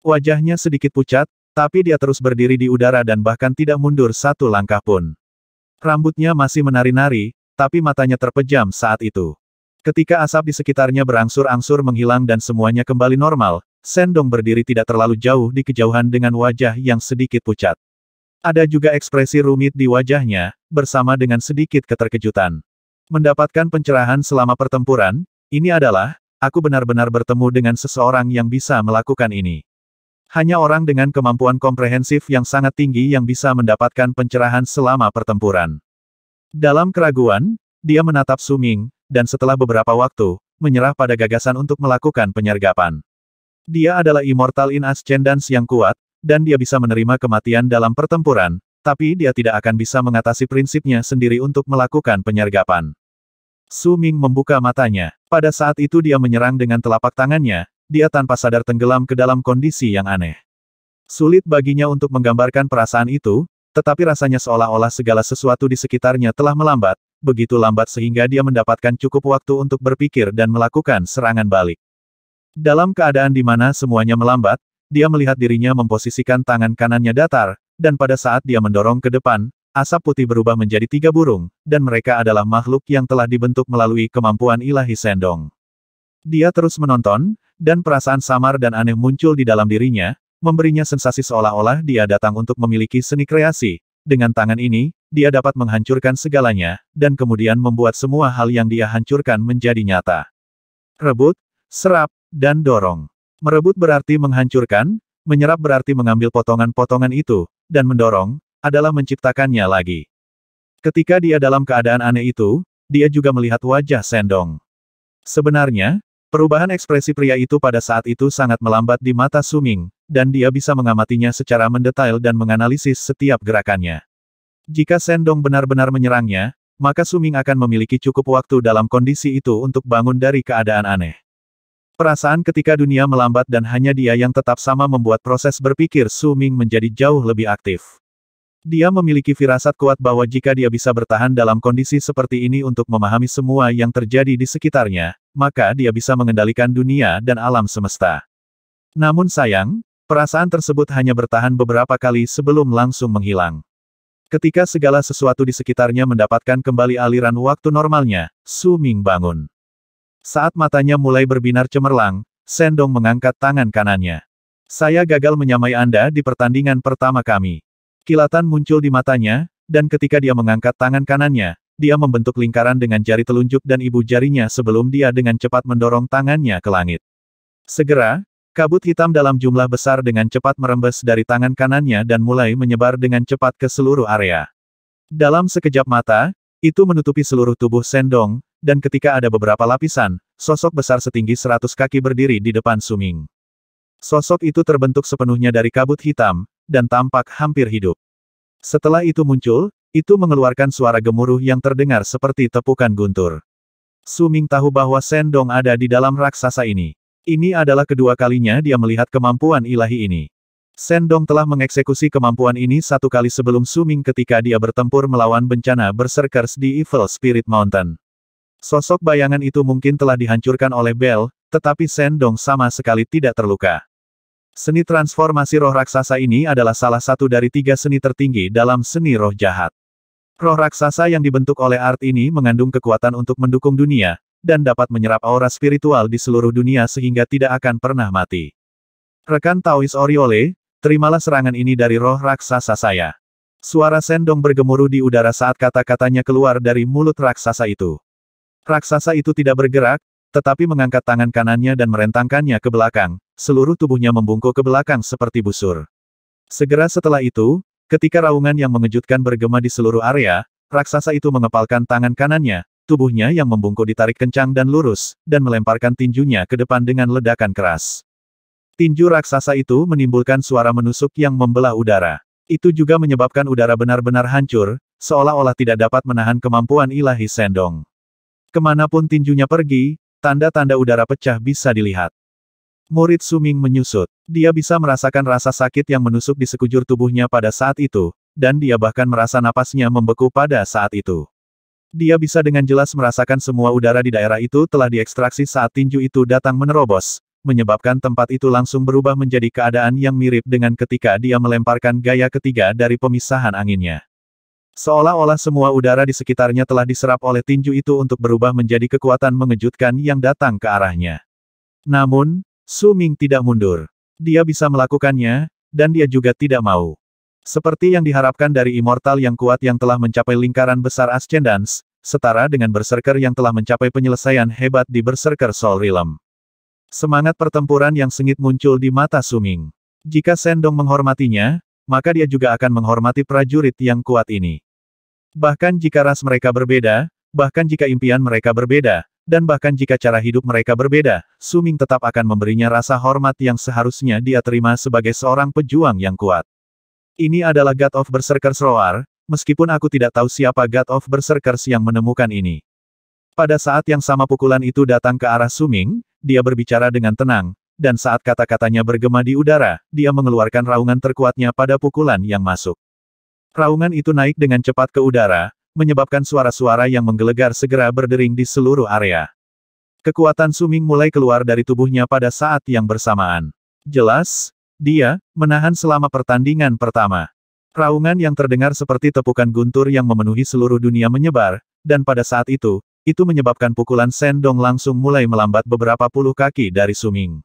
S1: Wajahnya sedikit pucat, tapi dia terus berdiri di udara dan bahkan tidak mundur satu langkah pun. Rambutnya masih menari-nari, tapi matanya terpejam saat itu. Ketika asap di sekitarnya berangsur-angsur menghilang dan semuanya kembali normal, Sendong berdiri tidak terlalu jauh di kejauhan dengan wajah yang sedikit pucat. Ada juga ekspresi rumit di wajahnya, bersama dengan sedikit keterkejutan. Mendapatkan pencerahan selama pertempuran, ini adalah, aku benar-benar bertemu dengan seseorang yang bisa melakukan ini. Hanya orang dengan kemampuan komprehensif yang sangat tinggi yang bisa mendapatkan pencerahan selama pertempuran. Dalam keraguan, dia menatap Suming, dan setelah beberapa waktu, menyerah pada gagasan untuk melakukan penyergapan. Dia adalah Immortal in Ascendance yang kuat, dan dia bisa menerima kematian dalam pertempuran, tapi dia tidak akan bisa mengatasi prinsipnya sendiri untuk melakukan penyergapan. Suming membuka matanya. Pada saat itu dia menyerang dengan telapak tangannya, dia tanpa sadar tenggelam ke dalam kondisi yang aneh. Sulit baginya untuk menggambarkan perasaan itu, tetapi rasanya seolah-olah segala sesuatu di sekitarnya telah melambat, begitu lambat sehingga dia mendapatkan cukup waktu untuk berpikir dan melakukan serangan balik. Dalam keadaan di mana semuanya melambat, dia melihat dirinya memposisikan tangan kanannya datar, dan pada saat dia mendorong ke depan, asap putih berubah menjadi tiga burung, dan mereka adalah makhluk yang telah dibentuk melalui kemampuan ilahi sendong. Dia terus menonton, dan perasaan samar dan aneh muncul di dalam dirinya, memberinya sensasi seolah-olah dia datang untuk memiliki seni kreasi. Dengan tangan ini, dia dapat menghancurkan segalanya, dan kemudian membuat semua hal yang dia hancurkan menjadi nyata. Rebut, serap, dan dorong. Merebut berarti menghancurkan, menyerap berarti mengambil potongan-potongan itu, dan mendorong, adalah menciptakannya lagi. Ketika dia dalam keadaan aneh itu, dia juga melihat wajah Sendong. Sebenarnya, Perubahan ekspresi pria itu pada saat itu sangat melambat di mata Suming, dan dia bisa mengamatinya secara mendetail dan menganalisis setiap gerakannya. Jika Sendong benar-benar menyerangnya, maka Suming akan memiliki cukup waktu dalam kondisi itu untuk bangun dari keadaan aneh. Perasaan ketika dunia melambat dan hanya dia yang tetap sama membuat proses berpikir Suming menjadi jauh lebih aktif. Dia memiliki firasat kuat bahwa jika dia bisa bertahan dalam kondisi seperti ini untuk memahami semua yang terjadi di sekitarnya, maka dia bisa mengendalikan dunia dan alam semesta. Namun sayang, perasaan tersebut hanya bertahan beberapa kali sebelum langsung menghilang. Ketika segala sesuatu di sekitarnya mendapatkan kembali aliran waktu normalnya, Su Ming bangun. Saat matanya mulai berbinar cemerlang, Sendong mengangkat tangan kanannya. Saya gagal menyamai Anda di pertandingan pertama kami. Kilatan muncul di matanya, dan ketika dia mengangkat tangan kanannya, dia membentuk lingkaran dengan jari telunjuk dan ibu jarinya sebelum dia dengan cepat mendorong tangannya ke langit. Segera, kabut hitam dalam jumlah besar dengan cepat merembes dari tangan kanannya dan mulai menyebar dengan cepat ke seluruh area. Dalam sekejap mata, itu menutupi seluruh tubuh Sendong, dan ketika ada beberapa lapisan, sosok besar setinggi 100 kaki berdiri di depan Suming. Sosok itu terbentuk sepenuhnya dari kabut hitam, dan tampak hampir hidup. Setelah itu muncul, itu mengeluarkan suara gemuruh yang terdengar seperti tepukan guntur. Suming tahu bahwa Sendong ada di dalam raksasa ini. Ini adalah kedua kalinya dia melihat kemampuan ilahi ini. Sendong telah mengeksekusi kemampuan ini satu kali sebelum Suming ketika dia bertempur melawan bencana berserkers di Evil Spirit Mountain. Sosok bayangan itu mungkin telah dihancurkan oleh Bell, tetapi Sendong sama sekali tidak terluka. Seni transformasi roh raksasa ini adalah salah satu dari tiga seni tertinggi dalam seni roh jahat. Roh raksasa yang dibentuk oleh art ini mengandung kekuatan untuk mendukung dunia, dan dapat menyerap aura spiritual di seluruh dunia sehingga tidak akan pernah mati. Rekan Taois Oriole, terimalah serangan ini dari roh raksasa saya. Suara sendong bergemuruh di udara saat kata-katanya keluar dari mulut raksasa itu. Raksasa itu tidak bergerak, tetapi mengangkat tangan kanannya dan merentangkannya ke belakang, seluruh tubuhnya membungkuk ke belakang seperti busur. Segera setelah itu, ketika raungan yang mengejutkan bergema di seluruh area, raksasa itu mengepalkan tangan kanannya, tubuhnya yang membungkuk ditarik kencang dan lurus, dan melemparkan tinjunya ke depan dengan ledakan keras. Tinju raksasa itu menimbulkan suara menusuk yang membelah udara. Itu juga menyebabkan udara benar-benar hancur, seolah-olah tidak dapat menahan kemampuan ilahi Sendong. Kemanapun tinjunya pergi, Tanda-tanda udara pecah bisa dilihat. Murid Suming menyusut. Dia bisa merasakan rasa sakit yang menusuk di sekujur tubuhnya pada saat itu, dan dia bahkan merasa napasnya membeku pada saat itu. Dia bisa dengan jelas merasakan semua udara di daerah itu telah diekstraksi saat tinju itu datang menerobos, menyebabkan tempat itu langsung berubah menjadi keadaan yang mirip dengan ketika dia melemparkan gaya ketiga dari pemisahan anginnya. Seolah-olah semua udara di sekitarnya telah diserap oleh tinju itu untuk berubah menjadi kekuatan mengejutkan yang datang ke arahnya. Namun, Su Ming tidak mundur. Dia bisa melakukannya, dan dia juga tidak mau. Seperti yang diharapkan dari immortal yang kuat yang telah mencapai lingkaran besar Ascendance, setara dengan berserker yang telah mencapai penyelesaian hebat di berserker Soul Realm. Semangat pertempuran yang sengit muncul di mata Su Ming. Jika Sendong menghormatinya, maka dia juga akan menghormati prajurit yang kuat ini. Bahkan jika ras mereka berbeda, bahkan jika impian mereka berbeda, dan bahkan jika cara hidup mereka berbeda, Suming tetap akan memberinya rasa hormat yang seharusnya dia terima sebagai seorang pejuang yang kuat. Ini adalah God of Berserkers Roar, meskipun aku tidak tahu siapa God of Berserkers yang menemukan ini. Pada saat yang sama pukulan itu datang ke arah Suming, dia berbicara dengan tenang, dan saat kata-katanya bergema di udara, dia mengeluarkan raungan terkuatnya pada pukulan yang masuk. Raungan itu naik dengan cepat ke udara, menyebabkan suara-suara yang menggelegar segera berdering di seluruh area. Kekuatan Suming mulai keluar dari tubuhnya pada saat yang bersamaan. Jelas, dia menahan selama pertandingan pertama. Raungan yang terdengar seperti tepukan guntur yang memenuhi seluruh dunia menyebar, dan pada saat itu, itu menyebabkan pukulan Sendong langsung mulai melambat beberapa puluh kaki dari Suming.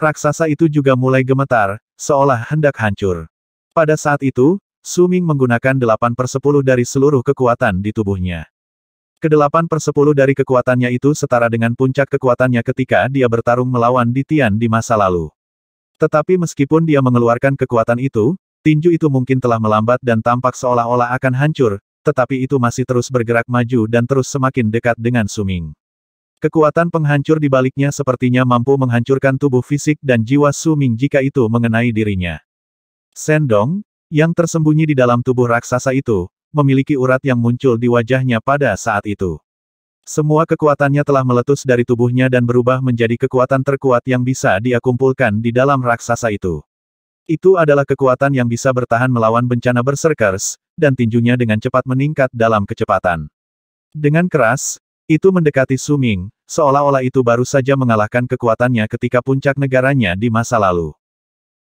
S1: Raksasa itu juga mulai gemetar, seolah hendak hancur. Pada saat itu, Suming menggunakan 8 per 10 dari seluruh kekuatan di tubuhnya. Kedelapan per sepuluh dari kekuatannya itu setara dengan puncak kekuatannya ketika dia bertarung melawan Ditian di masa lalu. Tetapi meskipun dia mengeluarkan kekuatan itu, tinju itu mungkin telah melambat dan tampak seolah-olah akan hancur, tetapi itu masih terus bergerak maju dan terus semakin dekat dengan Suming. Kekuatan penghancur di baliknya sepertinya mampu menghancurkan tubuh fisik dan jiwa Suming jika itu mengenai dirinya. Sendong, yang tersembunyi di dalam tubuh raksasa itu, memiliki urat yang muncul di wajahnya pada saat itu. Semua kekuatannya telah meletus dari tubuhnya dan berubah menjadi kekuatan terkuat yang bisa dia kumpulkan di dalam raksasa itu. Itu adalah kekuatan yang bisa bertahan melawan bencana berserkers, dan tinjunya dengan cepat meningkat dalam kecepatan. Dengan keras, itu mendekati Suming, seolah-olah itu baru saja mengalahkan kekuatannya ketika puncak negaranya di masa lalu.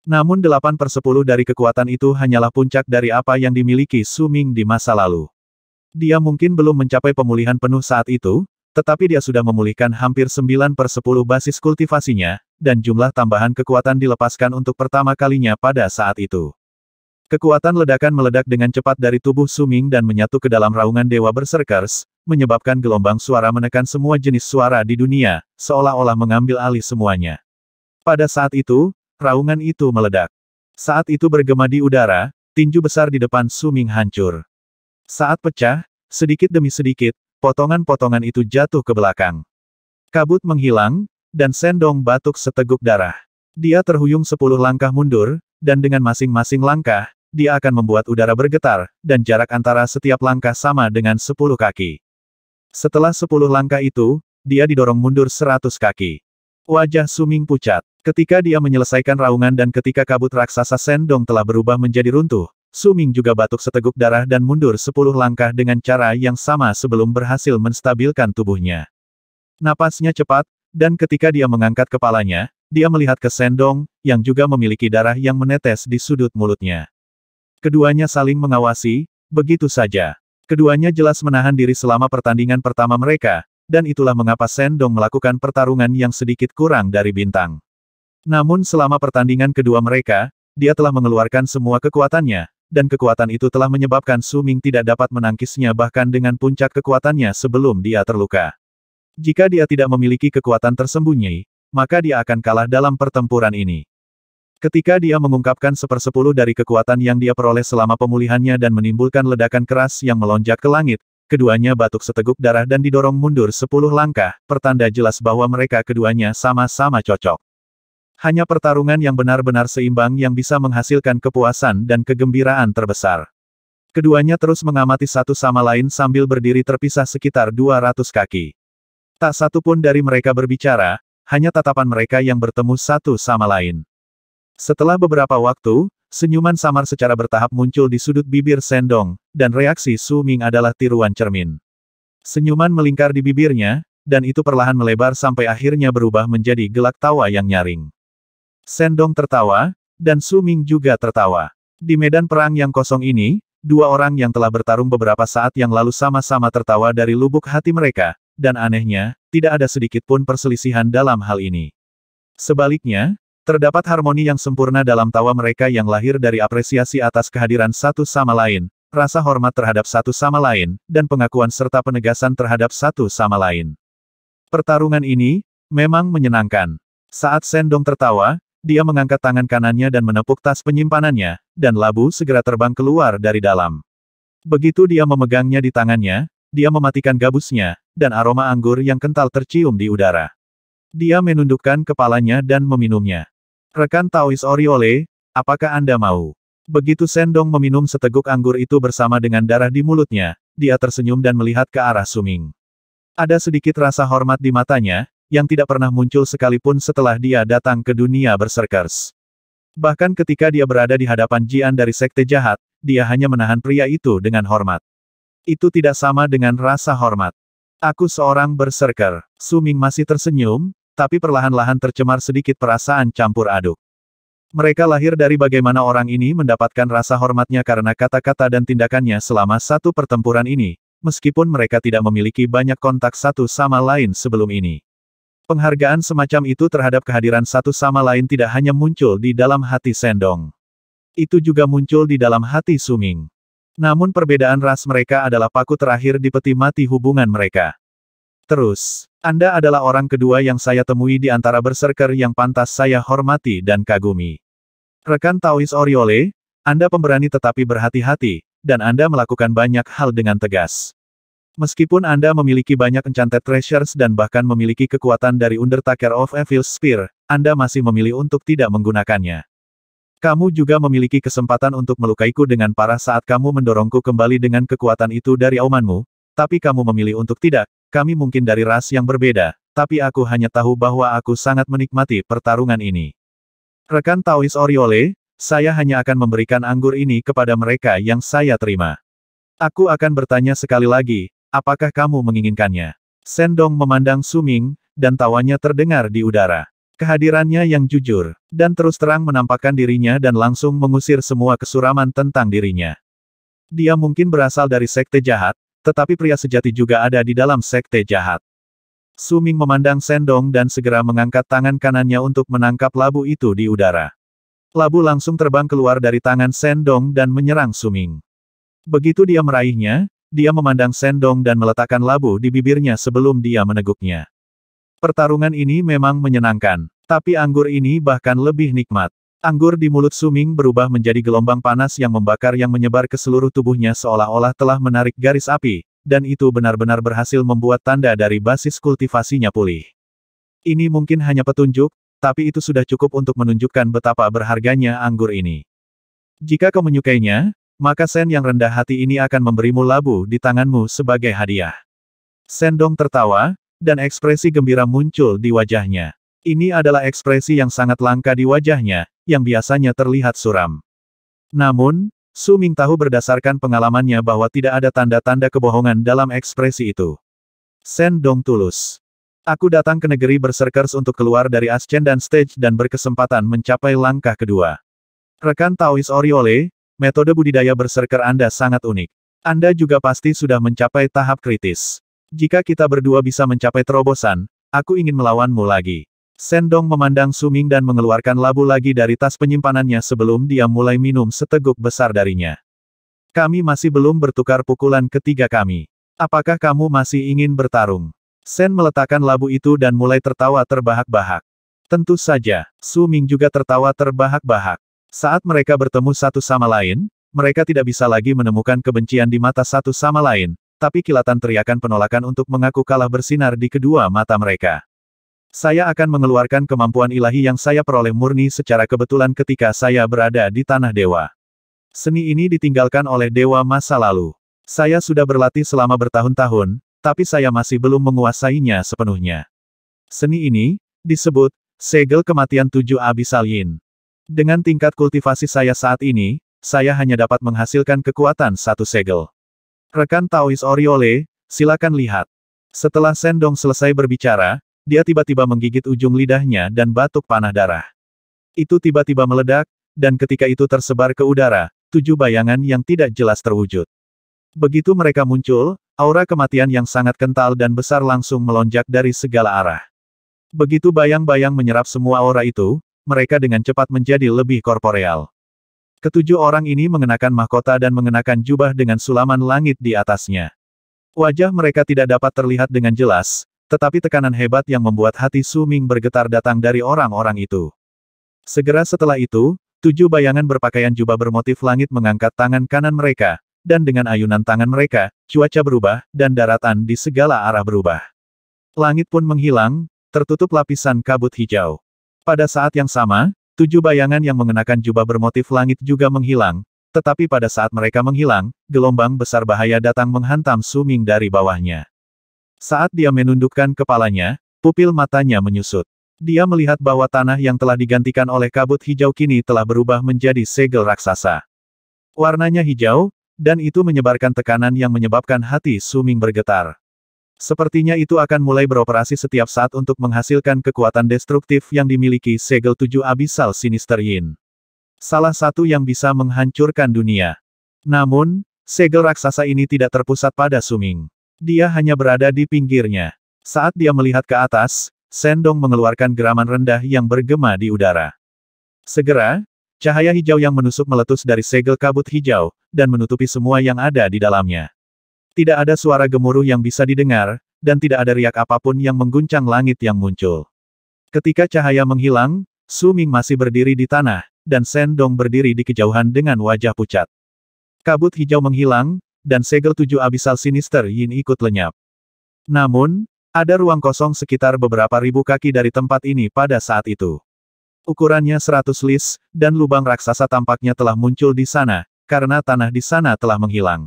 S1: Namun 8 per 10 dari kekuatan itu hanyalah puncak dari apa yang dimiliki Su Ming di masa lalu. Dia mungkin belum mencapai pemulihan penuh saat itu, tetapi dia sudah memulihkan hampir 9 per 10 basis kultivasinya, dan jumlah tambahan kekuatan dilepaskan untuk pertama kalinya pada saat itu. Kekuatan ledakan meledak dengan cepat dari tubuh Suming dan menyatu ke dalam raungan Dewa Berserkers, menyebabkan gelombang suara menekan semua jenis suara di dunia, seolah-olah mengambil alih semuanya. Pada saat itu, Raungan itu meledak. Saat itu bergema di udara, tinju besar di depan Suming hancur. Saat pecah, sedikit demi sedikit, potongan-potongan itu jatuh ke belakang. Kabut menghilang, dan Sendong batuk seteguk darah. Dia terhuyung sepuluh langkah mundur, dan dengan masing-masing langkah, dia akan membuat udara bergetar, dan jarak antara setiap langkah sama dengan sepuluh kaki. Setelah sepuluh langkah itu, dia didorong mundur seratus kaki. Wajah Suming pucat. Ketika dia menyelesaikan raungan dan ketika kabut raksasa Sendong telah berubah menjadi runtuh, Suming juga batuk seteguk darah dan mundur sepuluh langkah dengan cara yang sama sebelum berhasil menstabilkan tubuhnya. Napasnya cepat, dan ketika dia mengangkat kepalanya, dia melihat ke Sendong, yang juga memiliki darah yang menetes di sudut mulutnya. Keduanya saling mengawasi, begitu saja. Keduanya jelas menahan diri selama pertandingan pertama mereka, dan itulah mengapa Sendong melakukan pertarungan yang sedikit kurang dari bintang. Namun selama pertandingan kedua mereka, dia telah mengeluarkan semua kekuatannya, dan kekuatan itu telah menyebabkan Su Ming tidak dapat menangkisnya bahkan dengan puncak kekuatannya sebelum dia terluka. Jika dia tidak memiliki kekuatan tersembunyi, maka dia akan kalah dalam pertempuran ini. Ketika dia mengungkapkan sepersepuluh dari kekuatan yang dia peroleh selama pemulihannya dan menimbulkan ledakan keras yang melonjak ke langit, keduanya batuk seteguk darah dan didorong mundur sepuluh langkah, pertanda jelas bahwa mereka keduanya sama-sama cocok. Hanya pertarungan yang benar-benar seimbang yang bisa menghasilkan kepuasan dan kegembiraan terbesar. Keduanya terus mengamati satu sama lain sambil berdiri terpisah sekitar 200 kaki. Tak satu pun dari mereka berbicara, hanya tatapan mereka yang bertemu satu sama lain. Setelah beberapa waktu, Senyuman samar secara bertahap muncul di sudut bibir Sendong, dan reaksi Su Ming adalah tiruan cermin. Senyuman melingkar di bibirnya, dan itu perlahan melebar sampai akhirnya berubah menjadi gelak tawa yang nyaring. Sendong tertawa, dan Su Ming juga tertawa. Di medan perang yang kosong ini, dua orang yang telah bertarung beberapa saat yang lalu sama-sama tertawa dari lubuk hati mereka, dan anehnya, tidak ada sedikit pun perselisihan dalam hal ini. Sebaliknya, Terdapat harmoni yang sempurna dalam tawa mereka yang lahir dari apresiasi atas kehadiran satu sama lain, rasa hormat terhadap satu sama lain, dan pengakuan serta penegasan terhadap satu sama lain. Pertarungan ini, memang menyenangkan. Saat Sendong tertawa, dia mengangkat tangan kanannya dan menepuk tas penyimpanannya, dan labu segera terbang keluar dari dalam. Begitu dia memegangnya di tangannya, dia mematikan gabusnya, dan aroma anggur yang kental tercium di udara. Dia menundukkan kepalanya dan meminumnya. Rekan Taois Oriole, apakah Anda mau? Begitu Sendong meminum seteguk anggur itu bersama dengan darah di mulutnya, dia tersenyum dan melihat ke arah Suming. Ada sedikit rasa hormat di matanya, yang tidak pernah muncul sekalipun setelah dia datang ke dunia berserkers. Bahkan ketika dia berada di hadapan Jian dari sekte jahat, dia hanya menahan pria itu dengan hormat. Itu tidak sama dengan rasa hormat. Aku seorang berserker. Suming masih tersenyum, tapi perlahan-lahan tercemar sedikit perasaan campur aduk. Mereka lahir dari bagaimana orang ini mendapatkan rasa hormatnya karena kata-kata dan tindakannya selama satu pertempuran ini, meskipun mereka tidak memiliki banyak kontak satu sama lain sebelum ini. Penghargaan semacam itu terhadap kehadiran satu sama lain tidak hanya muncul di dalam hati Sendong. Itu juga muncul di dalam hati Suming. Namun perbedaan ras mereka adalah paku terakhir di peti mati hubungan mereka. Terus, Anda adalah orang kedua yang saya temui di antara berserker yang pantas saya hormati dan kagumi. Rekan Taois Oriole, Anda pemberani tetapi berhati-hati, dan Anda melakukan banyak hal dengan tegas. Meskipun Anda memiliki banyak enchanted treasures dan bahkan memiliki kekuatan dari Undertaker of Evil Spear, Anda masih memilih untuk tidak menggunakannya. Kamu juga memiliki kesempatan untuk melukaiku dengan parah saat kamu mendorongku kembali dengan kekuatan itu dari aumanmu, tapi kamu memilih untuk tidak, kami mungkin dari ras yang berbeda, tapi aku hanya tahu bahwa aku sangat menikmati pertarungan ini. Rekan Taois Oriole, saya hanya akan memberikan anggur ini kepada mereka yang saya terima. Aku akan bertanya sekali lagi, apakah kamu menginginkannya? Sendong memandang Suming, dan tawanya terdengar di udara. Kehadirannya yang jujur, dan terus terang menampakkan dirinya dan langsung mengusir semua kesuraman tentang dirinya. Dia mungkin berasal dari sekte jahat, tetapi pria sejati juga ada di dalam sekte jahat. Suming memandang Sendong dan segera mengangkat tangan kanannya untuk menangkap labu itu di udara. Labu langsung terbang keluar dari tangan Sendong dan menyerang Suming. Begitu dia meraihnya, dia memandang Sendong dan meletakkan labu di bibirnya sebelum dia meneguknya. Pertarungan ini memang menyenangkan, tapi anggur ini bahkan lebih nikmat. Anggur di mulut Suming berubah menjadi gelombang panas yang membakar yang menyebar ke seluruh tubuhnya seolah-olah telah menarik garis api, dan itu benar-benar berhasil membuat tanda dari basis kultivasinya pulih. Ini mungkin hanya petunjuk, tapi itu sudah cukup untuk menunjukkan betapa berharganya anggur ini. Jika kau menyukainya, maka Sen yang rendah hati ini akan memberimu labu di tanganmu sebagai hadiah. Sendong tertawa, dan ekspresi gembira muncul di wajahnya. Ini adalah ekspresi yang sangat langka di wajahnya, yang biasanya terlihat suram. Namun, Su Ming tahu berdasarkan pengalamannya bahwa tidak ada tanda-tanda kebohongan dalam ekspresi itu. Sen Dong tulus. Aku datang ke negeri berserkers untuk keluar dari Ascendant Stage dan berkesempatan mencapai langkah kedua. Rekan Taois Oriole, metode budidaya berserker Anda sangat unik. Anda juga pasti sudah mencapai tahap kritis. Jika kita berdua bisa mencapai terobosan, aku ingin melawanmu lagi. Sendong memandang Suming dan mengeluarkan labu lagi dari tas penyimpanannya sebelum dia mulai minum seteguk besar darinya. Kami masih belum bertukar pukulan ketiga kami. Apakah kamu masih ingin bertarung? Sen meletakkan labu itu dan mulai tertawa terbahak-bahak. Tentu saja, Su Ming juga tertawa terbahak-bahak. Saat mereka bertemu satu sama lain, mereka tidak bisa lagi menemukan kebencian di mata satu sama lain, tapi kilatan teriakan penolakan untuk mengaku kalah bersinar di kedua mata mereka. Saya akan mengeluarkan kemampuan ilahi yang saya peroleh murni secara kebetulan ketika saya berada di Tanah Dewa. Seni ini ditinggalkan oleh Dewa masa lalu. Saya sudah berlatih selama bertahun-tahun, tapi saya masih belum menguasainya sepenuhnya. Seni ini, disebut, segel kematian tujuh abisal yin. Dengan tingkat kultivasi saya saat ini, saya hanya dapat menghasilkan kekuatan satu segel. Rekan Taois Oriole, silakan lihat. Setelah Sendong selesai berbicara, dia tiba-tiba menggigit ujung lidahnya dan batuk panah darah. Itu tiba-tiba meledak, dan ketika itu tersebar ke udara, tujuh bayangan yang tidak jelas terwujud. Begitu mereka muncul, aura kematian yang sangat kental dan besar langsung melonjak dari segala arah. Begitu bayang-bayang menyerap semua aura itu, mereka dengan cepat menjadi lebih korporeal. Ketujuh orang ini mengenakan mahkota dan mengenakan jubah dengan sulaman langit di atasnya. Wajah mereka tidak dapat terlihat dengan jelas, tetapi tekanan hebat yang membuat hati Su Ming bergetar datang dari orang-orang itu. Segera setelah itu, tujuh bayangan berpakaian jubah bermotif langit mengangkat tangan kanan mereka, dan dengan ayunan tangan mereka, cuaca berubah, dan daratan di segala arah berubah. Langit pun menghilang, tertutup lapisan kabut hijau. Pada saat yang sama, tujuh bayangan yang mengenakan jubah bermotif langit juga menghilang, tetapi pada saat mereka menghilang, gelombang besar bahaya datang menghantam Suming dari bawahnya. Saat dia menundukkan kepalanya, pupil matanya menyusut. Dia melihat bahwa tanah yang telah digantikan oleh kabut hijau kini telah berubah menjadi segel raksasa. Warnanya hijau, dan itu menyebarkan tekanan yang menyebabkan hati Suming bergetar. Sepertinya itu akan mulai beroperasi setiap saat untuk menghasilkan kekuatan destruktif yang dimiliki segel tujuh abisal sinister Yin. Salah satu yang bisa menghancurkan dunia. Namun, segel raksasa ini tidak terpusat pada Suming. Dia hanya berada di pinggirnya. Saat dia melihat ke atas, Sendong mengeluarkan geraman rendah yang bergema di udara. Segera, cahaya hijau yang menusuk meletus dari segel kabut hijau, dan menutupi semua yang ada di dalamnya. Tidak ada suara gemuruh yang bisa didengar, dan tidak ada riak apapun yang mengguncang langit yang muncul. Ketika cahaya menghilang, Su Ming masih berdiri di tanah, dan Sendong berdiri di kejauhan dengan wajah pucat. Kabut hijau menghilang, dan segel tujuh abisal sinister Yin ikut lenyap. Namun, ada ruang kosong sekitar beberapa ribu kaki dari tempat ini pada saat itu. Ukurannya seratus lis, dan lubang raksasa tampaknya telah muncul di sana, karena tanah di sana telah menghilang.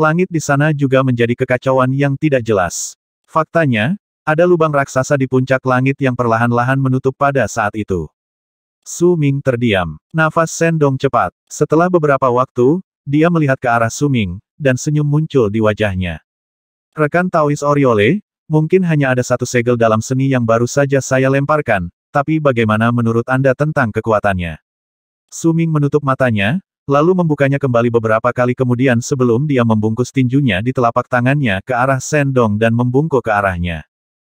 S1: Langit di sana juga menjadi kekacauan yang tidak jelas. Faktanya, ada lubang raksasa di puncak langit yang perlahan-lahan menutup pada saat itu. Su Ming terdiam. Nafas Sendong cepat. Setelah beberapa waktu, dia melihat ke arah Suming, dan senyum muncul di wajahnya. Rekan tawis Oriole, mungkin hanya ada satu segel dalam seni yang baru saja saya lemparkan, tapi bagaimana menurut Anda tentang kekuatannya? Suming menutup matanya, lalu membukanya kembali beberapa kali kemudian sebelum dia membungkus tinjunya di telapak tangannya ke arah Sendong dan membungkuk ke arahnya.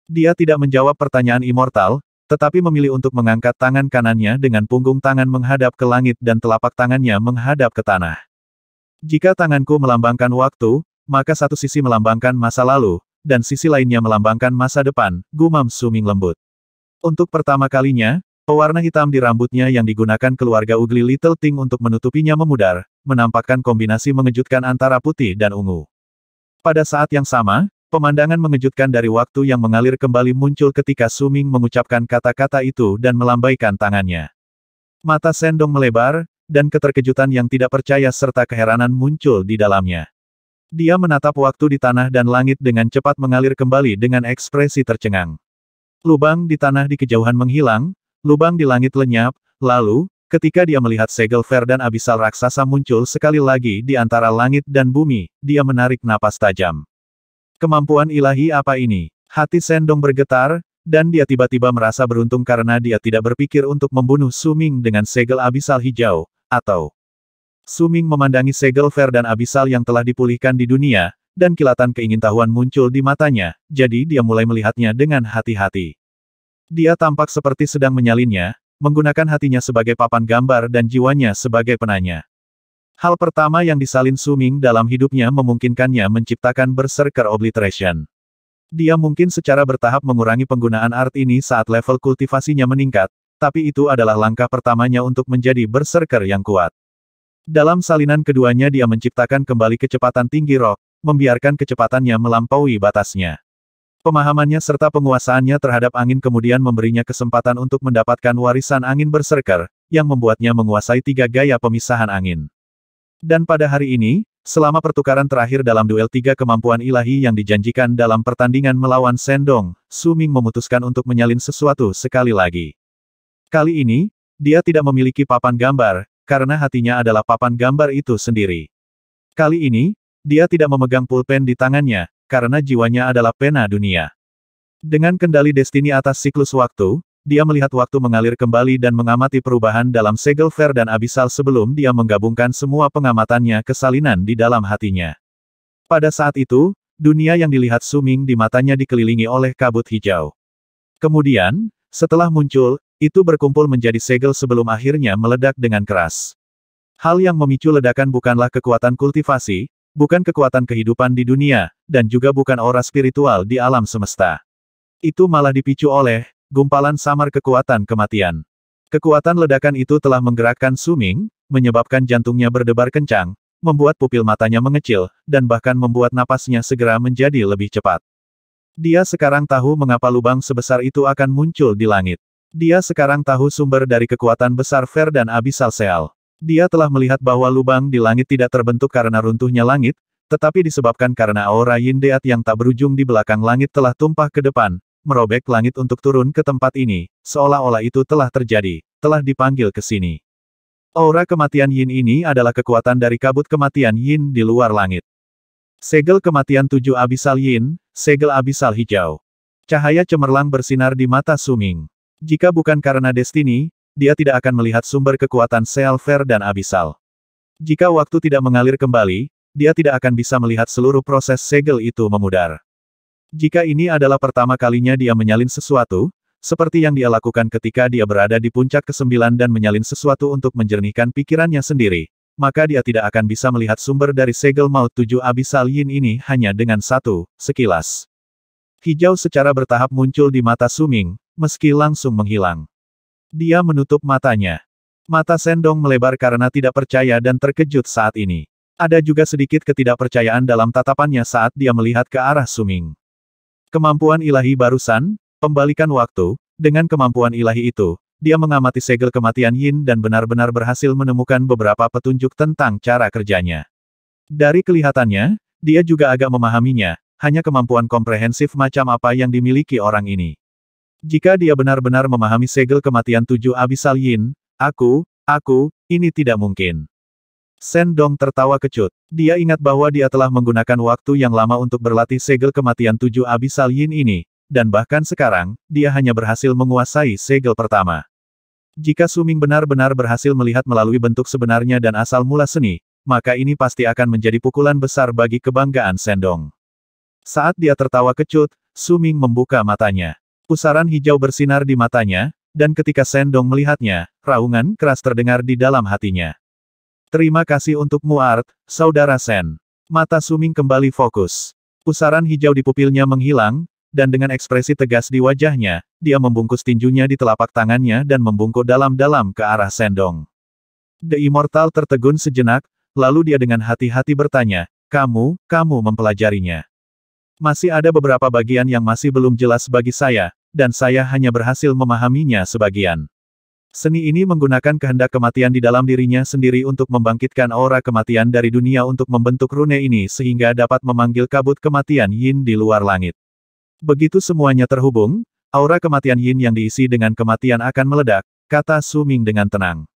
S1: Dia tidak menjawab pertanyaan immortal, tetapi memilih untuk mengangkat tangan kanannya dengan punggung tangan menghadap ke langit dan telapak tangannya menghadap ke tanah. Jika tanganku melambangkan waktu, maka satu sisi melambangkan masa lalu, dan sisi lainnya melambangkan masa depan, gumam Suming lembut. Untuk pertama kalinya, pewarna hitam di rambutnya yang digunakan keluarga Ugly Little Ting untuk menutupinya memudar, menampakkan kombinasi mengejutkan antara putih dan ungu. Pada saat yang sama, Pemandangan mengejutkan dari waktu yang mengalir kembali muncul ketika Suming mengucapkan kata-kata itu dan melambaikan tangannya. Mata Sendong melebar, dan keterkejutan yang tidak percaya serta keheranan muncul di dalamnya. Dia menatap waktu di tanah dan langit dengan cepat mengalir kembali dengan ekspresi tercengang. Lubang di tanah di kejauhan menghilang, lubang di langit lenyap, lalu, ketika dia melihat segel ferdan dan abisal raksasa muncul sekali lagi di antara langit dan bumi, dia menarik napas tajam. Kemampuan ilahi apa ini? Hati Sendong bergetar, dan dia tiba-tiba merasa beruntung karena dia tidak berpikir untuk membunuh Suming dengan segel abisal hijau, atau Suming memandangi segel fair dan Abisal yang telah dipulihkan di dunia, dan kilatan keingintahuan muncul di matanya, jadi dia mulai melihatnya dengan hati-hati. Dia tampak seperti sedang menyalinnya, menggunakan hatinya sebagai papan gambar dan jiwanya sebagai penanya. Hal pertama yang disalin Suming dalam hidupnya memungkinkannya menciptakan Berserker Obliteration. Dia mungkin secara bertahap mengurangi penggunaan art ini saat level kultivasinya meningkat, tapi itu adalah langkah pertamanya untuk menjadi berserker yang kuat. Dalam salinan keduanya dia menciptakan kembali kecepatan tinggi rock, membiarkan kecepatannya melampaui batasnya. Pemahamannya serta penguasaannya terhadap angin kemudian memberinya kesempatan untuk mendapatkan warisan angin berserker, yang membuatnya menguasai tiga gaya pemisahan angin. Dan pada hari ini, selama pertukaran terakhir dalam duel tiga kemampuan ilahi yang dijanjikan dalam pertandingan melawan Sendong, Suming memutuskan untuk menyalin sesuatu sekali lagi. Kali ini, dia tidak memiliki papan gambar, karena hatinya adalah papan gambar itu sendiri. Kali ini, dia tidak memegang pulpen di tangannya, karena jiwanya adalah pena dunia. Dengan kendali destini atas siklus waktu, dia melihat waktu mengalir kembali dan mengamati perubahan dalam segel fair dan Abisal sebelum dia menggabungkan semua pengamatannya ke salinan di dalam hatinya. Pada saat itu, dunia yang dilihat Suming di matanya dikelilingi oleh kabut hijau. Kemudian, setelah muncul, itu berkumpul menjadi segel sebelum akhirnya meledak dengan keras. Hal yang memicu ledakan bukanlah kekuatan kultivasi, bukan kekuatan kehidupan di dunia, dan juga bukan aura spiritual di alam semesta. Itu malah dipicu oleh gumpalan samar kekuatan kematian. Kekuatan ledakan itu telah menggerakkan Suming, menyebabkan jantungnya berdebar kencang, membuat pupil matanya mengecil, dan bahkan membuat napasnya segera menjadi lebih cepat. Dia sekarang tahu mengapa lubang sebesar itu akan muncul di langit. Dia sekarang tahu sumber dari kekuatan besar Fer dan Abyssal Seal. Dia telah melihat bahwa lubang di langit tidak terbentuk karena runtuhnya langit, tetapi disebabkan karena aura Yin Deat yang tak berujung di belakang langit telah tumpah ke depan, merobek langit untuk turun ke tempat ini, seolah-olah itu telah terjadi, telah dipanggil ke sini. Aura kematian Yin ini adalah kekuatan dari kabut kematian Yin di luar langit. Segel kematian tujuh abisal Yin, segel abisal hijau. Cahaya cemerlang bersinar di mata Suming. Jika bukan karena destiny, dia tidak akan melihat sumber kekuatan selfer dan Abisal. Jika waktu tidak mengalir kembali, dia tidak akan bisa melihat seluruh proses segel itu memudar. Jika ini adalah pertama kalinya dia menyalin sesuatu, seperti yang dia lakukan ketika dia berada di puncak kesembilan dan menyalin sesuatu untuk menjernihkan pikirannya sendiri, maka dia tidak akan bisa melihat sumber dari segel maut tujuh abisal yin ini hanya dengan satu, sekilas. Hijau secara bertahap muncul di mata Suming, meski langsung menghilang. Dia menutup matanya. Mata Sendong melebar karena tidak percaya dan terkejut saat ini. Ada juga sedikit ketidakpercayaan dalam tatapannya saat dia melihat ke arah Suming. Kemampuan ilahi barusan, pembalikan waktu, dengan kemampuan ilahi itu, dia mengamati segel kematian Yin dan benar-benar berhasil menemukan beberapa petunjuk tentang cara kerjanya. Dari kelihatannya, dia juga agak memahaminya, hanya kemampuan komprehensif macam apa yang dimiliki orang ini. Jika dia benar-benar memahami segel kematian tujuh abisal yin, aku, aku, ini tidak mungkin. Sendong tertawa kecut. Dia ingat bahwa dia telah menggunakan waktu yang lama untuk berlatih segel kematian tujuh abisal yin ini, dan bahkan sekarang, dia hanya berhasil menguasai segel pertama. Jika Suming benar-benar berhasil melihat melalui bentuk sebenarnya dan asal mula seni, maka ini pasti akan menjadi pukulan besar bagi kebanggaan Sendong. Saat dia tertawa kecut, Suming membuka matanya. Pusaran hijau bersinar di matanya, dan ketika Sendong melihatnya, raungan keras terdengar di dalam hatinya. Terima kasih untukmu Art, Saudara Sen. Mata Suming kembali fokus. Pusaran hijau di pupilnya menghilang, dan dengan ekspresi tegas di wajahnya, dia membungkus tinjunya di telapak tangannya dan membungkuk dalam-dalam ke arah Sendong. The Immortal tertegun sejenak, lalu dia dengan hati-hati bertanya, kamu, kamu mempelajarinya. Masih ada beberapa bagian yang masih belum jelas bagi saya, dan saya hanya berhasil memahaminya sebagian. Seni ini menggunakan kehendak kematian di dalam dirinya sendiri untuk membangkitkan aura kematian dari dunia untuk membentuk rune ini sehingga dapat memanggil kabut kematian yin di luar langit. Begitu semuanya terhubung, aura kematian yin yang diisi dengan kematian akan meledak, kata Su Ming dengan tenang.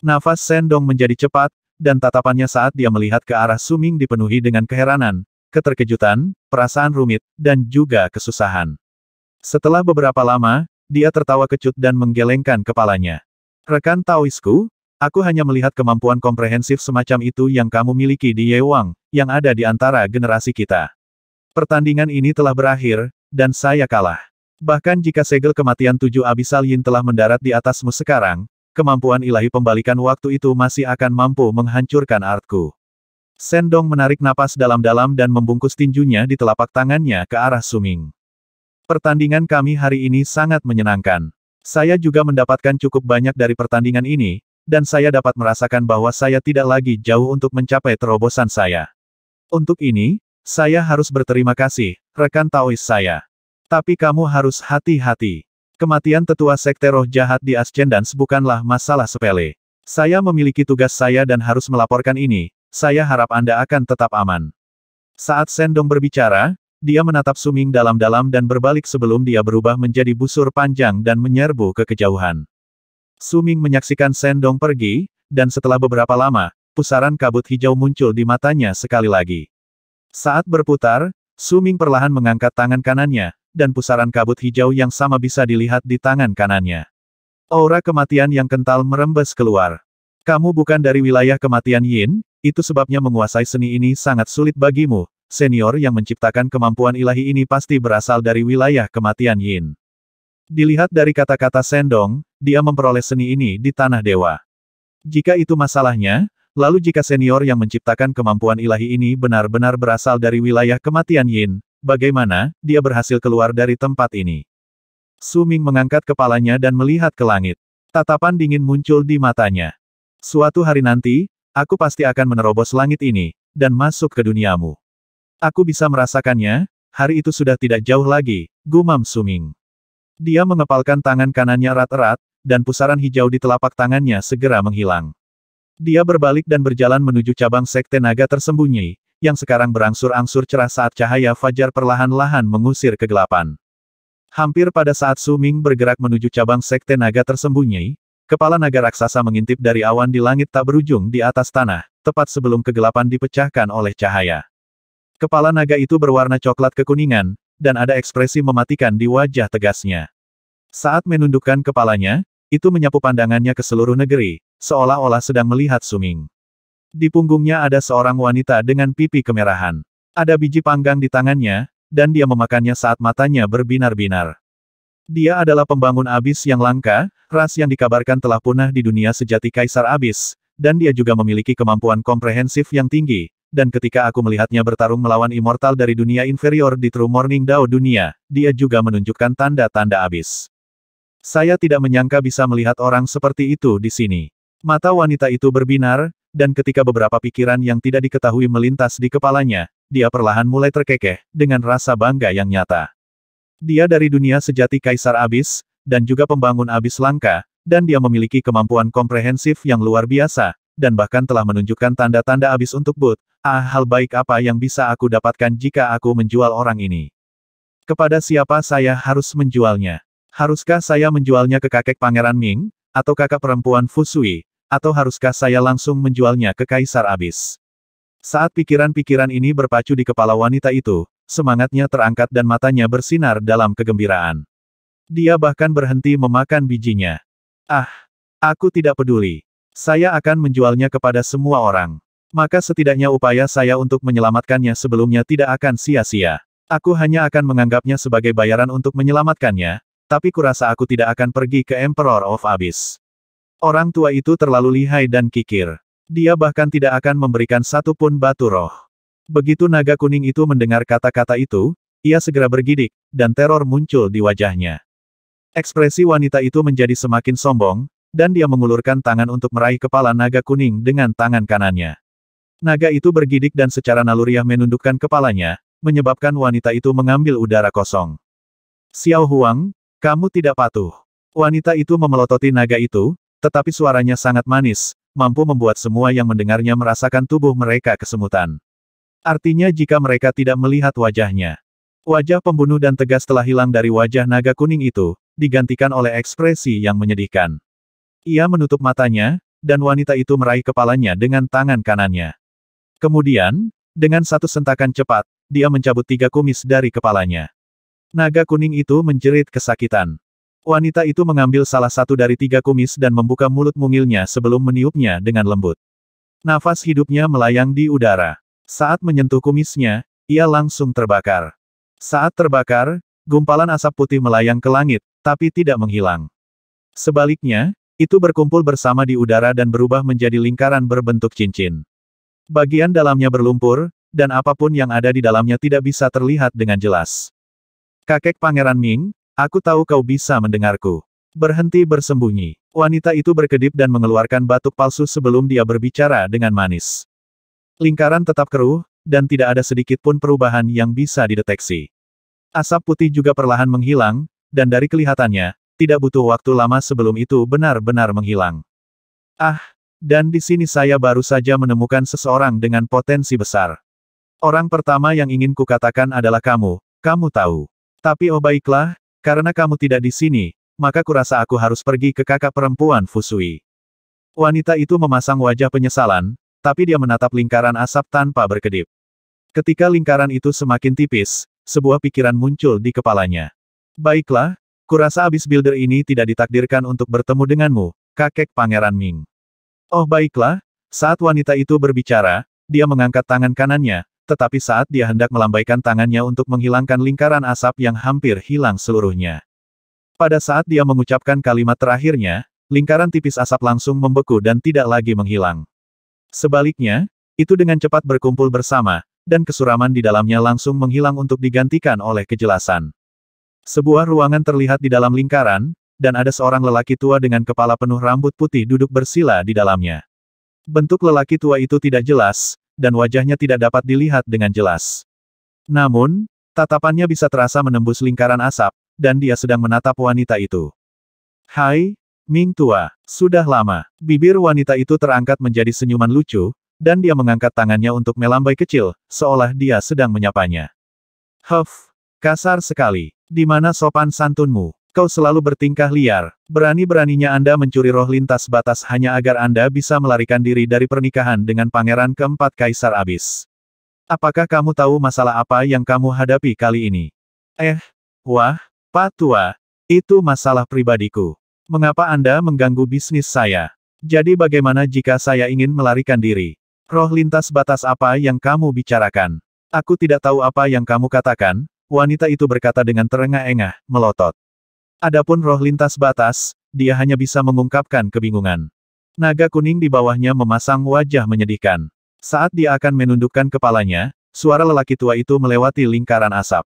S1: Nafas Sendong menjadi cepat, dan tatapannya saat dia melihat ke arah Suming dipenuhi dengan keheranan, keterkejutan, perasaan rumit, dan juga kesusahan. Setelah beberapa lama, dia tertawa kecut dan menggelengkan kepalanya. Rekan Taoisku, aku hanya melihat kemampuan komprehensif semacam itu yang kamu miliki di Yewang, yang ada di antara generasi kita. Pertandingan ini telah berakhir, dan saya kalah. Bahkan jika segel kematian tujuh abisal yin telah mendarat di atasmu sekarang, kemampuan ilahi pembalikan waktu itu masih akan mampu menghancurkan artku. Sendong menarik napas dalam-dalam dan membungkus tinjunya di telapak tangannya ke arah Suming. Pertandingan kami hari ini sangat menyenangkan. Saya juga mendapatkan cukup banyak dari pertandingan ini, dan saya dapat merasakan bahwa saya tidak lagi jauh untuk mencapai terobosan saya. Untuk ini, saya harus berterima kasih, rekan Taois saya. Tapi kamu harus hati-hati. Kematian tetua sekte roh jahat di Ascendance bukanlah masalah sepele. Saya memiliki tugas saya dan harus melaporkan ini, saya harap Anda akan tetap aman. Saat Sendong berbicara, dia menatap Suming dalam-dalam dan berbalik sebelum dia berubah menjadi busur panjang dan menyerbu ke kejauhan. Suming menyaksikan Sendong pergi, dan setelah beberapa lama, pusaran kabut hijau muncul di matanya sekali lagi. Saat berputar, Suming perlahan mengangkat tangan kanannya, dan pusaran kabut hijau yang sama bisa dilihat di tangan kanannya. Aura kematian yang kental merembes keluar. Kamu bukan dari wilayah kematian Yin, itu sebabnya menguasai seni ini sangat sulit bagimu, senior yang menciptakan kemampuan ilahi ini pasti berasal dari wilayah kematian Yin. Dilihat dari kata-kata Sendong, dia memperoleh seni ini di Tanah Dewa. Jika itu masalahnya, lalu jika senior yang menciptakan kemampuan ilahi ini benar-benar berasal dari wilayah kematian Yin, bagaimana dia berhasil keluar dari tempat ini? Su Ming mengangkat kepalanya dan melihat ke langit. Tatapan dingin muncul di matanya. Suatu hari nanti, aku pasti akan menerobos langit ini, dan masuk ke duniamu. Aku bisa merasakannya, hari itu sudah tidak jauh lagi, gumam Suming. Dia mengepalkan tangan kanannya erat-erat, dan pusaran hijau di telapak tangannya segera menghilang. Dia berbalik dan berjalan menuju cabang sekte naga tersembunyi, yang sekarang berangsur-angsur cerah saat cahaya fajar perlahan-lahan mengusir kegelapan. Hampir pada saat Suming bergerak menuju cabang sekte naga tersembunyi, kepala naga raksasa mengintip dari awan di langit tak berujung di atas tanah, tepat sebelum kegelapan dipecahkan oleh cahaya. Kepala naga itu berwarna coklat kekuningan, dan ada ekspresi mematikan di wajah tegasnya. Saat menundukkan kepalanya, itu menyapu pandangannya ke seluruh negeri, seolah-olah sedang melihat Suming. Di punggungnya ada seorang wanita dengan pipi kemerahan. Ada biji panggang di tangannya, dan dia memakannya saat matanya berbinar-binar. Dia adalah pembangun abis yang langka, ras yang dikabarkan telah punah di dunia sejati Kaisar Abis, dan dia juga memiliki kemampuan komprehensif yang tinggi, dan ketika aku melihatnya bertarung melawan immortal dari dunia inferior di True Morning Dao dunia, dia juga menunjukkan tanda-tanda abis. Saya tidak menyangka bisa melihat orang seperti itu di sini. Mata wanita itu berbinar, dan ketika beberapa pikiran yang tidak diketahui melintas di kepalanya, dia perlahan mulai terkekeh, dengan rasa bangga yang nyata. Dia dari dunia sejati Kaisar Abis, dan juga pembangun Abis Langka, dan dia memiliki kemampuan komprehensif yang luar biasa, dan bahkan telah menunjukkan tanda-tanda abis untuk Bud. Ah, hal baik apa yang bisa aku dapatkan jika aku menjual orang ini? Kepada siapa saya harus menjualnya? Haruskah saya menjualnya ke kakek Pangeran Ming, atau kakak perempuan Fusui, atau haruskah saya langsung menjualnya ke Kaisar Abis? Saat pikiran-pikiran ini berpacu di kepala wanita itu, semangatnya terangkat dan matanya bersinar dalam kegembiraan. Dia bahkan berhenti memakan bijinya. Ah, aku tidak peduli. Saya akan menjualnya kepada semua orang. Maka setidaknya upaya saya untuk menyelamatkannya sebelumnya tidak akan sia-sia. Aku hanya akan menganggapnya sebagai bayaran untuk menyelamatkannya, tapi kurasa aku tidak akan pergi ke Emperor of Abyss. Orang tua itu terlalu lihai dan kikir. Dia bahkan tidak akan memberikan satu pun batu roh. Begitu naga kuning itu mendengar kata-kata itu, ia segera bergidik, dan teror muncul di wajahnya. Ekspresi wanita itu menjadi semakin sombong, dan dia mengulurkan tangan untuk meraih kepala naga kuning dengan tangan kanannya. Naga itu bergidik dan secara naluriah menundukkan kepalanya, menyebabkan wanita itu mengambil udara kosong. Xiao Huang, kamu tidak patuh. Wanita itu memelototi naga itu, tetapi suaranya sangat manis, mampu membuat semua yang mendengarnya merasakan tubuh mereka kesemutan. Artinya jika mereka tidak melihat wajahnya. Wajah pembunuh dan tegas telah hilang dari wajah naga kuning itu, digantikan oleh ekspresi yang menyedihkan. Ia menutup matanya, dan wanita itu meraih kepalanya dengan tangan kanannya. Kemudian, dengan satu sentakan cepat, dia mencabut tiga kumis dari kepalanya. Naga kuning itu menjerit kesakitan. Wanita itu mengambil salah satu dari tiga kumis dan membuka mulut mungilnya sebelum meniupnya dengan lembut. Nafas hidupnya melayang di udara. Saat menyentuh kumisnya, ia langsung terbakar. Saat terbakar, gumpalan asap putih melayang ke langit, tapi tidak menghilang. Sebaliknya, itu berkumpul bersama di udara dan berubah menjadi lingkaran berbentuk cincin. Bagian dalamnya berlumpur, dan apapun yang ada di dalamnya tidak bisa terlihat dengan jelas. Kakek Pangeran Ming, aku tahu kau bisa mendengarku. Berhenti bersembunyi. Wanita itu berkedip dan mengeluarkan batuk palsu sebelum dia berbicara dengan manis. Lingkaran tetap keruh, dan tidak ada sedikit pun perubahan yang bisa dideteksi. Asap putih juga perlahan menghilang, dan dari kelihatannya, tidak butuh waktu lama sebelum itu benar-benar menghilang. Ah, dan di sini saya baru saja menemukan seseorang dengan potensi besar. Orang pertama yang ingin kukatakan adalah kamu, kamu tahu. Tapi oh baiklah, karena kamu tidak di sini, maka kurasa aku harus pergi ke kakak perempuan Fusui. Wanita itu memasang wajah penyesalan, tapi dia menatap lingkaran asap tanpa berkedip. Ketika lingkaran itu semakin tipis, sebuah pikiran muncul di kepalanya. Baiklah, kurasa abis builder ini tidak ditakdirkan untuk bertemu denganmu, kakek Pangeran Ming. Oh baiklah, saat wanita itu berbicara, dia mengangkat tangan kanannya, tetapi saat dia hendak melambaikan tangannya untuk menghilangkan lingkaran asap yang hampir hilang seluruhnya. Pada saat dia mengucapkan kalimat terakhirnya, lingkaran tipis asap langsung membeku dan tidak lagi menghilang. Sebaliknya, itu dengan cepat berkumpul bersama, dan kesuraman di dalamnya langsung menghilang untuk digantikan oleh kejelasan. Sebuah ruangan terlihat di dalam lingkaran, dan ada seorang lelaki tua dengan kepala penuh rambut putih duduk bersila di dalamnya. Bentuk lelaki tua itu tidak jelas, dan wajahnya tidak dapat dilihat dengan jelas. Namun, tatapannya bisa terasa menembus lingkaran asap, dan dia sedang menatap wanita itu. Hai, Ming Tua, sudah lama. Bibir wanita itu terangkat menjadi senyuman lucu, dan dia mengangkat tangannya untuk melambai kecil, seolah dia sedang menyapanya. Huff, kasar sekali. Di mana sopan santunmu? Kau selalu bertingkah liar. Berani-beraninya Anda mencuri roh lintas batas hanya agar Anda bisa melarikan diri dari pernikahan dengan pangeran keempat Kaisar Abis. Apakah kamu tahu masalah apa yang kamu hadapi kali ini? Eh, wah, Pak Tua, itu masalah pribadiku. Mengapa Anda mengganggu bisnis saya? Jadi bagaimana jika saya ingin melarikan diri? Roh lintas batas apa yang kamu bicarakan? Aku tidak tahu apa yang kamu katakan, wanita itu berkata dengan terengah-engah, melotot. Adapun roh lintas batas, dia hanya bisa mengungkapkan kebingungan. Naga kuning di bawahnya memasang wajah menyedihkan. Saat dia akan menundukkan kepalanya, suara lelaki tua itu melewati lingkaran asap.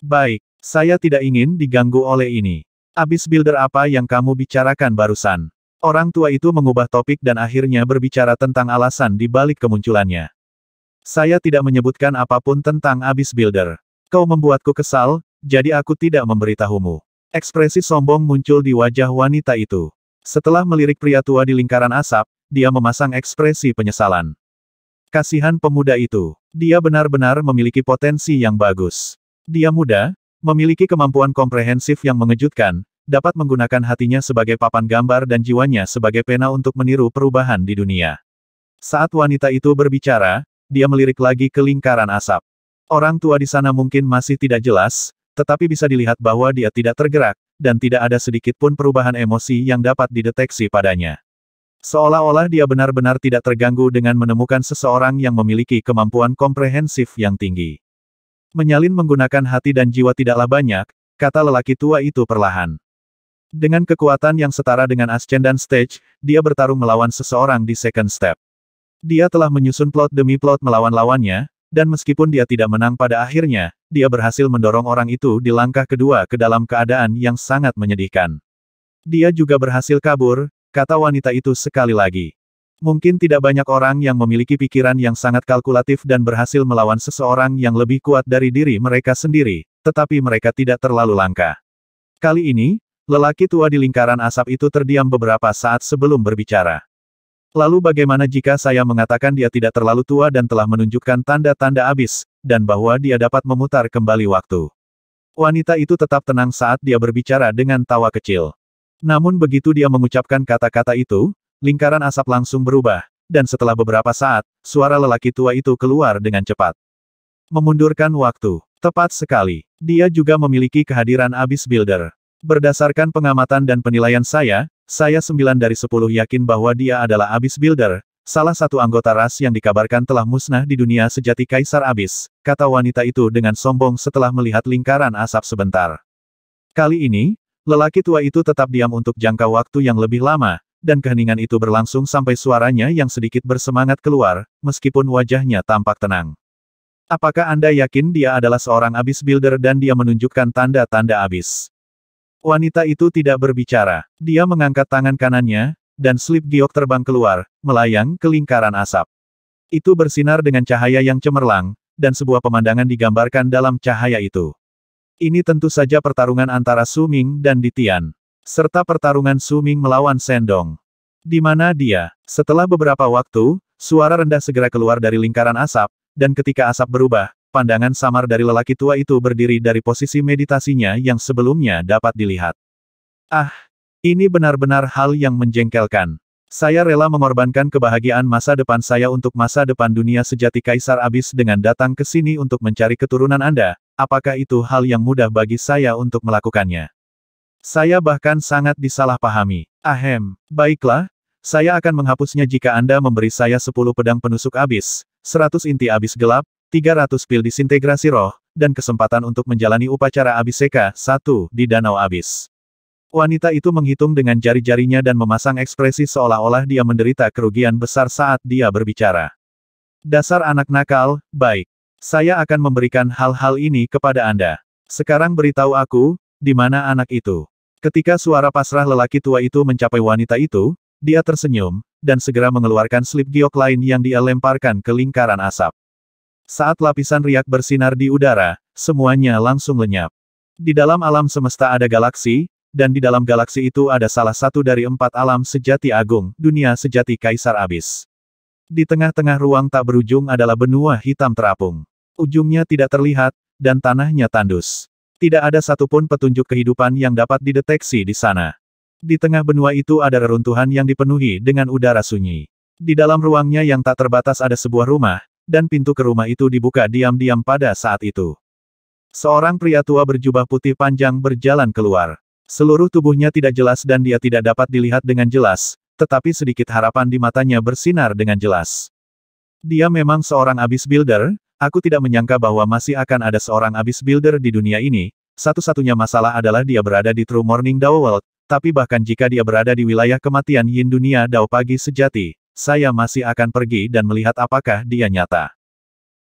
S1: Baik, saya tidak ingin diganggu oleh ini. Abis builder apa yang kamu bicarakan barusan? Orang tua itu mengubah topik dan akhirnya berbicara tentang alasan di balik kemunculannya. Saya tidak menyebutkan apapun tentang abis Builder. Kau membuatku kesal, jadi aku tidak memberitahumu. Ekspresi sombong muncul di wajah wanita itu. Setelah melirik pria tua di lingkaran asap, dia memasang ekspresi penyesalan. Kasihan pemuda itu. Dia benar-benar memiliki potensi yang bagus. Dia muda, memiliki kemampuan komprehensif yang mengejutkan, dapat menggunakan hatinya sebagai papan gambar dan jiwanya sebagai pena untuk meniru perubahan di dunia. Saat wanita itu berbicara, dia melirik lagi ke lingkaran asap. Orang tua di sana mungkin masih tidak jelas, tetapi bisa dilihat bahwa dia tidak tergerak, dan tidak ada sedikit pun perubahan emosi yang dapat dideteksi padanya. Seolah-olah dia benar-benar tidak terganggu dengan menemukan seseorang yang memiliki kemampuan komprehensif yang tinggi. Menyalin menggunakan hati dan jiwa tidaklah banyak, kata lelaki tua itu perlahan. Dengan kekuatan yang setara dengan Ascendant Stage, dia bertarung melawan seseorang di second step. Dia telah menyusun plot demi plot melawan lawannya, dan meskipun dia tidak menang pada akhirnya, dia berhasil mendorong orang itu di langkah kedua ke dalam keadaan yang sangat menyedihkan. Dia juga berhasil kabur, kata wanita itu sekali lagi. Mungkin tidak banyak orang yang memiliki pikiran yang sangat kalkulatif dan berhasil melawan seseorang yang lebih kuat dari diri mereka sendiri, tetapi mereka tidak terlalu langka. Kali ini, lelaki tua di lingkaran asap itu terdiam beberapa saat sebelum berbicara. Lalu bagaimana jika saya mengatakan dia tidak terlalu tua dan telah menunjukkan tanda-tanda abis, dan bahwa dia dapat memutar kembali waktu? Wanita itu tetap tenang saat dia berbicara dengan tawa kecil. Namun begitu dia mengucapkan kata-kata itu, lingkaran asap langsung berubah, dan setelah beberapa saat, suara lelaki tua itu keluar dengan cepat. Memundurkan waktu. Tepat sekali. Dia juga memiliki kehadiran abis builder. Berdasarkan pengamatan dan penilaian saya, saya 9 dari 10 yakin bahwa dia adalah Abyss Builder, salah satu anggota ras yang dikabarkan telah musnah di dunia sejati Kaisar Abyss, kata wanita itu dengan sombong setelah melihat lingkaran asap sebentar. Kali ini, lelaki tua itu tetap diam untuk jangka waktu yang lebih lama, dan keheningan itu berlangsung sampai suaranya yang sedikit bersemangat keluar, meskipun wajahnya tampak tenang. Apakah Anda yakin dia adalah seorang Abyss Builder dan dia menunjukkan tanda-tanda Abyss? Wanita itu tidak berbicara. Dia mengangkat tangan kanannya, dan slip giok terbang keluar, melayang ke lingkaran asap. Itu bersinar dengan cahaya yang cemerlang, dan sebuah pemandangan digambarkan dalam cahaya itu. Ini tentu saja pertarungan antara Su Ming dan Ditian. Serta pertarungan Su Ming melawan Sendong. Di mana dia? Setelah beberapa waktu, suara rendah segera keluar dari lingkaran asap, dan ketika asap berubah, pandangan samar dari lelaki tua itu berdiri dari posisi meditasinya yang sebelumnya dapat dilihat. Ah, ini benar-benar hal yang menjengkelkan. Saya rela mengorbankan kebahagiaan masa depan saya untuk masa depan dunia sejati Kaisar Abis dengan datang ke sini untuk mencari keturunan Anda, apakah itu hal yang mudah bagi saya untuk melakukannya? Saya bahkan sangat disalahpahami. Ahem, baiklah, saya akan menghapusnya jika Anda memberi saya 10 pedang penusuk abis, 100 inti abis gelap, 300 pil disintegrasi roh, dan kesempatan untuk menjalani upacara Abiseka 1 di Danau Abis. Wanita itu menghitung dengan jari-jarinya dan memasang ekspresi seolah-olah dia menderita kerugian besar saat dia berbicara. Dasar anak nakal, baik. Saya akan memberikan hal-hal ini kepada Anda. Sekarang beritahu aku, di mana anak itu. Ketika suara pasrah lelaki tua itu mencapai wanita itu, dia tersenyum, dan segera mengeluarkan slip giok lain yang dia lemparkan ke lingkaran asap. Saat lapisan riak bersinar di udara, semuanya langsung lenyap. Di dalam alam semesta ada galaksi, dan di dalam galaksi itu ada salah satu dari empat alam sejati agung, dunia sejati Kaisar Abis. Di tengah-tengah ruang tak berujung adalah benua hitam terapung. Ujungnya tidak terlihat, dan tanahnya tandus. Tidak ada satupun petunjuk kehidupan yang dapat dideteksi di sana. Di tengah benua itu ada reruntuhan yang dipenuhi dengan udara sunyi. Di dalam ruangnya yang tak terbatas ada sebuah rumah, dan pintu ke rumah itu dibuka diam-diam pada saat itu. Seorang pria tua berjubah putih panjang berjalan keluar. Seluruh tubuhnya tidak jelas dan dia tidak dapat dilihat dengan jelas, tetapi sedikit harapan di matanya bersinar dengan jelas. Dia memang seorang abis builder, aku tidak menyangka bahwa masih akan ada seorang abis builder di dunia ini, satu-satunya masalah adalah dia berada di True Morning Dao World, tapi bahkan jika dia berada di wilayah kematian Yin Dunia Dao Pagi Sejati, saya masih akan pergi dan melihat apakah dia nyata.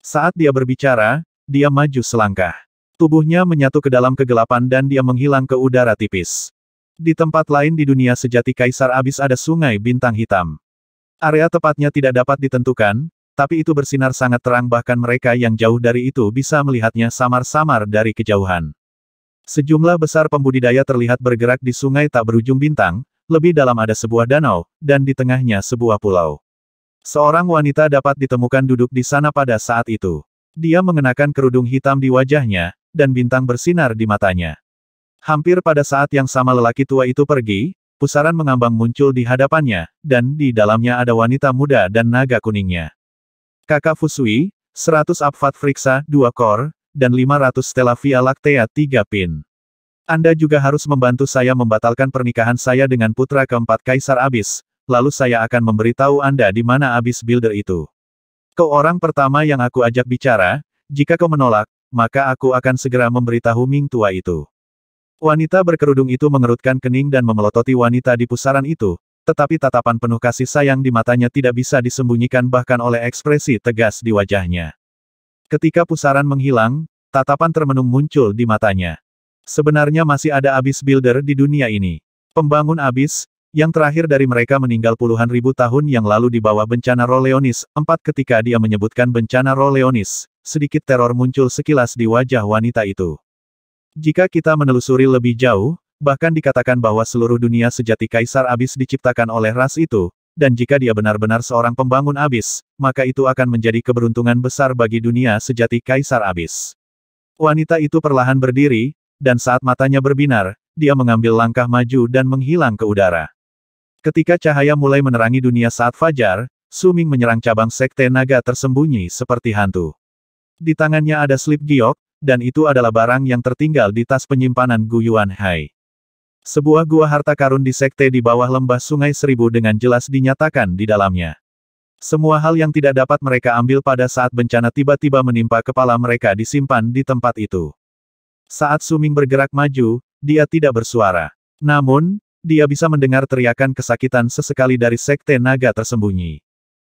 S1: Saat dia berbicara, dia maju selangkah. Tubuhnya menyatu ke dalam kegelapan dan dia menghilang ke udara tipis. Di tempat lain di dunia sejati Kaisar Abis ada sungai bintang hitam. Area tepatnya tidak dapat ditentukan, tapi itu bersinar sangat terang bahkan mereka yang jauh dari itu bisa melihatnya samar-samar dari kejauhan. Sejumlah besar pembudidaya terlihat bergerak di sungai tak berujung bintang, lebih dalam ada sebuah danau, dan di tengahnya sebuah pulau. Seorang wanita dapat ditemukan duduk di sana pada saat itu. Dia mengenakan kerudung hitam di wajahnya, dan bintang bersinar di matanya. Hampir pada saat yang sama lelaki tua itu pergi, pusaran mengambang muncul di hadapannya, dan di dalamnya ada wanita muda dan naga kuningnya. Kakak Fusui, 100 Abfat Friksa, 2 Kor, dan 500 Stella Via Lactea 3 Pin. Anda juga harus membantu saya membatalkan pernikahan saya dengan putra keempat Kaisar Abis, lalu saya akan memberitahu Anda di mana Abis Builder itu. Kau orang pertama yang aku ajak bicara, jika kau menolak, maka aku akan segera memberitahu Ming Tua itu. Wanita berkerudung itu mengerutkan kening dan memelototi wanita di pusaran itu, tetapi tatapan penuh kasih sayang di matanya tidak bisa disembunyikan bahkan oleh ekspresi tegas di wajahnya. Ketika pusaran menghilang, tatapan termenung muncul di matanya. Sebenarnya masih ada abis builder di dunia ini. Pembangun abis, yang terakhir dari mereka meninggal puluhan ribu tahun yang lalu di bawah bencana Roleonis, empat ketika dia menyebutkan bencana Roleonis, sedikit teror muncul sekilas di wajah wanita itu. Jika kita menelusuri lebih jauh, bahkan dikatakan bahwa seluruh dunia sejati Kaisar Abis diciptakan oleh ras itu, dan jika dia benar-benar seorang pembangun Abis, maka itu akan menjadi keberuntungan besar bagi dunia sejati Kaisar Abis. Wanita itu perlahan berdiri, dan saat matanya berbinar, dia mengambil langkah maju dan menghilang ke udara. Ketika cahaya mulai menerangi dunia saat fajar, Suming menyerang cabang sekte naga tersembunyi seperti hantu. Di tangannya ada slip giok, dan itu adalah barang yang tertinggal di tas penyimpanan Gu Yuan Hai. Sebuah gua harta karun di sekte di bawah lembah sungai seribu dengan jelas dinyatakan di dalamnya. Semua hal yang tidak dapat mereka ambil pada saat bencana tiba-tiba menimpa kepala mereka disimpan di tempat itu. Saat Suming bergerak maju, dia tidak bersuara. Namun, dia bisa mendengar teriakan kesakitan sesekali dari sekte naga tersembunyi.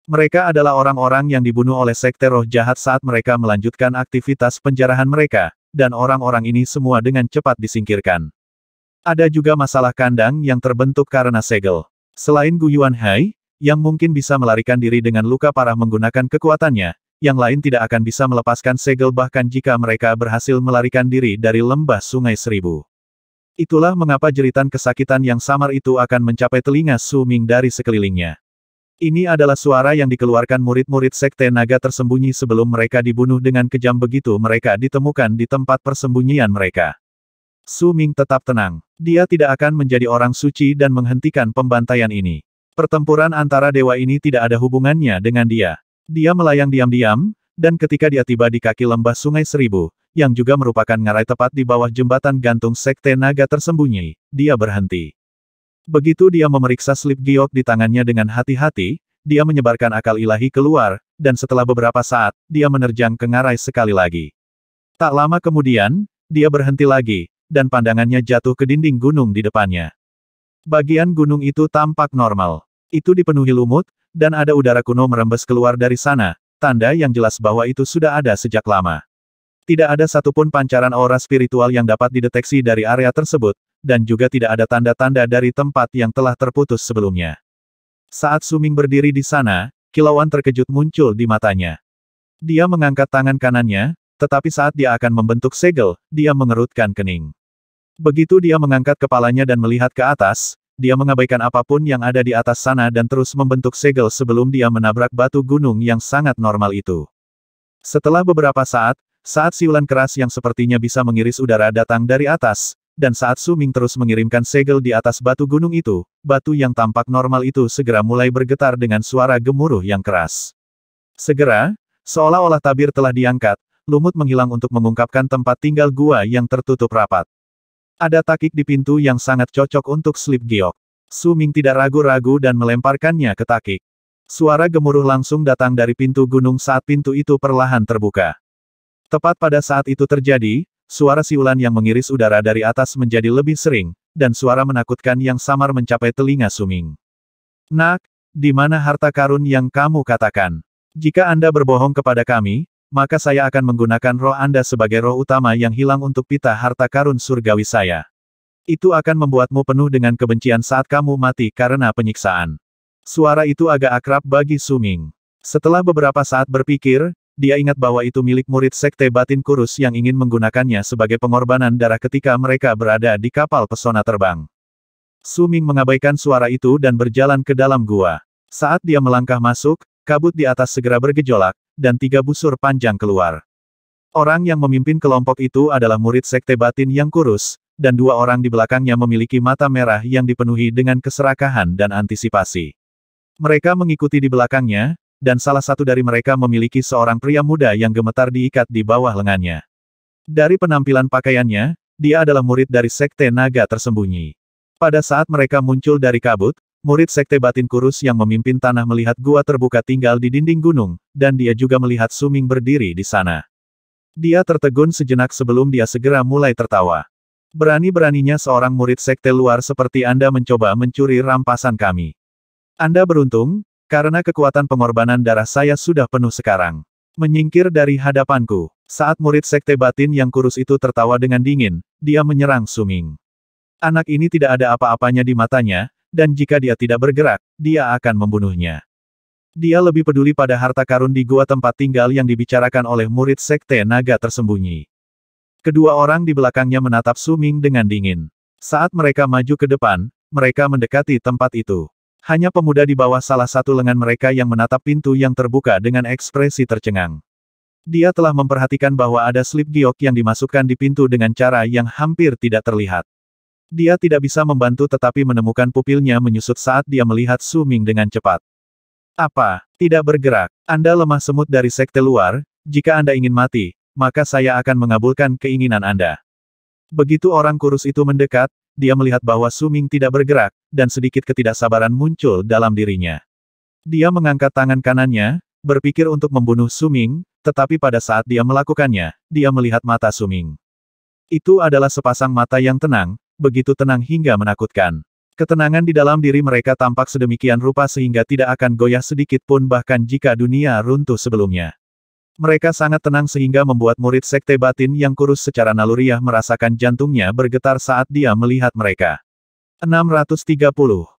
S1: Mereka adalah orang-orang yang dibunuh oleh sekte roh jahat saat mereka melanjutkan aktivitas penjarahan mereka, dan orang-orang ini semua dengan cepat disingkirkan. Ada juga masalah kandang yang terbentuk karena segel. Selain Guyuan Hai, yang mungkin bisa melarikan diri dengan luka parah menggunakan kekuatannya, yang lain tidak akan bisa melepaskan segel bahkan jika mereka berhasil melarikan diri dari lembah sungai seribu. Itulah mengapa jeritan kesakitan yang samar itu akan mencapai telinga Su Ming dari sekelilingnya. Ini adalah suara yang dikeluarkan murid-murid Sekte Naga tersembunyi sebelum mereka dibunuh dengan kejam begitu mereka ditemukan di tempat persembunyian mereka. Su Ming tetap tenang. Dia tidak akan menjadi orang suci dan menghentikan pembantaian ini. Pertempuran antara dewa ini tidak ada hubungannya dengan dia. Dia melayang diam-diam, dan ketika dia tiba di kaki lembah sungai seribu, yang juga merupakan ngarai tepat di bawah jembatan gantung sekte naga tersembunyi, dia berhenti. Begitu dia memeriksa slip giok di tangannya dengan hati-hati, dia menyebarkan akal ilahi keluar, dan setelah beberapa saat, dia menerjang ke ngarai sekali lagi. Tak lama kemudian, dia berhenti lagi, dan pandangannya jatuh ke dinding gunung di depannya. Bagian gunung itu tampak normal. Itu dipenuhi lumut, dan ada udara kuno merembes keluar dari sana, tanda yang jelas bahwa itu sudah ada sejak lama. Tidak ada satupun pancaran aura spiritual yang dapat dideteksi dari area tersebut, dan juga tidak ada tanda-tanda dari tempat yang telah terputus sebelumnya. Saat Suming berdiri di sana, kilauan terkejut muncul di matanya. Dia mengangkat tangan kanannya, tetapi saat dia akan membentuk segel, dia mengerutkan kening. Begitu dia mengangkat kepalanya dan melihat ke atas, dia mengabaikan apapun yang ada di atas sana dan terus membentuk segel sebelum dia menabrak batu gunung yang sangat normal itu. Setelah beberapa saat, saat siulan keras yang sepertinya bisa mengiris udara datang dari atas, dan saat Suming terus mengirimkan segel di atas batu gunung itu, batu yang tampak normal itu segera mulai bergetar dengan suara gemuruh yang keras. Segera, seolah-olah tabir telah diangkat, lumut menghilang untuk mengungkapkan tempat tinggal gua yang tertutup rapat. Ada takik di pintu yang sangat cocok untuk slip giok. Su Ming tidak ragu-ragu dan melemparkannya ke takik. Suara gemuruh langsung datang dari pintu gunung saat pintu itu perlahan terbuka. Tepat pada saat itu terjadi, suara siulan yang mengiris udara dari atas menjadi lebih sering, dan suara menakutkan yang samar mencapai telinga Suming. Nak, di mana harta karun yang kamu katakan? Jika Anda berbohong kepada kami, maka saya akan menggunakan roh Anda sebagai roh utama yang hilang untuk pita harta karun surgawi saya. Itu akan membuatmu penuh dengan kebencian saat kamu mati karena penyiksaan. Suara itu agak akrab bagi Suming. Setelah beberapa saat berpikir, dia ingat bahwa itu milik murid sekte batin kurus yang ingin menggunakannya sebagai pengorbanan darah ketika mereka berada di kapal pesona terbang. Suming mengabaikan suara itu dan berjalan ke dalam gua. Saat dia melangkah masuk, Kabut di atas segera bergejolak, dan tiga busur panjang keluar. Orang yang memimpin kelompok itu adalah murid sekte batin yang kurus, dan dua orang di belakangnya memiliki mata merah yang dipenuhi dengan keserakahan dan antisipasi. Mereka mengikuti di belakangnya, dan salah satu dari mereka memiliki seorang pria muda yang gemetar diikat di bawah lengannya. Dari penampilan pakaiannya, dia adalah murid dari sekte naga tersembunyi. Pada saat mereka muncul dari kabut, murid Sekte Batin Kurus yang memimpin tanah melihat gua terbuka tinggal di dinding gunung, dan dia juga melihat Suming berdiri di sana. Dia tertegun sejenak sebelum dia segera mulai tertawa. Berani-beraninya seorang murid sekte luar seperti Anda mencoba mencuri rampasan kami. Anda beruntung, karena kekuatan pengorbanan darah saya sudah penuh sekarang. Menyingkir dari hadapanku, saat murid sekte batin yang kurus itu tertawa dengan dingin, dia menyerang Suming. Anak ini tidak ada apa-apanya di matanya, dan jika dia tidak bergerak, dia akan membunuhnya. Dia lebih peduli pada harta karun di gua tempat tinggal yang dibicarakan oleh murid sekte naga tersembunyi. Kedua orang di belakangnya menatap Suming dengan dingin. Saat mereka maju ke depan, mereka mendekati tempat itu. Hanya pemuda di bawah salah satu lengan mereka yang menatap pintu yang terbuka dengan ekspresi tercengang. Dia telah memperhatikan bahwa ada slip giok yang dimasukkan di pintu dengan cara yang hampir tidak terlihat. Dia tidak bisa membantu tetapi menemukan pupilnya menyusut saat dia melihat Su Ming dengan cepat. Apa? Tidak bergerak. Anda lemah semut dari sekte luar, jika Anda ingin mati, maka saya akan mengabulkan keinginan Anda. Begitu orang kurus itu mendekat, dia melihat bahwa Su Ming tidak bergerak, dan sedikit ketidaksabaran muncul dalam dirinya. Dia mengangkat tangan kanannya, berpikir untuk membunuh Su Ming, tetapi pada saat dia melakukannya, dia melihat mata Su Ming. Itu adalah sepasang mata yang tenang, begitu tenang hingga menakutkan. Ketenangan di dalam diri mereka tampak sedemikian rupa sehingga tidak akan goyah sedikit pun bahkan jika dunia runtuh sebelumnya. Mereka sangat tenang sehingga membuat murid sekte batin yang kurus secara naluriah merasakan jantungnya bergetar saat dia melihat mereka. 630.